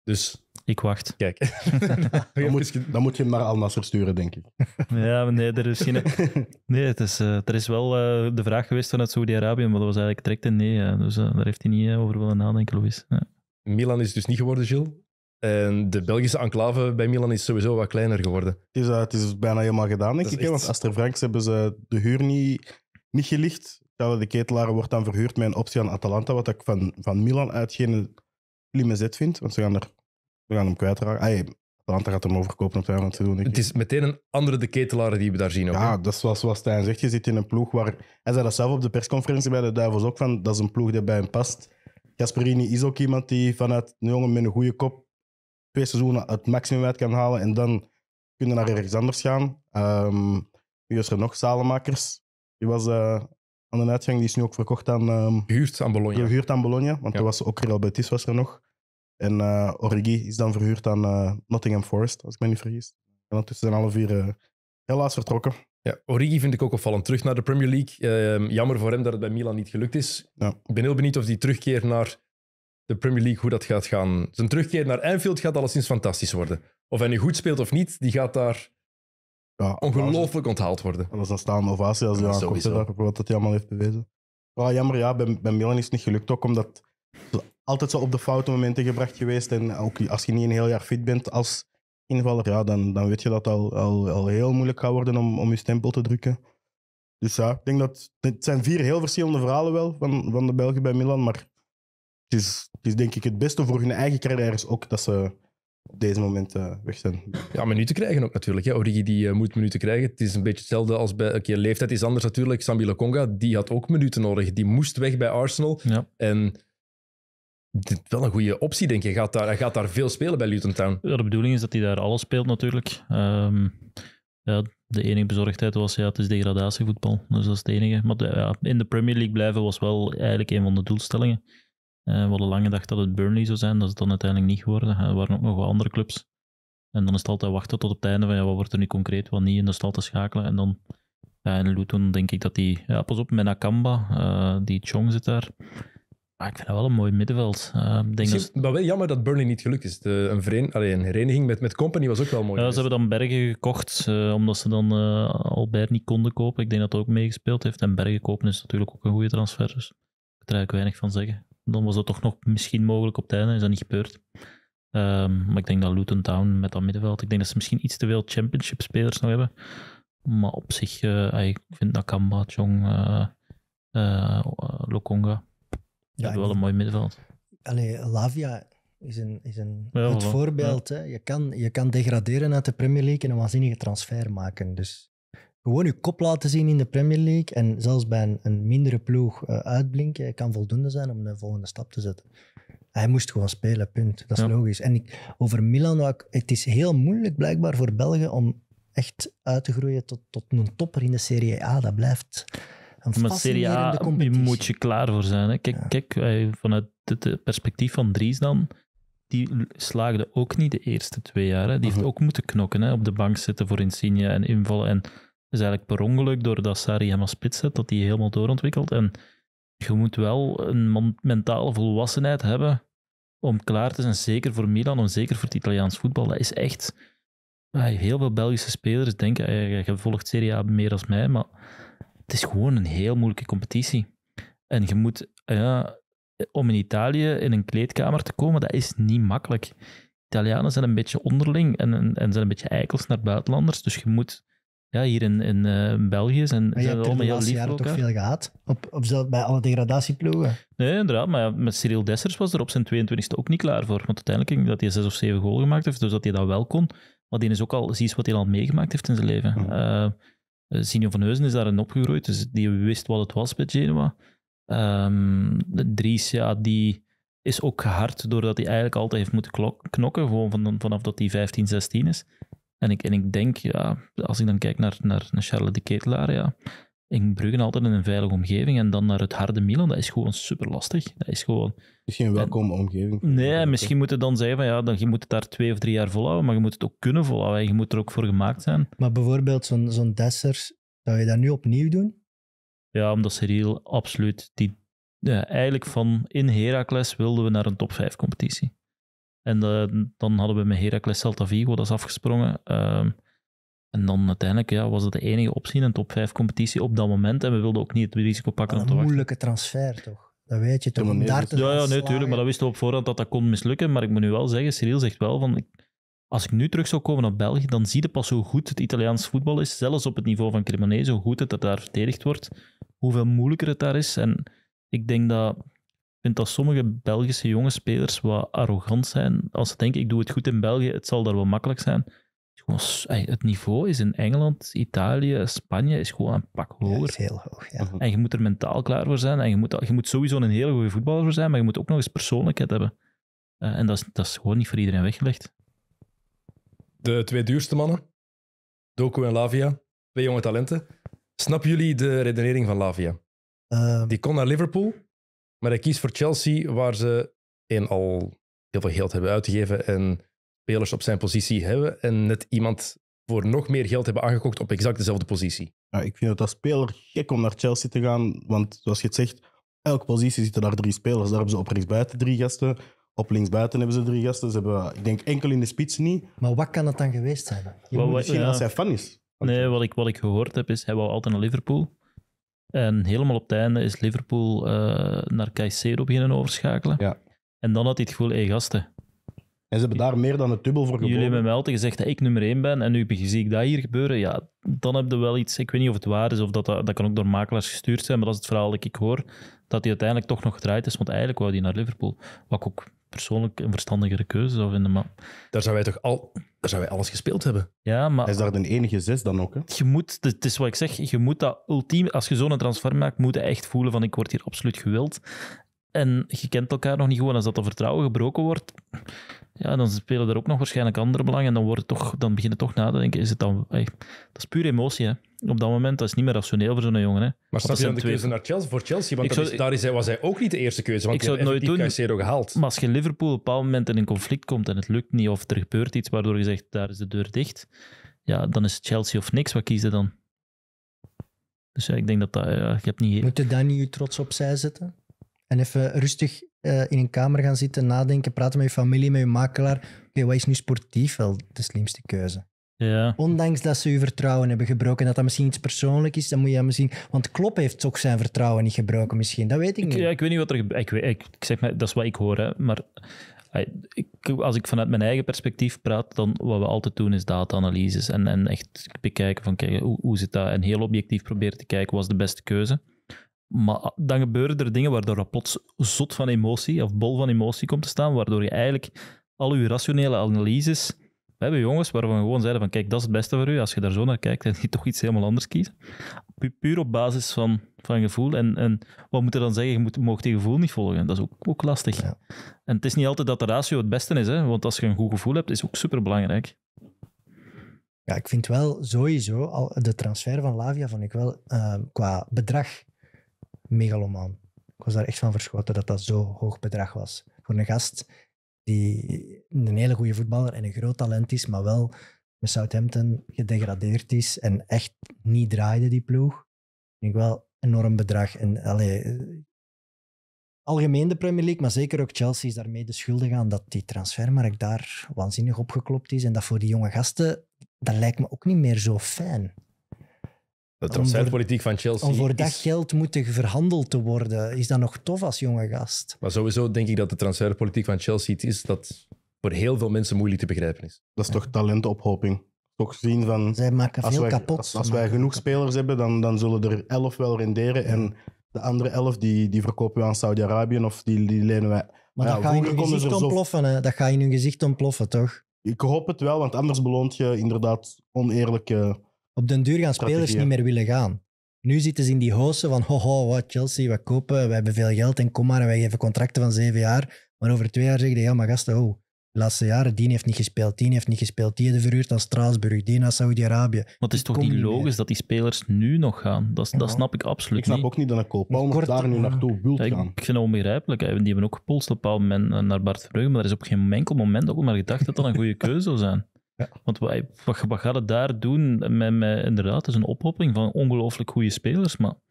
Dus... Ik wacht. Kijk. dan, moet, moet je hem naar Al-Nasser sturen, denk ik. ja, nee, er is geen... Nee, het is, eh, er is wel eh, de vraag geweest vanuit Saudi-Arabië, maar dat was eigenlijk direct een nee. dus daar heeft hij niet over willen nadenken, Louis. Milan is dus niet geworden, Gilles. En de Belgische enclave bij Milan is sowieso wat kleiner geworden. Het is, eh, het is bijna helemaal gedaan, denk ik. Want Aster Franks hebben ze de huur niet, niet gelicht. De ketelaar wordt dan verhuurd met een optie aan Atalanta, wat ik van, van Milan uit geen slimme zet vind. Want ze gaan, er, ze gaan hem kwijtraken. Ay, Atalanta gaat hem overkopen op het einde te doen. Het is meteen een andere de ketelaar die we daar zien. Ook, ja, dat is zoals, zoals Stijn zegt. Je zit in een ploeg waar... Hij zei dat zelf op de persconferentie bij de Duivels ook, van, dat is een ploeg die bij hem past. Gasperini is ook iemand die vanuit een jongen met een goede kop twee seizoenen het maximum uit kan halen en dan kunnen naar ergens anders gaan. Um, nu is er nog Salemakers. Die was eh, aan de uitgang, die is nu ook verkocht aan... Um, aan Bologna. Gehuurd aan Bologna, want ja. was ook Real Betis was er nog. En uh, Origi is dan verhuurd aan eh, Nottingham Forest, als ik me niet vergis. En dan tussen alle vier helaas vertrokken. Ja, Origi vind ik ook opvallend. Terug naar de Premier League. Ehm, jammer voor hem dat het bij Milan niet gelukt is. Ja. Ik ben heel benieuwd of die terugkeert naar de Premier League, hoe dat gaat gaan. Zijn terugkeer naar Anfield gaat alleszins fantastisch worden. Of hij nu goed speelt of niet, die gaat daar ja, ongelooflijk onthaald worden. dat is een staan ovatie als hij ja, aankomt, wat dat hij allemaal heeft bewezen. jammer, ja, bij, bij Milan is het niet gelukt ook, omdat altijd zo op de foute momenten gebracht geweest. En ook als je niet een heel jaar fit bent als invaller, ja, dan, dan weet je dat al, al, al heel moeilijk gaat worden om, om je stempel te drukken. Dus ja, ik denk dat het zijn vier heel verschillende verhalen wel van, van de Belgen bij Milan, maar het is het is denk ik het beste voor hun eigen carrière is ook dat ze op deze moment eh, weg zijn. Ja, minuten krijgen ook natuurlijk. Hè. Origi die, eh, moet minuten krijgen. Het is een beetje hetzelfde als bij... okay, leeftijd is anders natuurlijk. Sambi Lokonga, die had ook minuten nodig. Die moest weg bij Arsenal. Ja. En dit, wel een goede optie, denk ik. Hij gaat daar, hij gaat daar veel spelen bij Luton Town. de bedoeling is dat hij daar alles speelt natuurlijk. Ehm, ja, de enige bezorgdheid was, ja, het is degradatievoetbal. Dus dat is het enige. Maar ja, in de Premier League blijven was wel eigenlijk een van de doelstellingen. Eh, we hadden lange gedacht dat het Burnley zou zijn, dat is het dan uiteindelijk niet geworden. Eh, er waren ook nog wel andere clubs. En dan is het altijd wachten tot op het einde van ja, wat wordt er nu concreet, wat niet. En dan is altijd schakelen. En dan ja, in Luton denk ik dat die... Ja, pas op, met Nakamba, eh, die Chong zit daar. Maar ah, ik vind dat wel een mooi middenveld. Uh, dat... wel jammer dat Burnley niet gelukt is. De, een, veren, allee, een hereniging met, met Company was ook wel mooi. Ja, ze hebben dan Bergen gekocht, omdat ze dan Albert niet konden kopen. Ik denk dat dat ook meegespeeld heeft. En Bergen kopen is natuurlijk ook een goede transfer. Dus daar kan ik weinig van zeggen dan was dat toch nog misschien mogelijk op het einde. Is dat niet gebeurd. Ehm, maar ik denk dat Luton Town met dat middenveld, ik denk dat ze misschien iets te veel championship spelers nog hebben. Maar op zich, eh, ik vind Nakamba, Chong, uh, Lokonga, ja, hebben wel een mooi middenveld. Allee, Lavia is een, is een ja, goed voorbeeld. Hè? Je, kan, je kan degraderen uit de Premier League en een waanzinnige transfer maken. Dus gewoon je kop laten zien in de Premier League en zelfs bij een, een mindere ploeg eh, uitblinken, kan voldoende zijn om de volgende stap te zetten. Hij moest gewoon spelen, punt. Dat is logisch. En ik, over Milan, het is heel moeilijk blijkbaar voor België om echt uit te groeien tot, tot een topper in de Serie A. Dat blijft een maar Serie A moet je klaar voor zijn. Hè? Kijk, kijk, eh, vanuit het perspectief van Dries dan, die slaagde ook niet de eerste twee jaar. Hè? Die heeft mhm. ook moeten knokken, hè? op de bank zitten voor Insigne en invallen en is eigenlijk per ongeluk, doordat Sari helemaal als spits zet, dat hij helemaal doorontwikkelt. En je moet wel een mentale volwassenheid hebben om klaar te zijn, zeker voor Milan, en zeker voor het Italiaans voetbal. Dat is echt... Ah, heel veel Belgische spelers denken, eh, je volgt Serie A meer dan mij, maar het is gewoon een heel moeilijke competitie. En je moet, eh, ja, om in Italië in een kleedkamer te komen, dat is niet makkelijk. Italianen zijn een beetje onderling en, en zijn een beetje eikels naar buitenlanders. Dus je moet ja, hier in, in, eh, België zijn, maar zijn allemaal heel lief. jaren toch veel gehad, op, op, zelf, bij alle degradatieploegen. Nee, inderdaad, maar met Cyril Dessers was er op zijn 22e ook niet klaar voor. Want uiteindelijk ging dat hij zes of zeven goals gemaakt heeft, dus dat hij dat wel kon. Maar die is ook al, zie wat hij al meegemaakt heeft in zijn leven. Oh. van Heusen is daarin opgegroeid, dus die wist wat het was bij Genoa. Um, Dries, ja, die is ook gehard doordat hij eigenlijk altijd heeft moeten knokken, gewoon van, vanaf dat hij 15, 16 is. En ik, en ik denk, ja, als ik dan kijk naar, naar Charlotte de Ketelaar, ja, in Brugge altijd in een veilige omgeving en dan naar het harde Milan, dat is gewoon super lastig. Dat is gewoon... Misschien een welkome omgeving. Nee, misschien moet je dan zeggen van ja, dan, je moet het daar twee of drie jaar volhouden, maar je moet het ook kunnen volhouden. Je moet er ook voor gemaakt zijn. Maar bijvoorbeeld zo'n zo'n Dessers, zou je dat nu opnieuw doen? Ja, omdat Cyril absoluut die... eigenlijk van in Heracles wilden we naar een top 5 competitie. En eh, dan hadden we met Heracles Celta dat is afgesprongen. Ehm, en dan uiteindelijk ja, was het de enige optie in een top 5 competitie op dat moment. En we wilden ook niet het risico pakken. Een moeilijke transfer toch? Dat weet je toch? Om daar te ja, ja nee, tuurlijk. Maar dat wisten we op voorhand dat dat kon mislukken. Maar ik moet nu wel zeggen, Cyril zegt wel van. Als ik nu terug zou komen naar België, dan zie je pas hoe goed het Italiaans voetbal is. Zelfs op het niveau van Cremonese, hoe goed het dat daar verdedigd wordt. Hoeveel moeilijker het daar is. En ik denk dat vind dat sommige Belgische jonge spelers wat arrogant zijn. Als ze denken, ik doe het goed in België, het zal daar wel makkelijk zijn. Het niveau is in Engeland, Italië, Spanje is gewoon een pak hoger. is heel hoog, ja. Mhm. En je moet er mentaal klaar voor zijn. En je moet, je moet sowieso een hele goede voetballer voor zijn, maar je moet ook nog eens persoonlijkheid hebben. Eh, en dat is, dat is gewoon niet voor iedereen weggelegd. De twee duurste mannen, Doku en Lavia, twee jonge talenten. Snappen jullie de redenering van Lavia? Ehm. Die kon naar Liverpool, maar hij kiest voor Chelsea, waar ze een al heel veel geld hebben uitgegeven en spelers op zijn positie hebben. En net iemand voor nog meer geld hebben aangekocht op exact dezelfde positie. Ja, ik vind het als speler gek om naar Chelsea te gaan. Want zoals je het zegt, elke positie zitten daar drie spelers. Daar hebben ze op rechtsbuiten drie gasten. Op linksbuiten hebben ze drie gasten. Ze hebben, ik denk, enkel in de spits niet. Maar wat kan het dan geweest zijn? Je wat, wat, misschien ja. als hij fan is. Nee, wat ik, wat ik gehoord heb is, hij wou altijd naar Liverpool. En helemaal op het einde is Liverpool eh, naar Caicedo beginnen overschakelen. Ja. En dan had hij het gevoel, hé gasten. En ze hebben daar meer dan een dubbel voor geboden. Jullie hebben mij altijd gezegd dat ik nummer één ben en nu zie ik dat hier gebeuren. Ja, dan heb je wel iets, ik weet niet of het waar is of dat, dat kan ook door makelaars gestuurd zijn, maar dat is het verhaal dat ik hoor, dat hij uiteindelijk toch nog gedraaid is, want eigenlijk wou hij naar Liverpool. Wat ik ook persoonlijk een verstandigere keuze zou vinden. Maar... Daar zou wij toch al, daar zou wij alles gespeeld hebben. Ja, maar... Hij is daar de enige zes dan ook. Hè? Je moet, het is wat ik zeg, je moet dat ultieme... als je zo'n transfer maakt, moet je echt voelen van ik word hier absoluut gewild. En je kent elkaar nog niet gewoon. Als dat vertrouwen gebroken wordt, ja, dan spelen er ook nog waarschijnlijk andere belangen. En dan, wordt toch, dan beginnen toch na te denken: is het dan. dat is puur emotie, hè? Op dat moment, dat is niet meer rationeel voor zo'n jongen. Hè? Maar snap je de keuze naar Chelsea, voor Chelsea? Want daar is hij, was hij ook niet de eerste keuze, want ik zou het nooit doen, gehaald. Maar als je Liverpool op een bepaald moment in een conflict komt en het lukt niet, of er gebeurt iets waardoor je zegt, daar is de deur dicht, ja, dan is Chelsea of niks. Wat kiezen dan? Dus ja, ik denk dat dat... Eh, ja, ik heb niet... Moet je daar niet je trots opzij zetten? En even rustig eh, in een kamer gaan zitten, nadenken, praten met je familie, met je makelaar. Oké, wat is nu sportief wel de slimste keuze? Ja. Ondanks dat ze je vertrouwen hebben gebroken, en dat dat misschien iets persoonlijk is, dan moet je dat misschien... Want Klopp heeft ook zijn vertrouwen niet gebroken misschien, dat weet ik, niet. Ja, ik weet niet wat er... Ik, weet, ik, zeg maar, dat is wat ik hoor, hè. maar eh, als ik vanuit mijn eigen perspectief praat, dan wat we altijd doen is data-analyses en, en echt bekijken van kijk, hoe, hoe zit dat en heel objectief proberen te kijken wat is de beste keuze. Maar dan gebeuren er dingen waardoor je plots zot van emotie of bol van emotie komt te staan, waardoor je eigenlijk al je rationele analyses... We hebben jongens waarvan we gewoon zeiden van kijk, dat is het beste voor u. Als je daar zo naar kijkt en je toch iets helemaal anders kiezen, puur op basis van, van gevoel. En, en wat moet er dan zeggen? Je moet, mocht je gevoel niet volgen. Dat is ook, ook lastig. En het is niet altijd dat de ratio het beste is. Hè? Want als je een goed gevoel hebt, is ook superbelangrijk. Ja, ik vind wel sowieso, al de transfer van Lavia vond ik wel eh, qua bedrag megalomaan. Ik was daar echt van verschoten dat dat zo hoog bedrag was. Voor een gast die een hele goede voetballer en een groot talent is, maar wel met Southampton gedegradeerd is en echt niet draaide die ploeg. Vind ik wel enorm bedrag. En allee, algemeen de Premier League, maar zeker ook Chelsea is daarmee de schuldig aan dat die transfermarkt daar waanzinnig opgeklopt is. En dat voor die jonge gasten, dat lijkt me ook niet meer zo fijn. De transferpolitiek van Chelsea. Om voor dat geld moeten verhandeld te worden, is dat nog tof als jonge gast? Maar sowieso denk ik dat de transferpolitiek van Chelsea het is dat voor heel veel mensen moeilijk te begrijpen is. Dat is toch talentophoping? Toch zien van. Zij maken veel kapot. Als, als wij genoeg spelers hebben, dan, dan zullen er elf wel renderen. En de andere elf die, die verkopen we aan Saudi-Arabië of die, die lenen wij. Maar ja, dat ga je gezicht ontploffen, Dat ga je in hun gezicht ontploffen, toch? Ik hoop het wel, want anders beloont je inderdaad oneerlijke op den duur gaan spelers niet meer willen gaan. Nu zitten ze in die hoosen van, ho, wat Chelsea, we kopen, we hebben veel geld en kom maar, en wij geven contracten van zeven jaar. Maar over twee jaar zeggen ze, ja, maar gasten, oh, laatste jaren, die heeft niet gespeeld, die heeft niet gespeeld, die heeft verhuurd aan Straatsburg, die naar Saudi-Arabië. Maar het is toch niet logisch dat die spelers nu nog gaan? Dat, dat snap ik absoluut niet. Ik snap ook niet dat een Waarom nog daar nu naartoe wilt gaan. Ik, vind het onbegrijpelijk. Die hebben ook gepolst op een bepaald moment eh, naar Bart Verbrugge, maar er is op geen enkel moment ook maar gedacht dat dat een goede keuze zou zijn. Want wat, wat gaat het daar doen? Met, inderdaad, het is een ophopping van ongelooflijk goede spelers, maar dat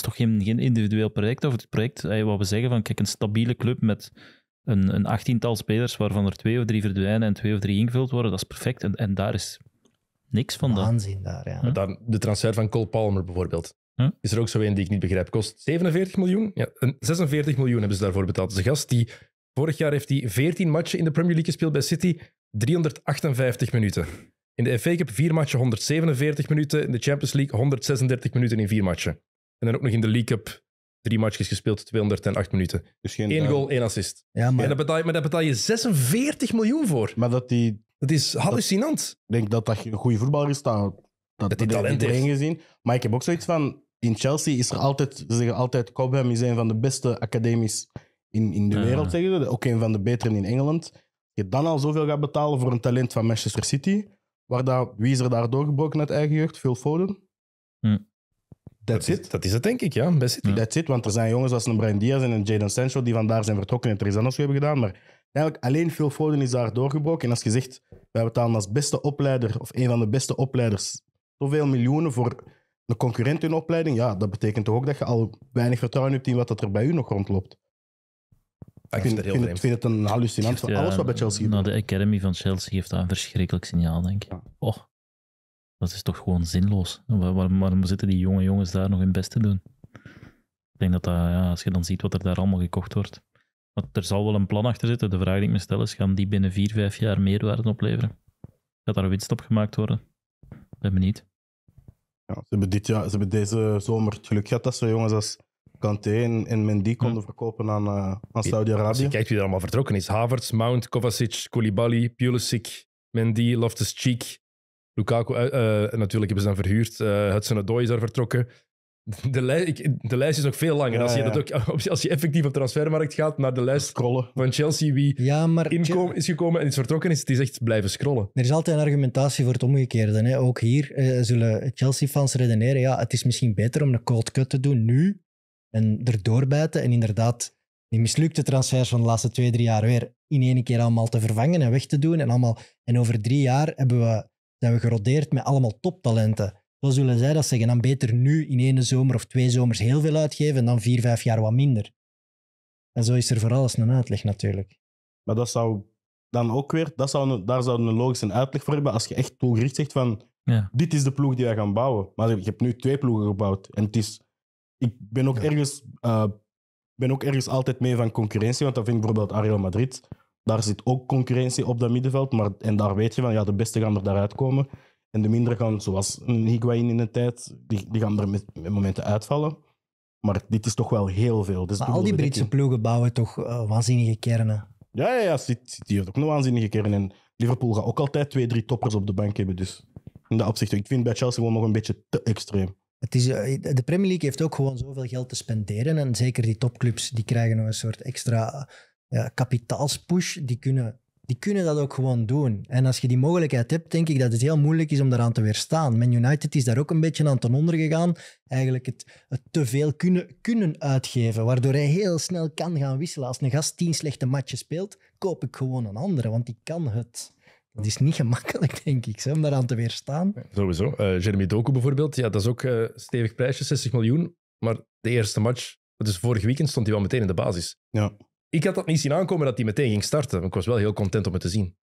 is toch geen, geen individueel project? Of het project, waar eh, wat we zeggen van, kijk, een stabiele club met een, een achttiental spelers waarvan er twee of drie verdwijnen en twee of drie ingevuld worden, dat is perfect. En, en daar is niks van. Waanzin daar, ja. Hm? Dan de transfer van Cole Palmer bijvoorbeeld. Hm? Is er ook zo een die ik niet begrijp. Kost 47 miljoen? Ja, 46 miljoen hebben ze daarvoor betaald. Dat dus gast die Vorig jaar heeft hij 14 matchen in de Premier League gespeeld bij City, 358 minuten. In de FA Cup 4 matchen 147 minuten, in de Champions League 136 minuten in 4 matchen. En dan ook nog in de League Cup drie matchjes gespeeld, 208 minuten. Dus geen, eh, goal, 1 assist. Ja, maar... En daar betaal, je, 46 miljoen voor. Maar dat die... Dat is hallucinant. ik denk dat dat een goede voetballer is. Dat, dat, dat die talent heeft. Gezien. Maar ik heb ook zoiets van... In Chelsea is er altijd... Ze zeggen altijd, Cobham is een van de beste academisch in, in de wereld, zeggen ze. Ook een van de beteren in Engeland. Je dan al zoveel gaat betalen voor een talent van Manchester City. Waar dat, wie is er daar doorgebroken uit eigen jeugd? Phil Foden. Hm. That's dat is, it. dat is het, denk ik, ja. dat City. That's it, want er zijn jongens als een Brian Diaz en een Jaden Sancho die vandaar zijn vertrokken en Tristan hebben gedaan. Maar eigenlijk alleen Phil Foden is daar doorgebroken. En als je zegt, wij betalen als beste opleider of een van de beste opleiders zoveel miljoenen voor een concurrent in opleiding, ja, dat betekent toch ook dat je al weinig vertrouwen hebt in wat dat er bij u nog rondloopt. Ik vind, het, een hallucinant van alles wat bij Chelsea gebeurt. Nou, de Academy van Chelsea heeft daar een verschrikkelijk signaal, denk ik. Oh, dat is toch gewoon zinloos. Waar, waar, waarom zitten die jonge jongens daar nog hun best te doen? Ik denk dat, dat ja, als je dan ziet wat er daar allemaal gekocht wordt. Want er zal wel een plan achter zitten. De vraag die ik me stel is: gaan die binnen vier, vijf jaar meerwaarde opleveren? Gaat daar winst op gemaakt worden? Ben benieuwd. Ja, ze, hebben dit jaar, ze hebben deze zomer het geluk gehad dat ze jongens als Kanté en, Mendy hm. konden verkopen aan, eh, aan Saudi-Arabië. je kijkt wie er allemaal vertrokken is. Havertz, Mount, Kovacic, Koulibaly, Pulisic, Mendy, Loftus-Cheek, Lukaku. Eh, eh, natuurlijk hebben ze dan verhuurd. Hudson-Odoi is daar vertrokken. De, de, lijst is nog veel langer. als, je dat ook, als je effectief op de transfermarkt gaat naar de lijst scrollen. van Chelsea, wie ja, maar is gekomen en is vertrokken, is het is echt blijven scrollen. Er is altijd een argumentatie voor het omgekeerde. Hè? Ook hier zullen Chelsea-fans redeneren: ja, het is misschien beter om een cold cut te doen nu en erdoor bijten. En inderdaad, die mislukte transfers van de laatste twee, drie jaar weer in één keer allemaal te vervangen en weg te doen. En, allemaal, en over drie jaar hebben we, zijn we gerodeerd met allemaal toptalenten. Zo zullen zij dat zeggen. Dan beter nu in één zomer of twee zomers heel veel uitgeven en dan vier, vijf jaar wat minder. En zo is er voor alles een uitleg natuurlijk. Maar dat zou dan ook weer, dat zou, daar zou een logische uitleg voor hebben als je echt toegericht zegt van dit is de ploeg die wij gaan bouwen. Maar je hebt nu twee ploegen gebouwd en het is ik ben ook, ergens, eh, ben ook ergens altijd mee van concurrentie. Want dat vind ik bijvoorbeeld Real Madrid. Daar zit ook concurrentie op dat middenveld. Maar, en daar weet je van, ja, de beste gaan er daaruit komen. En de mindere gaan, zoals een Higuain in de tijd, die, die gaan er met, momenten uitvallen. Maar dit is toch wel heel veel. Dus al die Britse ploegen bouwen toch eh, waanzinnige kernen? Ja, ja, ja City, City heeft ook een waanzinnige kern. En Liverpool gaat ook altijd twee, drie toppers op de bank hebben. Dus in dat opzicht, ik vind bij Chelsea gewoon nog een beetje te extreem. Eh, de Premier League heeft ook gewoon zoveel geld te spenderen. En zeker die topclubs, die krijgen nog een soort extra ja, kapitaalspush. Die kunnen, die kunnen dat ook gewoon doen. En als je die mogelijkheid hebt, denk ik dat het heel moeilijk is om daaraan te weerstaan. Man United is daar ook een beetje aan ten onder gegaan. Eigenlijk het, het te veel kunnen, kunnen uitgeven, waardoor hij heel snel kan gaan wisselen. Als een gast tien slechte matchen speelt, koop ik gewoon een andere, want die kan het. Het is niet gemakkelijk, denk ik, hè, om daaraan te weerstaan. Sowieso. Eh, Jeremy Doku bijvoorbeeld, ja, dat is ook uh, stevig prijsje, 60 miljoen. Maar de eerste match, dus vorig weekend, stond hij wel meteen in de basis. Ja. Ik had dat niet zien aankomen dat hij meteen ging starten. Ik was wel heel content om het te zien.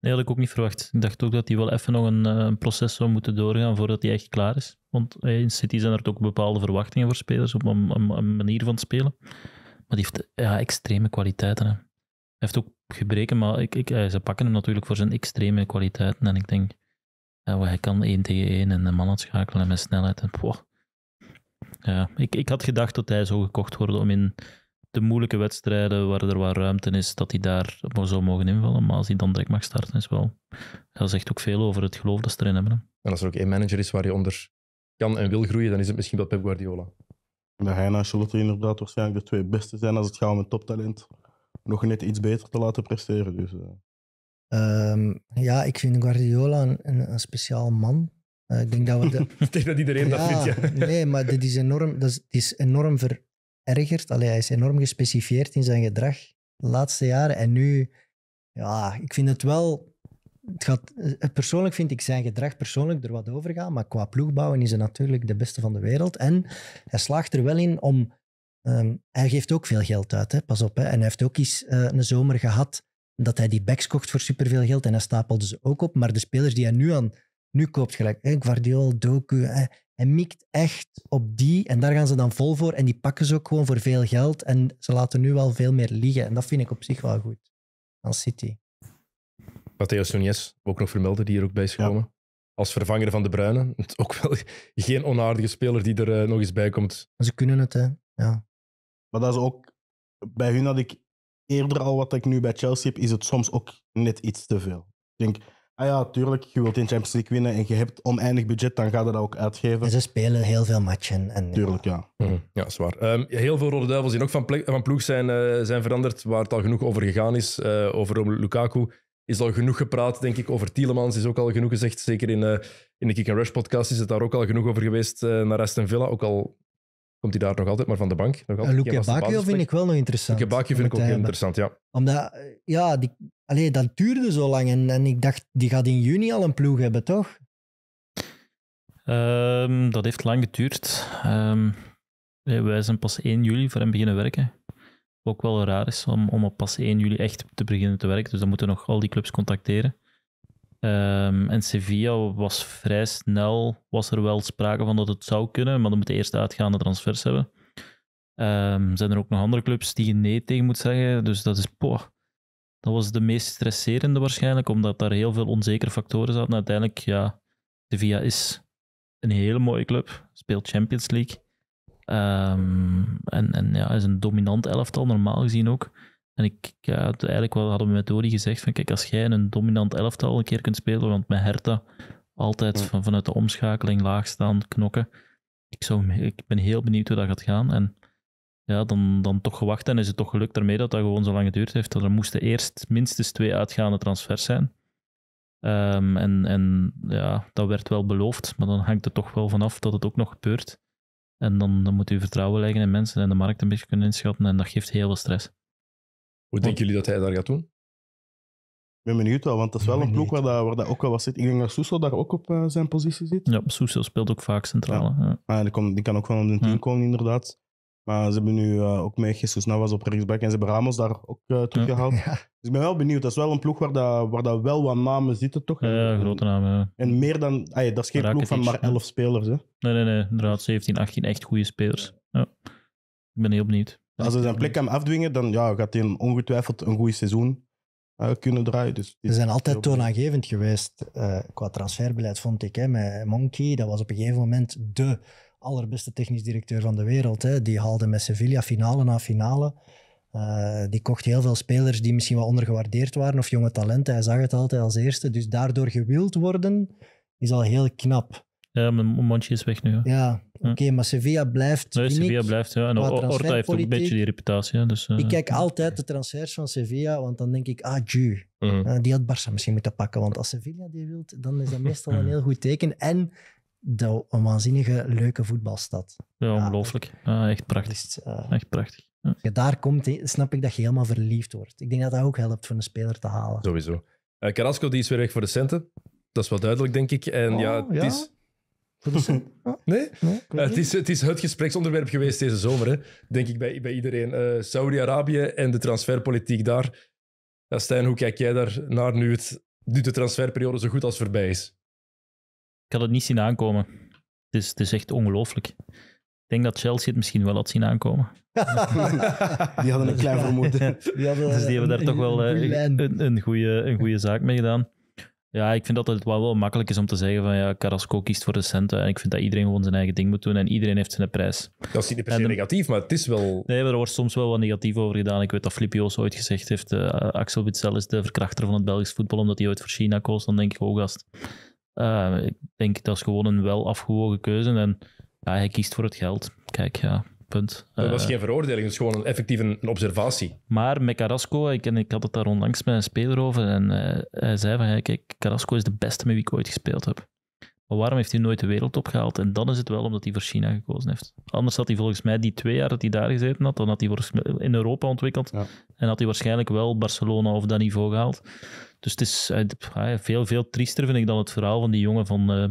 Nee, had ik ook niet verwacht. Ik dacht ook dat hij wel even nog een, eh, proces zou moeten doorgaan voordat hij echt klaar is. Want in City zijn er toch bepaalde verwachtingen voor spelers op een, een manier van spelen. Maar die heeft ja, extreme kwaliteiten. Hè heeft ook gebreken, maar ik, ik, eh, ze pakken hem natuurlijk voor zijn extreme kwaliteiten. En ik denk, ja, eh, hij kan 1 tegen 1 en de man uitschakelen met snelheid. En, wow. ja, ik, ik had gedacht dat hij zou gekocht worden om in de moeilijke wedstrijden waar er wat ruimte is, dat hij daar zou mogen invallen. Maar als hij dan direct mag starten, is wel. Dat zegt ook veel over het geloof dat ze erin hebben. En als er ook één manager is waar je onder kan en wil groeien, dan is het misschien wel Pep Guardiola. Dat hij en Charlotte inderdaad waarschijnlijk de twee beste zijn als het gaat om een toptalent nog net iets beter te laten presteren. Dus, eh. ehm, ja, ik vind Guardiola een, een, speciaal man. Eh, ik denk dat dat iedereen dat vindt. Ja. nee, maar dit is enorm, dat is, het is enorm verergerd. Allee, hij is enorm gespecifieerd in zijn gedrag de laatste jaren. En nu, ja, ik vind het wel. Het gaat, eh, persoonlijk vind ik zijn gedrag persoonlijk er wat over gaan, maar qua ploegbouwen is hij natuurlijk de beste van de wereld. En hij slaagt er wel in om Ehm, hij geeft ook veel geld uit, hè? pas op. Hè? En hij heeft ook eens uh, een zomer gehad dat hij die backs kocht voor superveel geld en hij stapelde ze ook op. Maar de spelers die hij nu, aan, nu koopt, gelijk hè? Guardiol, Doku, hij mikt echt op die en daar gaan ze dan vol voor en die pakken ze ook gewoon voor veel geld en ze laten nu wel veel meer liggen. En dat vind ik op zich wel goed aan City. Matteo Nunes, ook nog vermelden, die hier ook bij is gekomen. Als vervanger van De Bruinen, Ook wel geen onaardige speler die er eh, nog eens bij komt. Ze kunnen het, hè. Ja. Maar dat is ook... Bij hun had ik eerder al wat ik nu bij Chelsea heb, is het soms ook net iets te veel. Ik denk, ah ja, tuurlijk, je wilt in Champions League winnen en je hebt oneindig budget, dan gaat het dat ook uitgeven. En ze spelen heel veel matchen. En, tuurlijk, ja. Mhm. Ja, zwaar. Ehm, heel veel Rode Duivels die ook van, van ploeg zijn, eh, zijn veranderd, waar het al genoeg over gegaan is, uh, over Lukaku. Is al genoeg gepraat, denk ik, over Tielemans. Is ook al genoeg gezegd. Zeker in, eh, in de Kick and Rush podcast is het daar ook al genoeg over geweest naar Aston Villa. Ook al Komt hij daar nog altijd, maar van de bank. Nog Luke vind ik wel nog interessant. Luke Bakio vind ik ook heel interessant, ja. Omdat, ja, die, dat duurde zo lang. En, en ik dacht, die gaat in juni al een ploeg hebben, toch? Ehm, dat heeft lang geduurd. Ehm, wij zijn pas 1 juli voor hem beginnen werken. Ook wel raar is om, om op pas 1 juli echt te beginnen te werken. Dus dan moeten we nog al die clubs contacteren. Ehm, en Sevilla was vrij snel, was er wel sprake van dat het zou kunnen, maar dan moet je eerst uitgaande transfers hebben. Ehm, zijn er ook nog andere clubs die je nee tegen moet zeggen? Dus dat is, dat was de meest stresserende waarschijnlijk, omdat daar heel veel onzekere factoren zaten. Uiteindelijk, ja, Sevilla is een hele mooie club, speelt Champions League. Ehm, en en ja, is een dominant elftal, normaal gezien ook. En ik, ja, eigenlijk wel, hadden we met Dodi gezegd van kijk, als jij een dominant elftal een keer kunt spelen, want met Herta altijd van, vanuit de omschakeling laag staan, knokken. Ik, zou, ik ben heel benieuwd hoe dat gaat gaan. En ja, dan, dan toch gewacht en is het toch gelukt ermee dat dat gewoon zo lang geduurd heeft. Dat er moesten eerst minstens twee uitgaande transfers zijn. Ehm, en en ja, dat werd wel beloofd, maar dan hangt het toch wel vanaf dat het ook nog gebeurt. En dan, dan moet u vertrouwen leggen in mensen en de markt een beetje kunnen inschatten en dat geeft heel veel stress hoe denken jullie dat hij daar gaat doen? Ik ben benieuwd wel, want dat is wel een ploeg waar dat, waar dat ook wel wat zit. Ik denk dat Soesel daar ook op eh, zijn positie zit. Ja, Soesel speelt ook vaak centrale. Ja. die, die kan ook van op de team komen, inderdaad. Maar ze hebben nu uh, ook mee Jesus Navas op rechtsback en ze hebben Ramos daar ook uh, teruggehaald. Dus ik ben wel benieuwd. Dat is wel een ploeg waar, dat, waar dat wel wat namen zitten, toch? Ja, grote namen. Ja. En meer dan... Ay, ah, dat is geen ploeg van maar 11 spelers, hè? Nee, nee, nee. Inderdaad, 17, 18 echt goede spelers. Ja. Ik ben heel benieuwd. Als we zijn plek hem afdwingen, dan ja, gaat hij ongetwijfeld een goed seizoen eh, kunnen draaien. Dus ze zijn altijd toonaangevend geweest eh, qua transferbeleid, vond ik. Hè, met Monkey, dat was op een gegeven moment de allerbeste technisch directeur van de wereld. Hè. Die haalde met Sevilla finale na finale. Eh, die kocht heel veel spelers die misschien wel ondergewaardeerd waren of jonge talenten. Hij zag het altijd als eerste. Dus daardoor gewild worden is al heel knap. Ja, mijn mondje is weg nu. Ja, Hm. Oké, maar Sevilla blijft. Nee, Sevilla blijft, ja. En Orta heeft ook een beetje die reputatie. dus, eh, ik kijk altijd de transfers van Sevilla, want dan denk ik, ah, Ju. Mhm. Eh, die had Barça misschien moeten pakken. Want als Sevilla die wilt, dan is dat meestal een heel goed teken. En de, een waanzinnige, leuke voetbalstad. Ja, ah, ongelooflijk. Ja, ah, echt prachtig. Eh, echt prachtig. Ja. daar komt, snap ik dat je helemaal verliefd wordt. Ik denk dat dat ook helpt voor een speler te halen. Sowieso. Carrasco die is weer weg voor de centen. Dat is wel duidelijk, denk ik. En oh, ja, het is het? Ah, nee? Eh, het, is, het is gespreksonderwerp geweest deze zomer, hè. denk ik, bij, bij iedereen. Eh, Saudi-Arabië en de transferpolitiek daar. Ja, Stijn, hoe kijk jij daar naar nu, het, nu de transferperiode zo goed als voorbij is? Ik had het niet zien aankomen. Het is, het is echt ongelooflijk. Ik denk dat Chelsea het misschien wel had zien aankomen. die hadden een klein vermoeden. Die hadden, dus die hebben daar toch wel eh, een, een, goede, een goede zaak mee gedaan. Ja, ik vind dat het wel, wel makkelijk is om te zeggen van ja, Carrasco kiest voor de centen. En ik vind dat iedereen gewoon zijn eigen ding moet doen en iedereen heeft zijn prijs. Dat is niet per se negatief, maar het is wel... Nee, maar er wordt soms wel wat negatief over gedaan. Ik weet dat Flipio's ooit gezegd heeft, eh, Axel Witsel is de verkrachter van het Belgisch voetbal, omdat hij ooit voor China koos. Dan denk ik, ook oh, gast, eh, ik denk dat is gewoon een wel afgewogen keuze en ja, hij kiest voor het geld. Kijk, ja, Punt. Dat was eh, geen veroordeling, dat is gewoon een, effectief een, observatie. Maar met Carrasco, ik, ik had het daar onlangs met een speler over, en eh, hij zei van, kijk, Carrasco is de beste met wie ik ooit gespeeld heb. Maar waarom heeft hij nooit de wereld opgehaald? En dan is het wel omdat hij voor China gekozen heeft. Anders had hij volgens mij die twee jaar dat hij daar gezeten had, dan had hij in Europa ontwikkeld. En had hij waarschijnlijk wel Barcelona of dat niveau gehaald. Dus het is eh, ah, veel, veel triester, vind ik, dan het verhaal van die jongen van... Uh,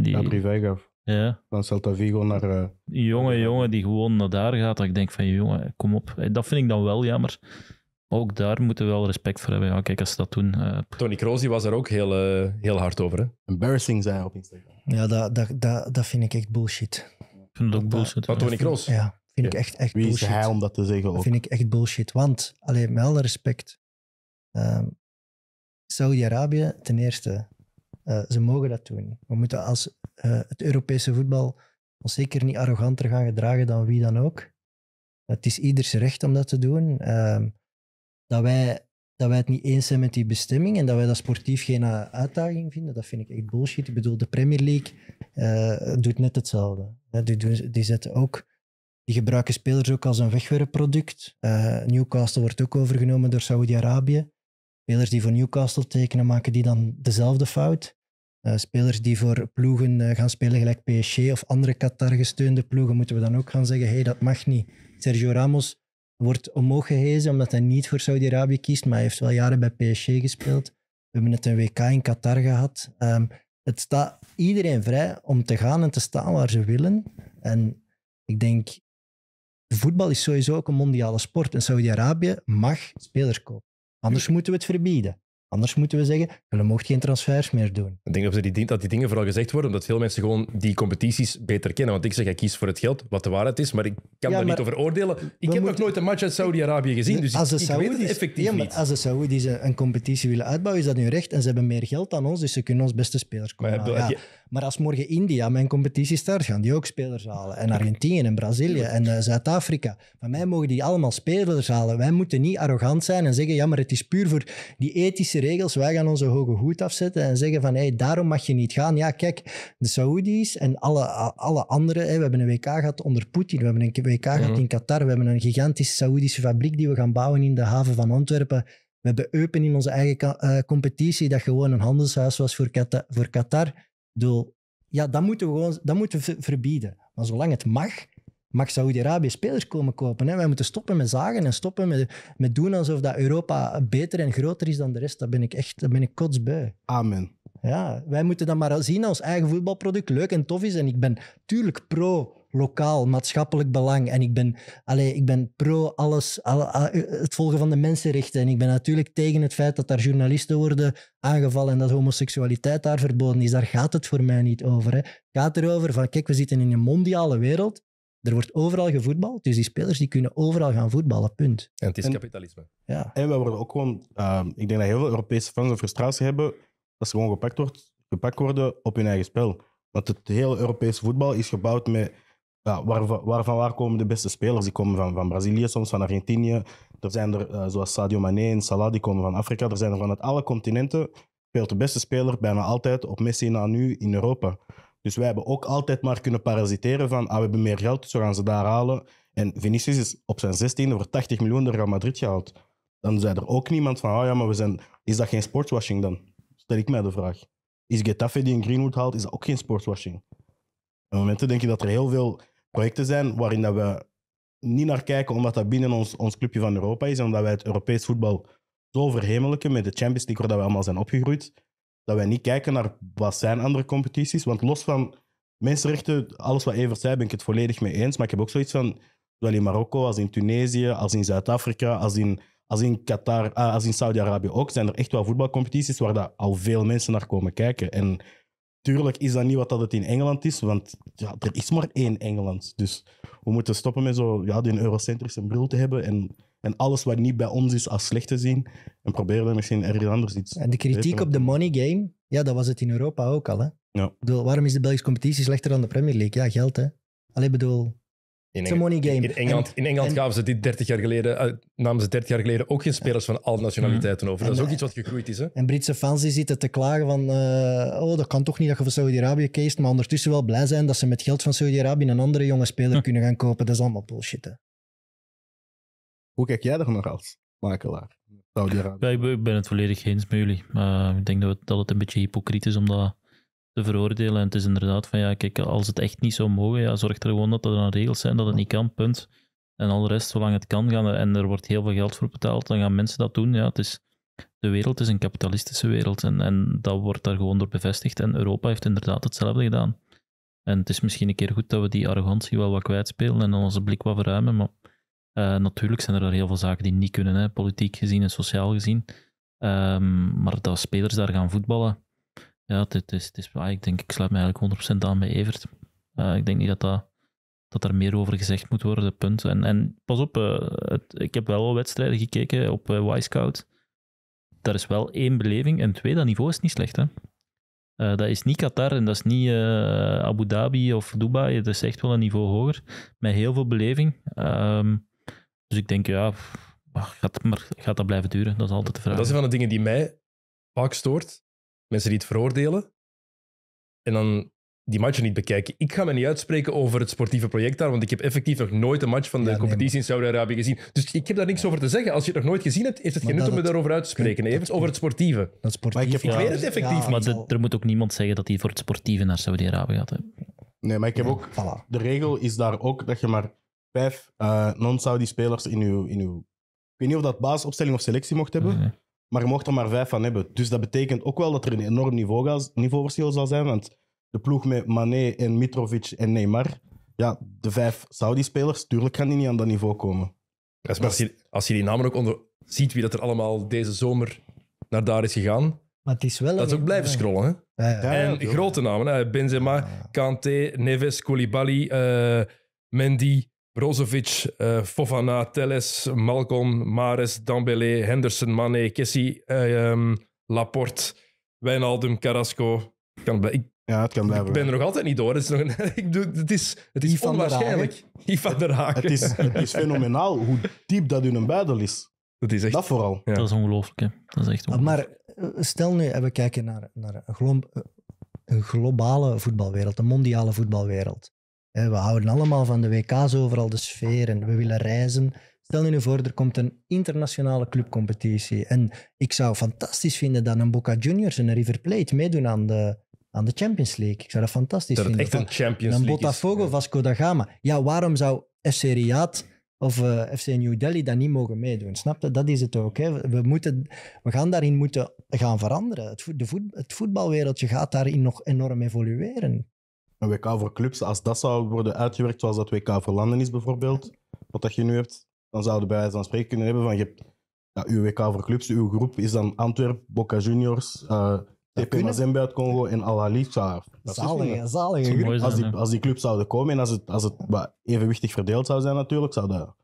die... Ja, ja. Van Celta Vigo naar... Uh, eh, jonge jongen die gewoon naar daar gaat. Dat ik denk van, jongen, kom op. Eh, dat vind ik dan wel jammer. Ook daar moeten we wel respect voor hebben. Ja, kijk, als ze dat doen... Uh... Eh, Tony Kroos was er ook heel, heel hard over. Hè? Embarrassing zijn op Instagram. Ja, dat, dat, dat, dat vind ik echt bullshit. Ik vind het ook bullshit. Van Tony Kroos? Ja, vind ik echt, echt bullshit. Wie is hij om dat te zeggen? Ook. Dat vind ik echt bullshit. Want, alleen met alle respect... Um, Saudi-Arabië ten eerste. Uh, ze mogen dat doen. We moeten als eh, het Europese voetbal ons zeker niet arroganter gaan gedragen dan wie dan ook. Het is ieders recht om dat te doen. Ehm, dat, wij, dat wij het niet eens zijn met die bestemming en dat wij dat sportief geen eh, uitdaging vinden, dat vind ik echt bullshit. Ik bedoel, de Premier League eh, doet net hetzelfde. Die, die, zetten ook, die gebruiken spelers ook als een wegwerpproduct. Newcastle wordt ook overgenomen door Saudi-Arabië. Spelers die voor Newcastle tekenen, maken die dan dezelfde fout. Eh, spelers die voor ploegen eh, gaan spelen, gelijk PSG of andere Qatar-gesteunde ploegen, moeten we dan ook gaan zeggen: hé, hey, dat mag niet. Sergio Ramos wordt omhoog gehezen omdat hij niet voor Saudi-Arabië kiest, maar hij heeft wel jaren bij PSG gespeeld. We hebben net een WK in Qatar gehad. Um, het staat iedereen vrij om te gaan en te staan waar ze willen. En ik denk, voetbal is sowieso ook een mondiale sport. En Saudi-Arabië mag spelers kopen. Anders moeten we het verbieden. Anders moeten we zeggen, we mogen geen transfers meer doen. Ik denk dat die, dat die dingen vooral gezegd worden, omdat veel mensen gewoon die competities beter kennen. Want ik zeg, ik kies voor het geld, wat de waarheid is, maar ik kan ja, daar niet over oordelen. Ik heb nog nooit een match uit Saudi-Arabië gezien, dus als de Saoedi's, Als Saoedi's een competitie willen uitbouwen, is dat hun recht. En ze hebben meer geld dan ons, dus ze kunnen ons beste spelers komen maar als morgen India mijn competitie start, gaan die ook spelers halen. En Argentinië en Brazilië en eh, Zuid-Afrika. Van mij mogen die allemaal spelers halen. Wij moeten niet arrogant zijn en zeggen, ja, maar het is puur voor die ethische regels. Wij gaan onze hoge hoed afzetten en zeggen van, hé, hey, daarom mag je niet gaan. Ja, kijk, de Saoedi's en alle, alle anderen, we hebben een WK gehad onder Poetin, we hebben een WK gehad mhm. in Qatar, we hebben een gigantische Saoedische fabriek die we gaan bouwen in de haven van Antwerpen. We hebben Eupen in onze eigen eh, competitie, dat gewoon een handelshuis was voor Voor Qatar bedoel, ja, dat moeten we gewoon dat moeten we verbieden. Maar zolang het mag, mag Saudi-Arabië spelers komen kopen. Hè? Wij moeten stoppen met zagen en stoppen met, met doen alsof dat Europa beter en groter is dan de rest. Daar ben ik echt ben ik kotsbui. Amen. Ja, wij moeten dat maar zien als eigen voetbalproduct leuk en tof is. En ik ben tuurlijk pro lokaal, maatschappelijk belang. En ik ben, allee, ik ben pro alles, het volgen van de mensenrechten. En ik ben natuurlijk tegen het feit dat daar journalisten worden aangevallen en dat homoseksualiteit daar verboden is. Daar gaat het voor mij niet over. Het gaat erover van, kijk, we zitten in een mondiale wereld. Er wordt overal gevoetbald, dus die spelers die kunnen overal gaan voetballen, punt. En het is kapitalisme. Ja. En we worden ook gewoon... Ehm, ik denk dat heel veel Europese fans een frustratie hebben dat ze gewoon gepakt, wordt, gepakt worden op hun eigen spel. Want het hele Europese voetbal is gebouwd met ja, waar, van waar komen de beste spelers? Die komen van, van Brazilië, soms van Argentinië. Er zijn er, eh, zoals Sadio Mane en Salah, die komen van Afrika. Er zijn er vanuit alle continenten. Speelt de beste speler bijna altijd op Messi na nu in Europa. Dus wij hebben ook altijd maar kunnen parasiteren van ah, we hebben meer geld, zo dus gaan ze daar halen. En Vinicius is op zijn 16 voor 80 miljoen door Real Madrid gehaald. Dan zei er ook niemand van, oh ja, maar we zijn... is dat geen sportswashing dan? Stel ik mij de vraag. Is Getafe die een Greenwood haalt, is dat ook geen sportswashing? Op momenten denk je dat er heel veel projecten zijn waarin dat we niet naar kijken, omdat dat binnen ons, ons clubje van Europa is. En omdat wij het Europees voetbal zo verhemelijken met de Champions League, waar dat we allemaal zijn opgegroeid. Dat wij niet kijken naar wat zijn andere competities. Want los van mensenrechten, alles wat Evert zei, ben ik het volledig mee eens. Maar ik heb ook zoiets van, zowel in Marokko als in Tunesië, als in Zuid-Afrika, als in, als in Qatar, ah, als in Saudi-Arabië ook, zijn er echt wel voetbalcompetities waar dat al veel mensen naar komen kijken. En Tuurlijk is dat niet wat dat het in Engeland is, want ja, er is maar één Engeland. Dus we moeten stoppen met zo, ja, die eurocentrische bril te hebben en, en alles wat niet bij ons is als slecht te zien. En proberen er misschien ergens anders iets En De kritiek op de money game, ja, dat was het in Europa ook al. Hè? Ja. Ik bedoel, waarom is de Belgische competitie slechter dan de Premier League? Ja, geld hè. Alleen bedoel, in In Engeland, gaven ze dit 30 jaar geleden, eh, namen ze 30 jaar geleden ook geen spelers van alle nationaliteiten mm-hmm. over. dat is ook iets wat gegroeid is. Hè? En Britse fans die zitten te klagen van eh, oh, dat kan toch niet dat je voor Saudi-Arabië keest, maar ondertussen wel blij zijn dat ze met geld van Saudi-Arabië een andere jonge speler hm. kunnen gaan kopen. Dat is allemaal bullshit. Hoe kijk jij er nog als makelaar? ik ben het volledig eens met jullie. Eh, ik denk dat het, dat het een beetje hypocriet is om dat te veroordelen. En het is inderdaad van ja, kijk, als het echt niet zou mogen, ja, zorg er gewoon dat er dan regels zijn dat het niet kan, punt. En al de rest, zolang het kan gaan er, en er wordt heel veel geld voor betaald, dan gaan mensen dat doen. Ja, het is, de wereld is een kapitalistische wereld en, en dat wordt daar gewoon door bevestigd. En Europa heeft inderdaad hetzelfde gedaan. En het is misschien een keer goed dat we die arrogantie wel wat kwijtspelen en onze blik wat verruimen. Maar eh, natuurlijk zijn er daar heel veel zaken die niet kunnen, hè, politiek gezien en sociaal gezien. Ehm, maar dat spelers daar gaan voetballen, ja, het is, het is, ah, ik denk, ik sluit me eigenlijk 100% aan bij Evert. Eh, ik denk niet dat, dat, dat er meer over gezegd moet worden, punt. En, en pas op, eh, ik heb wel al wedstrijden gekeken op uh, Wisecout. Daar is wel één beleving. En twee, dat niveau is niet slecht, hè. dat is niet Qatar en dat is niet Abu Dhabi of Dubai. Dat is echt wel een niveau hoger. Met heel veel beleving. Ehm, dus ik denk, ja, gaat, maar gaat dat blijven duren? Dat is altijd de vraag. Dat is een van de dingen die mij vaak stoort mensen die het veroordelen en dan die matchen niet bekijken. Ik ga me niet uitspreken over het sportieve project daar, want ik heb effectief nog nooit een match van de competitie in Saudi-Arabië gezien. Dus ik heb daar niks over te zeggen. Als je het nog nooit gezien hebt, is het geen nut om me daarover uit te spreken. Even over het sportieve. Dat maar ik, heb... weet het effectief. maar er moet ook niemand zeggen dat hij voor het sportieve naar Saudi-Arabië gaat. Nee, maar ik heb ook... De regel is daar ook dat je maar vijf eh, non-Saudi-spelers in je, in uw. Ik weet niet of dat basisopstelling of selectie mocht hebben maar je mocht er maar vijf van hebben. Dus dat betekent ook wel dat er een enorm niveauverschil zal zijn. Want de ploeg met Mané en Mitrovic en Neymar, ja, de vijf Saudi-spelers, tuurlijk gaan die niet aan dat niveau komen. als, je, als je die namen ook onder, ziet wie dat er allemaal deze zomer naar daar is gegaan, maar het is wel dat is ook blijven scrollen. Hè? Ja, ja. En grote namen, Benzema, Kante, Neves, Koulibaly, eh, Mendy, Rozovic, eh, Fofana, Telles, Malcolm, Mares, Dambélé, Henderson, Mané, Kessie, eh, ehm, Laporte, Wijnaldum, Carrasco. Kan ik, ja, het kan blijven. Ik ben er nog altijd niet door. Het is, nog een, ik doe, het is, het is onwaarschijnlijk. Het is, het is fenomenaal hoe diep dat in een buidel is. Dat is echt... Dat vooral. Dat is ongelooflijk, hè. Dat is echt ongelooflijk. Maar eh, stel nu, we kijken naar, naar een, een globale voetbalwereld, een mondiale voetbalwereld. We houden allemaal van de WK's overal, de sfeer en we willen reizen. Stel je nu voor, er komt een internationale clubcompetitie. En ik zou fantastisch vinden dat een Boca Juniors en een River Plate meedoen aan de, aan de Champions League. Ik zou dat fantastisch dat vinden. echt een Champions League. Een Botafogo, is, Vasco da Gama. Ja, waarom zou FC Riyadh of eh, FC New Delhi dat niet mogen meedoen? Snap je? Dat is het ook. Hè? We, moeten, we gaan daarin moeten gaan veranderen. Het, voet, de voet, het voetbalwereldje gaat daarin nog enorm evolueren een WK voor clubs, als dat zou worden uitgewerkt zoals dat WK voor landen is bijvoorbeeld, wat dat je nu hebt, dan zouden bij wijze van spreken kunnen hebben van je hebt ja, uw WK voor clubs, uw groep is dan Antwerpen, Boca Juniors, uh, eh, TP Mazembe uit Congo en Al Ahly. Dat zalige, zalige als, die, als die clubs zouden komen en als het, als het evenwichtig verdeeld zou zijn natuurlijk, zou dat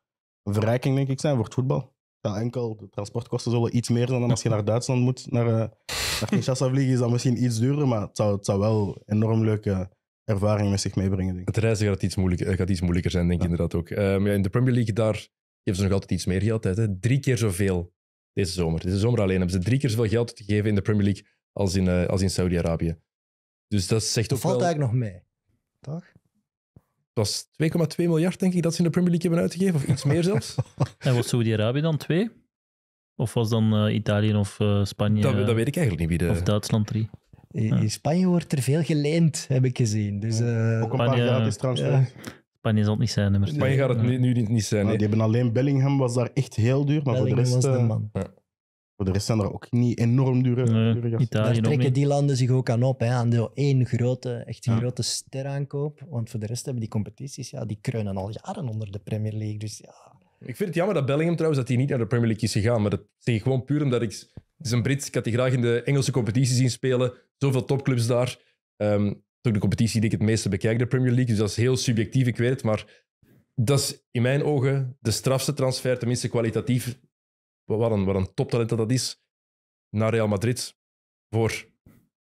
een verrijking denk ik zijn voor het voetbal. Ja, enkel de transportkosten zullen iets meer zijn dan als je naar Duitsland moet. Naar, eh, naar Kinshasa vliegen is dat misschien iets duurder, maar het zou, het zou wel enorm leuke ervaring met zich meebrengen. Denk ik. Het reizen gaat iets, moeilijk, eh, gaat iets moeilijker zijn, denk ik inderdaad ook. Ehm, in de Premier League daar geven ze nog altijd iets meer geld uit. Hè? Drie keer zoveel deze zomer. Deze zomer alleen hebben ze drie keer zoveel geld gegeven in de Premier League als in, eh, in Saudi-Arabië. Dus dat zegt ook valt eigenlijk nog mee, toch? Het was 2,2 miljard, denk ik, dat ze in de Premier League hebben uitgegeven, of iets meer zelfs. en was Saudi-Arabië dan twee? Of was dan eh, Italië of Spanje? Dat, dat, weet ik eigenlijk niet wie de... Of Duitsland drie. In, Spanje wordt er veel geleend, heb ik gezien. Dus, eh, Ook een paar gratis transfers. Spanje zal het niet zijn, nummer Spanje gaat het nu, niet zijn. Nou, nee. die hebben alleen Bellingham, was daar echt heel duur. Maar voor de rest, was de eh, man. Voor de rest zijn er ook niet enorm dure, dure Daar trekken die landen zich ook aan op. Hè, aan de één grote, echt grote ster aankoop. Want voor de rest hebben die competities, ja, die kruinen al jaren onder de Premier League. Dus ja, ik vind het jammer dat Bellingham trouwens dat hij niet naar de Premier League is gegaan. Maar dat zeg gewoon puur omdat ik het is een Brit. Ik had die graag in de Engelse competitie zien spelen. Zoveel topclubs daar. Um, is ook de competitie die ik het meeste bekijk, de Premier League. Dus dat is heel subjectief, ik weet het. Maar dat is in mijn ogen de strafste transfer, tenminste kwalitatief. Wat een, wat een toptalent dat dat is. Naar Real Madrid. Voor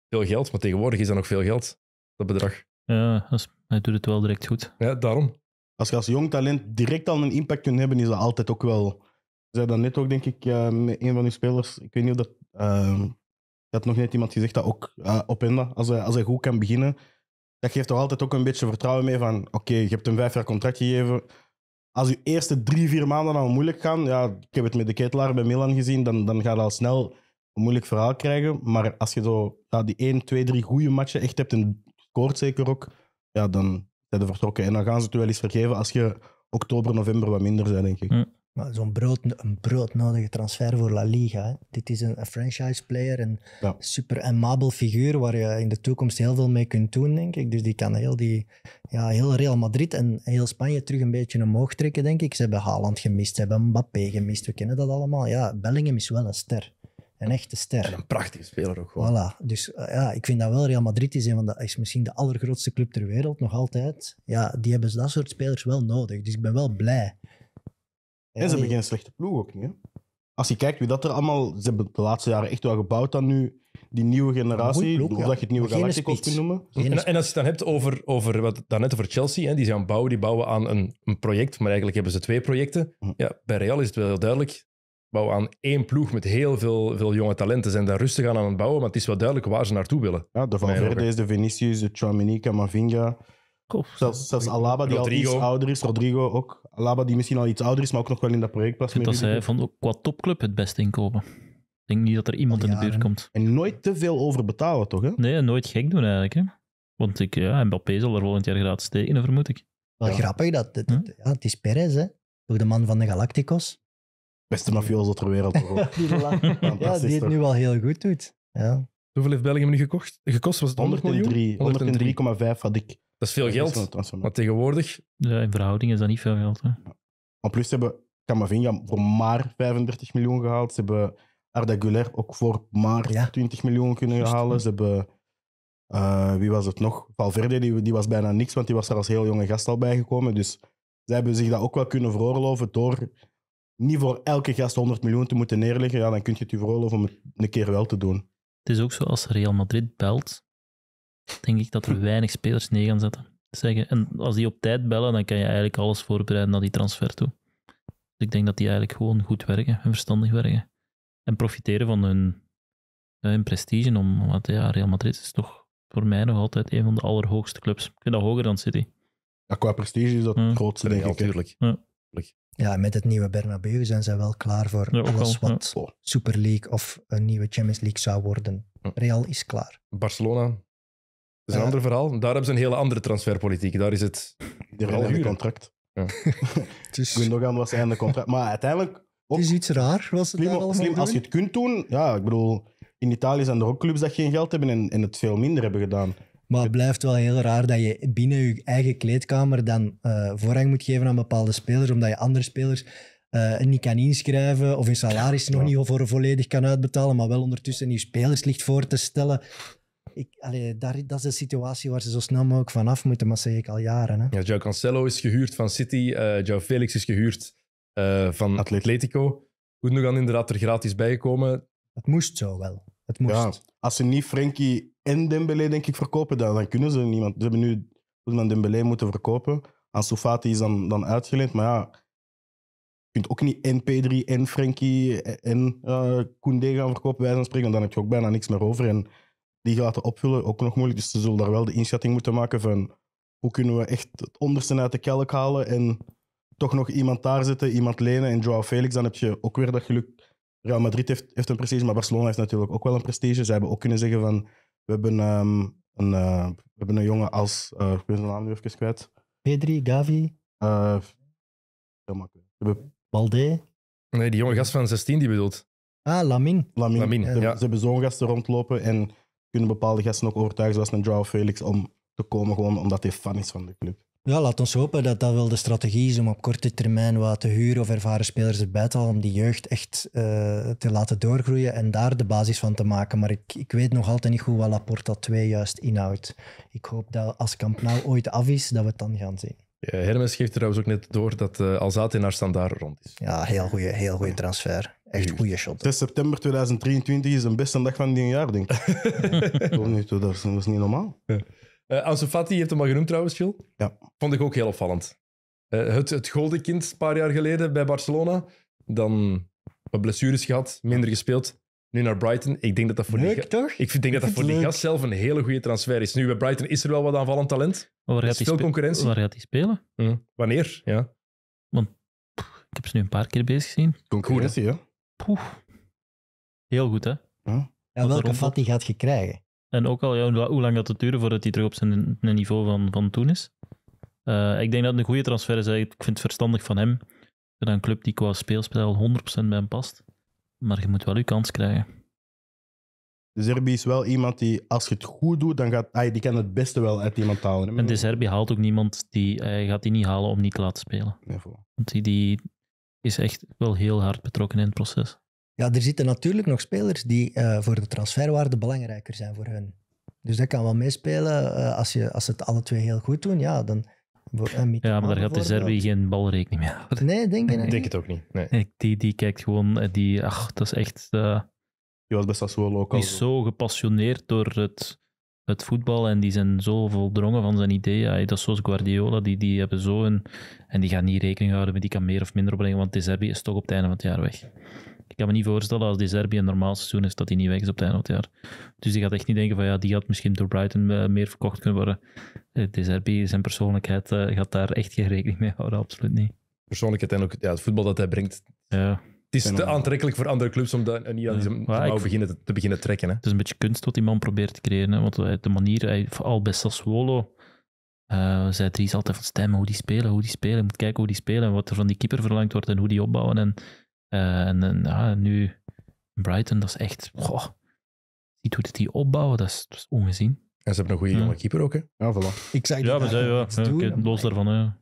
veel geld. Maar tegenwoordig is dat nog veel geld, dat bedrag. Ja, hij doet het wel direct goed. Ja, daarom. Als je als jong talent direct al een impact kunt hebben, is dat altijd ook wel zei dat net ook, denk ik, met een van uw spelers. Ik weet niet of dat. Ehm, je had nog net iemand gezegd dat ook Openda, als hij, als hij goed kan beginnen, dat geeft toch altijd ook een beetje vertrouwen mee van oké, je hebt een vijf jaar contract gegeven. Als je eerste drie, vier maanden al moeilijk gaan, ja, ik heb het met de ketelaar bij Milan gezien, dan, dan gaat al snel een moeilijk verhaal krijgen. Maar als je zo ja, die 1, 2, 3 goede matchen echt hebt en scoort zeker ook, ja, dan zijn ze vertrokken. En dan gaan ze het wel eens vergeven als je oktober, november wat minder zijn, denk ik. Hm. Maar zo'n brood, een broodnodige transfer voor La Liga. Dit is een, franchise player, een super amabel figuur waar je in de toekomst heel veel mee kunt doen, denk ik. Dus die kan heel, die, ja, heel Real Madrid en heel Spanje terug een beetje omhoog trekken, denk ik. Ze hebben Haaland gemist, ze hebben Mbappé gemist, we kennen dat allemaal. Ja, Bellingham is wel een ster. Een echte ster. En een prachtige speler ook wel Dus eh, ja, ik vind dat wel. Real Madrid is, een van de, is misschien de allergrootste club ter wereld, nog altijd. Ja, die hebben dat soort spelers wel nodig. Dus ik ben wel blij en ze hebben geen slechte ploeg ook niet. Hè? Als je kijkt wie dat er allemaal... Ze hebben de laatste jaren echt wel gebouwd dan nu die nieuwe generatie, ploeg, of dat je het nieuwe Galacticos kunt noemen. En, als je het dan hebt over, over, wat, daarnet over Chelsea, hè, die zijn aan bouwen, die bouwen aan een, een, project, maar eigenlijk hebben ze twee projecten. Hm. Ja, bij Real is het wel heel duidelijk, bouwen aan één ploeg met heel veel, veel jonge talenten. Zijn daar rustig aan aan het bouwen, maar het is wel duidelijk waar ze naartoe willen. Ja, de Van is, de Vinicius, de Chouamini, Camavinga, zelfs, Alaba, die al iets ouder is. Rodrigo ook. Alaba, die misschien al iets ouder is, maar ook nog wel in dat project past. Dat zij van qua topclub het beste inkopen. Ik denk niet dat er iemand in de buurt komt. En nooit te veel overbetalen toch? Hè? Nee, nooit gek doen eigenlijk. Hè? Want ik, ja, Mbappé zal er volgend jaar gratis steken, vermoed ik. Wel grappig, dat, hm? ja, het is Perez, hè? Toch de man van de Galacticos. Beste mafioso ter wereld. die, ja, die het nu wel heel goed doet. Ja. Hoeveel heeft België nu gekocht? gekost? Was het 103, 103,5 had ik. Dat is veel geld. Is maar tegenwoordig. Ja, in verhouding is dat niet veel geld. Hè? En plus ze hebben Camavinga voor maar 35 miljoen gehaald. Ze hebben Arda Güler ook voor maar ja. 20 miljoen kunnen halen. Ze hebben. Eh, wie was het nog? Valverde, die, die was bijna niks, want die was er als heel jonge gast al bijgekomen. Dus zij hebben zich dat ook wel kunnen veroorloven door niet voor elke gast 100 miljoen te moeten neerleggen. Ja, dan kun je het je veroorloven om het een keer wel te doen. Het is ook zo als Real Madrid belt denk ik dat er weinig spelers neer gaan zetten. Zeggen. En als die op tijd bellen, dan kan je eigenlijk alles voorbereiden naar die transfer toe. Dus ik denk dat die eigenlijk gewoon goed werken en verstandig werken. En profiteren van hun, eh, hun prestige. Om, want ja, Real Madrid is toch voor mij nog altijd een van de allerhoogste clubs. Ik vind dat hoger dan City. Ja, qua prestige is dat het grootste, denk ik. Tuurlijk. Ja. Ja, met het nieuwe Bernabeu zijn ze wel klaar voor ja, alles wat Super League of een nieuwe Champions League zou worden. Real is klaar. Barcelona, dat is een eh, ander verhaal. Daar hebben ze een hele andere transferpolitiek. Daar is het. Vooral een contract. Ja. dus... Gundogan was einde contract. Maar uiteindelijk. Het is iets raar. Was het slim, als je het kunt doen. Ja, ik bedoel, in Italië zijn er ook clubs dat geen geld hebben en, en het veel minder hebben gedaan. Maar het blijft wel heel raar dat je binnen je eigen kleedkamer dan eh, voorrang moet geven aan bepaalde spelers, omdat je andere spelers eh, niet kan inschrijven of hun salaris nog niet voor volledig kan uitbetalen, maar wel ondertussen je spelers ligt voor te stellen ik, allee, dat is de situatie waar ze zo snel mogelijk vanaf moeten, maar dat zeg ik al jaren. Hè. Ja, Joe Cancelo is gehuurd van City, uh, eh, Joe Felix is gehuurd eh, van Atletico. Gundogan inderdaad er gratis bijgekomen. Het moest zo wel. Het moest. Ja, als ze niet Frenkie en Dembele denk ik, verkopen, dan, dan kunnen ze niemand. Ze hebben nu dan Dembele moeten verkopen. Ansu Sofati is dan, dan uitgeleend, maar ja... Je kunt ook niet en P3 en Frenkie en uh, Koundé gaan verkopen, wij van spreken, dan heb je ook bijna niks meer over. En die laten opvullen ook nog moeilijk. Dus ze zullen daar wel de inschatting moeten maken van hoe kunnen we echt het onderste uit de kelk halen en toch nog iemand daar zetten, iemand lenen en Joao Felix. Dan heb je ook weer dat geluk. Real Madrid heeft, heeft een prestige, maar Barcelona heeft natuurlijk ook wel een prestige. Ze hebben ook kunnen zeggen van we hebben, ehm, een, eh, we hebben een jongen als, uh, ik ben zijn naam nu even kwijt. Pedri, Gavi. Eh, uh, Balde. Nee, die jonge gast van 16 die bedoelt. Ah, Lamin. Lamin. ja. Ze, hebben zo'n gasten rondlopen en kunnen bepaalde gasten ook overtuigen, zoals een Joao Felix, om te komen gewoon omdat hij fan is van de club. Ja, laat ons hopen dat dat wel de strategie is om op korte termijn wat te huren of ervaren spelers erbij te halen om die jeugd echt eh, te laten doorgroeien en daar de basis van te maken. Maar ik, ik weet nog altijd niet goed wat Laporta 2 juist inhoudt. Ik hoop dat als Camp Nou ooit af is, dat we het dan gaan zien. Ja, Hermes geeft trouwens ook net door dat uh, Alzate naar standaard rond is. Ja, heel goede heel goede transfer. Echt hmm. goede shot. 6 september 2023 is de beste dag van die jaar, denk ik. niet, dat, is, dat is niet normaal. Uh, Ansu Fati, je hebt hem al genoemd trouwens, Phil. Ja. Vond ik ook heel opvallend. Eh, het, het golden kind een paar jaar geleden bij Barcelona. Dan wat blessures gehad, minder gespeeld. Nu naar Brighton. Ik denk dat dat voor, leuk, die, toch? Ik denk dat, dat voor die gast zelf een hele goede transfer is. Nu bij Brighton is er wel wat aanvallend talent. Wat gaat is veel concurrentie. Waar gaat hij spelen? Hm. wanneer? Ja. Want ik heb ze nu een paar keer bezig gezien. Concurrentie, ja. Heel goed, hè? Huh? Ja, welke vat gaat je krijgen? En ook al ja, hoe lang gaat het duren voordat hij terug op zijn niveau van, van toen is. Eh, ik denk dat het een goede transfer is. Ik vind het verstandig van hem. Dat een club die qua speelspel 100% bij hem past. Maar je moet wel je kans krijgen. De Zerbi is wel iemand die, als je het goed doet, dan gaat hij, die kan het beste wel uit iemand halen. En De Zerbi haalt ook niemand die hij gaat die niet halen om niet te laten spelen. Ja, Want die, die, is echt wel heel hard betrokken in het proces. Ja, er zitten natuurlijk nog spelers die eh, voor de transferwaarde belangrijker zijn voor hun. Dus dat kan wel meespelen. Eh, als, je, als ze het alle twee heel goed doen, ja, dan... Ja, maar daar gaat de Zerbi geen balrekening mee houden. Nee, denk ik niet. Ik denk het ook niet. die, die kijkt gewoon... Eh, die, ach, dat is echt... Uh, was best wel Die is zo gepassioneerd door het het voetbal en die zijn zo voldrongen van zijn ideeën. Dat is zoals Guardiola, die, die hebben zo een... En die gaan niet rekening houden met die kan meer of minder opbrengen, want De Zerbi is toch op het einde van het jaar weg. Ik kan me niet voorstellen als De Zerbi een normaal seizoen is, dat hij niet weg is op het einde van het jaar. Dus die gaat echt niet denken van ja, die had misschien door Brighton eh, meer verkocht kunnen worden. Eh, De Zerbi, zijn persoonlijkheid, eh, gaat daar echt geen rekening mee houden, absoluut niet. Persoonlijkheid en ook ja, het voetbal dat hij brengt. Ja het is te aantrekkelijk voor andere clubs om daar eh, niet aan te beginnen te, beginnen trekken. Hè. Het is een beetje kunst wat die man probeert te creëren. Want de manier, hij, al bij Sassuolo, uh, zei Dries altijd van stemmen hoe die spelen, hoe die spelen. Je moet kijken hoe die spelen en wat er van die keeper verlangd wordt en hoe die opbouwen. En, eh, en, nu Brighton, dat is echt... Goh, ziet hoe die opbouwen, dat is, ongezien. En ze hebben een goede jonge keeper ook, hè? Ja, voilà. Ik zei ja, maar zei, ja, ja, okay, los daarvan, ja.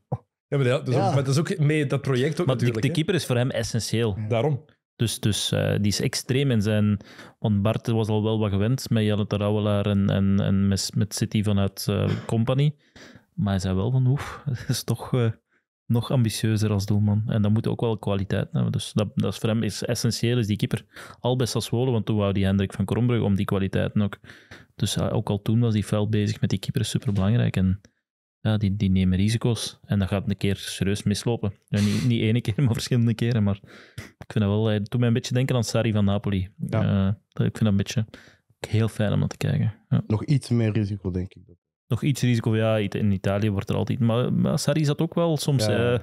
Ja, maar, dat, is Ook, mee dat project ook natuurlijk. De, keeper is voor hem essentieel. Daarom. Dus, dus eh, die is extreem in zijn... Want Bart was al wel wat gewend met Jelle Terouwelaar en, en, en met, City vanuit uh, Company. Maar hij zei wel van, oef, het is toch eh, nog ambitieuzer als doelman. En dat moet ook wel kwaliteit hebben. Dus dat, dat is voor hem is essentieel, is die keeper. Al best als Wolen, want toen wou die Hendrik van Krombrugge om die kwaliteiten ook. Dus ook al toen was hij fel bezig met die keeper, superbelangrijk. En ja, die, die nemen risico's. En dat gaat een keer serieus mislopen. Ja, niet, niet ene keer, maar verschillende keren. Maar ik vind dat wel... Eh, het doet mij een beetje denken aan Sarri van Napoli. Ja. Eh, ik vind dat een beetje heel fijn om naar te kijken. Ja. Nog iets meer risico, denk ik. Nog iets risico, ja. In Italië wordt er altijd... Maar, Sarri zat ook wel soms... de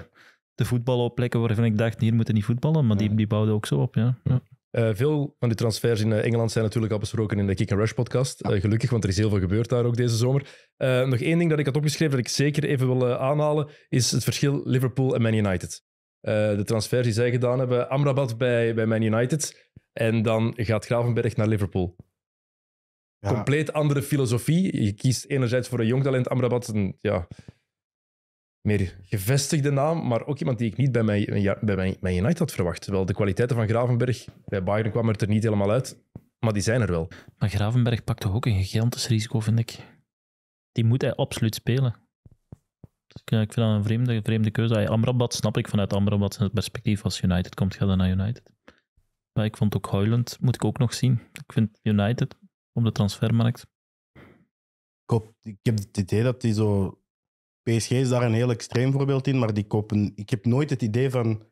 eh, voetballen op plekken waarvan ik dacht, hier moeten niet voetballen, maar die, die bouwden ook zo op, ja. ja. Eh, veel van die transfers in eh, Engeland zijn natuurlijk al besproken in de Kick and Rush podcast. Eh, gelukkig, want er is heel veel gebeurd daar ook deze zomer. nog één ding dat ik had opgeschreven dat ik zeker even wil aanhalen, is het verschil Liverpool en Man United. de transfers die zij gedaan hebben, Amrabat bij, bij Man United en dan gaat Gravenberg naar Liverpool. Compleet andere filosofie. Je kiest enerzijds voor een jong talent, Amrabat, en ja, meer gevestigde naam, maar ook iemand die ik niet bij mijn, bij mijn, United had verwacht. Wel, de kwaliteiten van Gravenberg, bij Bayern kwam het er niet helemaal uit, maar die zijn er wel. Maar Gravenberg pakt toch ook een gigantisch risico, vind ik. Die moet hij absoluut spelen. Dus ik, vind dat een vreemde, vreemde keuze. Amrabat snap ik vanuit Amrabat zijn perspectief. Als United komt, ga dan naar United. Maar ik vond ook Hoyland, moet ik ook nog zien. Ik vind United op de transfermarkt. Ik, ik heb het idee dat hij zo PSG is daar een heel extreem voorbeeld in, maar die kopen, ik heb nooit het idee van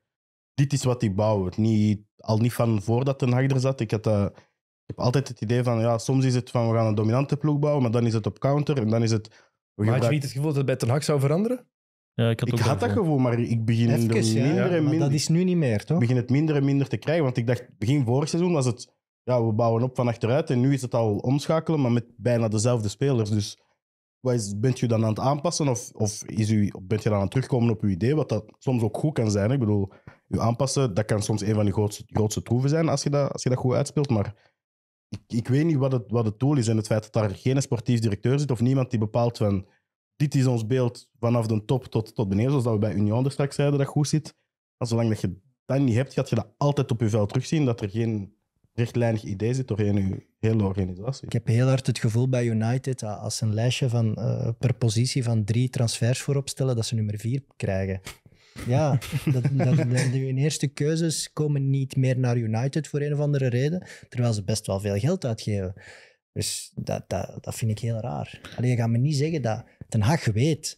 dit is wat die bouwen. Niet, al niet van voordat Ten Hag er zat. Ik, had, ik heb altijd het idee van, ja, soms is het van we gaan een dominante ploeg bouwen, maar dan is het op counter en dan is het... Maar had je niet het gevoel dat het bij Ten Hag zou veranderen? Ja, ik had, ik had dat gevoel, maar ik begin minder en minder... dat is nu niet meer, toch? Ik begin het minder en minder te krijgen, want ik dacht, begin vorig seizoen was het... Ja, we bouwen op van achteruit en nu is het al omschakelen, maar met bijna dezelfde spelers. Dus bent u dan aan het aanpassen of, of is u, bent je dan aan het terugkomen op uw idee? Wat dat soms ook goed kan zijn. Ik bedoel, u aanpassen, dat kan soms een van de grootste, troeven zijn als je, dat, als je dat goed uitspeelt. Maar ik, ik weet niet wat het, wat het doel is. En het feit dat daar geen sportief directeur zit of niemand die bepaalt van dit is ons beeld vanaf de top tot, tot beneden, zoals dat we bij Union er straks zeiden, dat goed zit. Maar zolang dat je dat niet hebt, gaat je dat altijd op je vel terugzien, dat er geen rechtlijnig idee zit doorheen uw hele organisatie. Ik heb heel hard het gevoel bij United, als ze een lijstje van, eh, per positie van drie transfers vooropstellen, dat ze nummer vier krijgen. Ja, dat, dat, hun eerste keuzes komen niet meer naar United voor een of andere reden, terwijl ze best wel veel geld uitgeven. Dus dat, dat, dat vind ik heel raar. Alleen je gaat me niet zeggen dat Ten Hag weet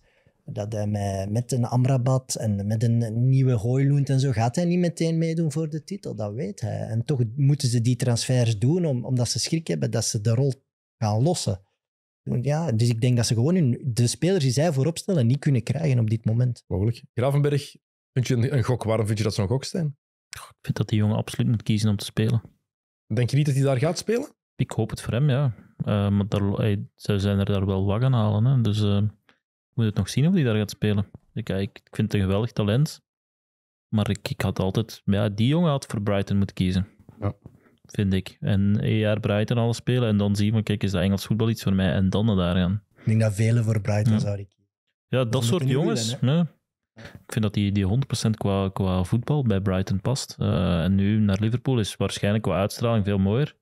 dat hij met, een Amrabat en met een nieuwe Hoijloend en zo gaat hij niet meteen meedoen voor de titel, dat weet hij. En toch moeten ze die transfers doen om, omdat ze schrik hebben dat ze de rol gaan lossen. Ja, dus ik denk dat ze gewoon hun, de spelers die zij voorop stellen niet kunnen krijgen op dit moment. Mogelijk. Gravenberg, vind je een, gok? Waarom vind je dat zo'n gok, zijn Ik vind dat die jongen absoluut moet kiezen om te spelen. Denk je niet dat hij daar gaat spelen? Ik hoop het voor hem, ja. Uh, maar daar, hij, zijn er daar wel wag aan halen. Hè. Dus eh, moet het nog zien of hij daar gaat spelen. Ik, ik vind het een geweldig talent. Maar ik, ik had altijd... Ja, die jongen had voor Brighton moeten kiezen. Ja. Vind ik. En een jaar Brighton alles spelen en dan zien we, kijk, is dat Engels voetbal iets voor mij? En dan naar daar gaan. Ik denk dat velen voor Brighton ja. zouden kiezen. Ja, dat, soort jongens. Ik vind dat die, die 100% qua, qua voetbal bij Brighton past. Eh, en nu naar Liverpool is waarschijnlijk qua uitstraling veel mooier.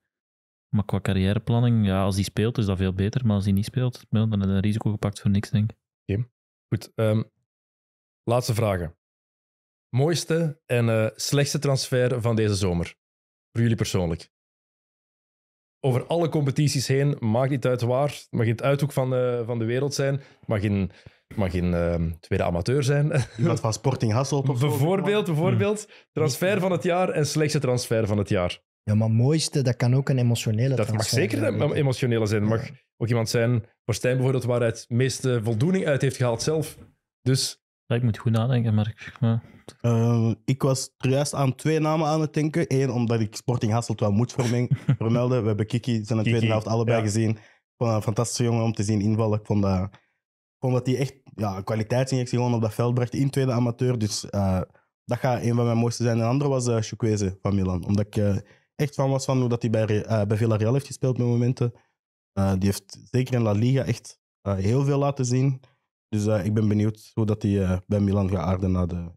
Maar qua carrièreplanning, ja, als die speelt is dat veel beter. Maar als die niet speelt, dan is hij een risico gepakt voor niks, denk ik. Okay. Goed. Ehm, laatste vragen. Mooiste en eh, slechtste transfer van deze zomer? Voor jullie persoonlijk. Over alle competities heen, maakt niet uit waar. Het mag in het uithoek van, eh, van de wereld zijn. Het mag in, mag in ehm, tweede amateur zijn. Iemand van Sporting Hasselt op. zo. Bijvoorbeeld, bijvoorbeeld. Hmm. Transfer van het jaar en slechtste transfer van het jaar. Ja, maar mooiste, dat kan ook een emotionele dat Dat mag zeker een emotionele zijn. mag ook iemand zijn, voor Stijn bijvoorbeeld, waar hij het meeste voldoening uit heeft gehaald zelf. Dus... Ja, ik moet goed nadenken, Mark. Eh, ik was juist aan twee namen aan het denken. Eén, omdat ik Sporting Hasselt wel moet vermelden. We hebben Kiki zijn de tweede helft allebei gezien. Ik vond een fantastische jongen om te zien invallen. Ik vond dat, vond dat hij echt ja, kwaliteitsinjectie gewoon op dat veld bracht in tweede amateur. Dus eh, dat gaat een van mijn mooiste zijn. En de andere was uh, van Milan. Omdat ik echt van was van hoe dat hij bij, uh, bij Villarreal heeft gespeeld met momenten. Eh, die heeft zeker in La Liga echt eh, heel veel laten zien. Dus ik ben benieuwd hoe dat hij bij Milan gaat aarden na de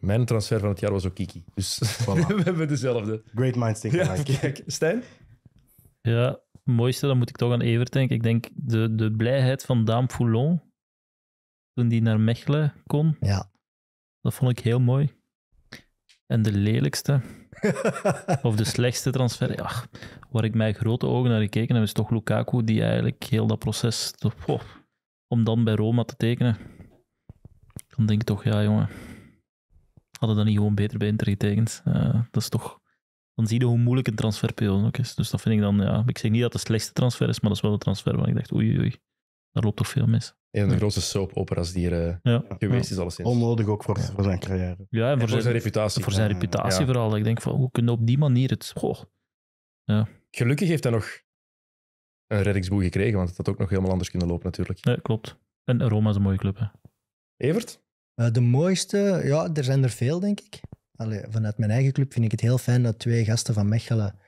Mijn transfer van het jaar was ook Kiki. Dus voilà. we hebben dezelfde. Great minds think alike. kijk. Stijn? Ja, het mooiste, dan moet ik toch aan Evert denken. Ik denk de, de blijheid van Daan Foulon toen die naar Mechelen kon. Ja. Dat vond ik heel mooi. En de lelijkste. of de slechtste transfer. Ja, waar ik met grote ogen naar gekeken heb, is toch Lukaku, die eigenlijk heel dat proces. Oh, om dan bij Roma te tekenen. Dan denk ik toch, ja jongen. Hadden dan niet gewoon beter bij Inter getekend. Eh, dat is toch. Dan zie je hoe moeilijk een transferperiode ook is. Dus dat vind ik dan, ja. Ik zeg niet dat het de slechtste transfer is, maar dat is wel de transfer waar ik dacht, oei oei. Daar loopt toch veel mis. Een van de grootste soap-operas die er eh, geweest is, alleszins. Onnodig ook voor, voor zijn carrière. Ja, voor, zijn, reputatie. Voor zijn reputatie vooral. Dat ik denk van, hoe kunnen op die manier het... Goh. Ja. Gelukkig heeft hij nog een reddingsboei gekregen, want het had ook nog helemaal anders kunnen lopen natuurlijk. Ja, klopt. En Roma is een mooie club, hè. Evert? Eh, de mooiste, ja, er zijn er veel, denk ik. Allee, vanuit mijn eigen club vind ik het heel fijn dat twee gasten van Mechelen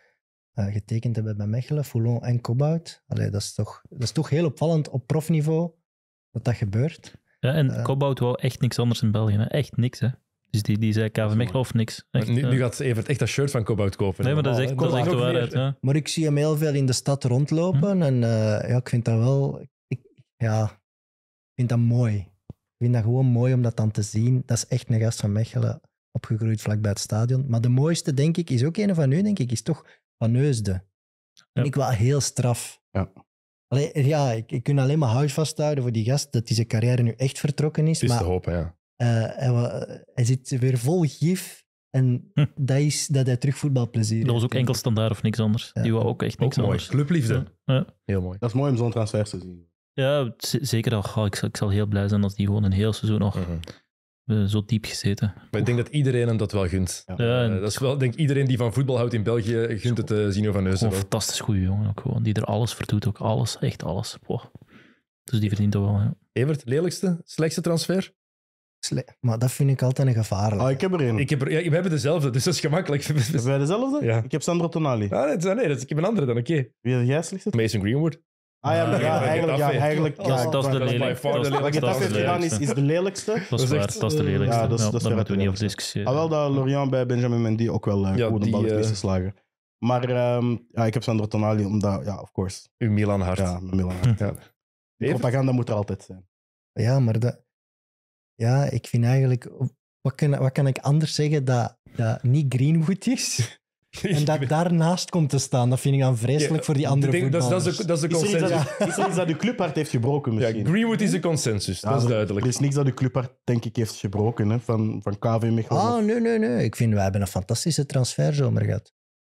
eh, getekend hebben bij Mechelen, Foulon en Cobbout. Allee, dat, is toch, dat is toch heel opvallend op profniveau dat dat gebeurt. Ja, en uh, Cobbout wou echt niks anders in België. Hè? Echt niks, hè? Dus die, die zei KV Mechelen of niks. nu, nu, eh. gaat Evert echt dat shirt van Cobbout kopen. Nee, maar dat is echt, dat is de waarheid. Ja. Maar ik zie hem heel veel in de stad rondlopen. Hm? En ja, ik vind dat wel... Ik, ja, ik vind dat mooi. Ik vind dat gewoon mooi om dat dan te zien. Dat is echt een gast van Mechelen, opgegroeid vlakbij het stadion. Maar de mooiste, denk ik, is ook een van u, denk ik, is toch van Neusden. ik wel heel straf. Ja. Alleen, ja, ik, ik kun alleen maar huis vasthouden voor die gast dat zijn carrière nu echt vertrokken is. Het is maar, te hopen, ja. Eh, hij, hij, zit weer vol gif en hm. dat is dat hij terug voetbalplezier heeft. Dat was ook enkel standaard of niks anders. Die wou ook echt niks ook anders. Mooi. Clubliefde. Ja. Heel mooi. Dat is mooi om zo'n transfer te zien. Ja, zeker. al. ik, zal, ik zal heel blij zijn als die gewoon een heel seizoen nog mhm zo diep gezeten. Maar ik denk dat iedereen hem dat wel gunt. Ja. Eh, dat is wel, denk iedereen die van voetbal houdt in België gunt het uh, eh, Zino van Neusen. Een fantastisch goede jongen ook gewoon, die er alles voor doet, ook alles, echt alles. Dus die verdient ook wel. Ja. Evert, lelijkste, slechtste transfer? maar dat vind ik altijd een gevaarlijk. Ah, ik heb er een. Ik heb ja, we hebben dezelfde, dus dat is gemakkelijk. Hebben wij dezelfde? Ja. Ik heb Sandro Tonali. Ah, nee, ah, nee, dat is, ik heb een andere dan, oké. Okay. Wie is jij slechtste? Mason Greenwood. Ah ja, eigenlijk, ja, eigenlijk ja, dat, dat is de Dat, gedaan is, de lelijkste. Dat is waar, dat is de lelijkste. dat, is, dat moeten we niet over discussiëren. Ah, wel dat Lorient bij Benjamin Mendy ook wel uh, ja, goede bal heeft eh, geslagen. Maar um, ja, ik heb Sandro Tonali, omdat, ja, of course. Uw Milan hart. Ja, Milan hart. Ja. propaganda moet er altijd zijn. Ja, maar dat... Ja, ik vind eigenlijk... Wat kan, wat kan ik anders zeggen dat, dat niet Greenwood is? En dat daarnaast komt te staan, dat vind ik dan vreselijk voor die andere denk, voetballers. Dat, is, de, dat is de consensus. Is dat, is er iets dat de clubhart heeft gebroken misschien? Greenwood is de consensus, dat is duidelijk. Er is niks dat de clubhart, denk ik, heeft gebroken hè, van, van KV Mechelen. Ah, nee, nee, nee. Ik vind, wij hebben een fantastische transferzomer gehad.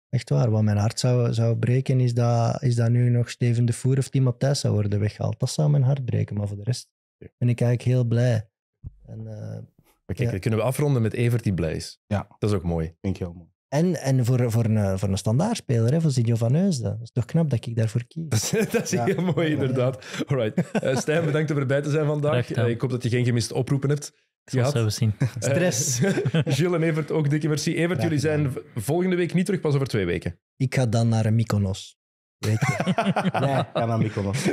Echt waar. Wat mijn hart zou, zou breken, is dat, is dat nu nog Steven de Voer of Tim Thijs zou worden weggehaald. Dat zou mijn hart breken, maar voor de rest ben ik eigenlijk heel blij. En, eh, maar kijk, dat kunnen we afronden met Evert die blij is. Ja. Dat is ook mooi. Vind ik heel mooi. En, en voor, voor, een, voor een standaardspeler, hè, voor Silvio van Heusden. Dat is toch knap dat ik daarvoor kies. dat is, heel mooi, inderdaad. Alright. Eh, Stijn, bedankt om erbij te zijn vandaag. Eh, ik hoop dat je geen gemiste oproepen hebt. Dat zullen we zien. Eh, Stress. Uh, Gilles en Evert, ook dikke merci. Evert, jullie zijn volgende week niet terug, pas over twee weken. Ik ga dan naar Mykonos. Weet je. nee, ga naar Mykonos.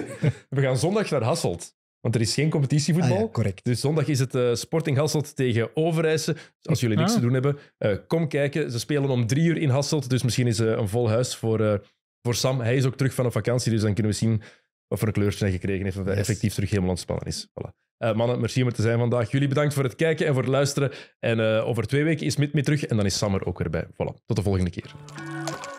We gaan zondag naar Hasselt. Want er is geen competitievoetbal. Ah, correct. Dus zondag is het uh, Sporting Hasselt tegen Overijse. Als jullie niks ah. te doen hebben, eh, kom kijken. Ze spelen om drie uur in Hasselt, dus misschien is eh, een vol huis voor, voor Sam. Hij is ook terug van een vakantie, dus dan kunnen we zien wat voor een kleurtje gekregen heeft. Of hij effectief terug helemaal ontspannen is. Voilà. mannen, merci om te zijn vandaag. Jullie bedankt voor het kijken en voor het luisteren. En over twee weken is Mit mee terug en dan is Sam er ook weer bij. Voilà. Tot de volgende keer.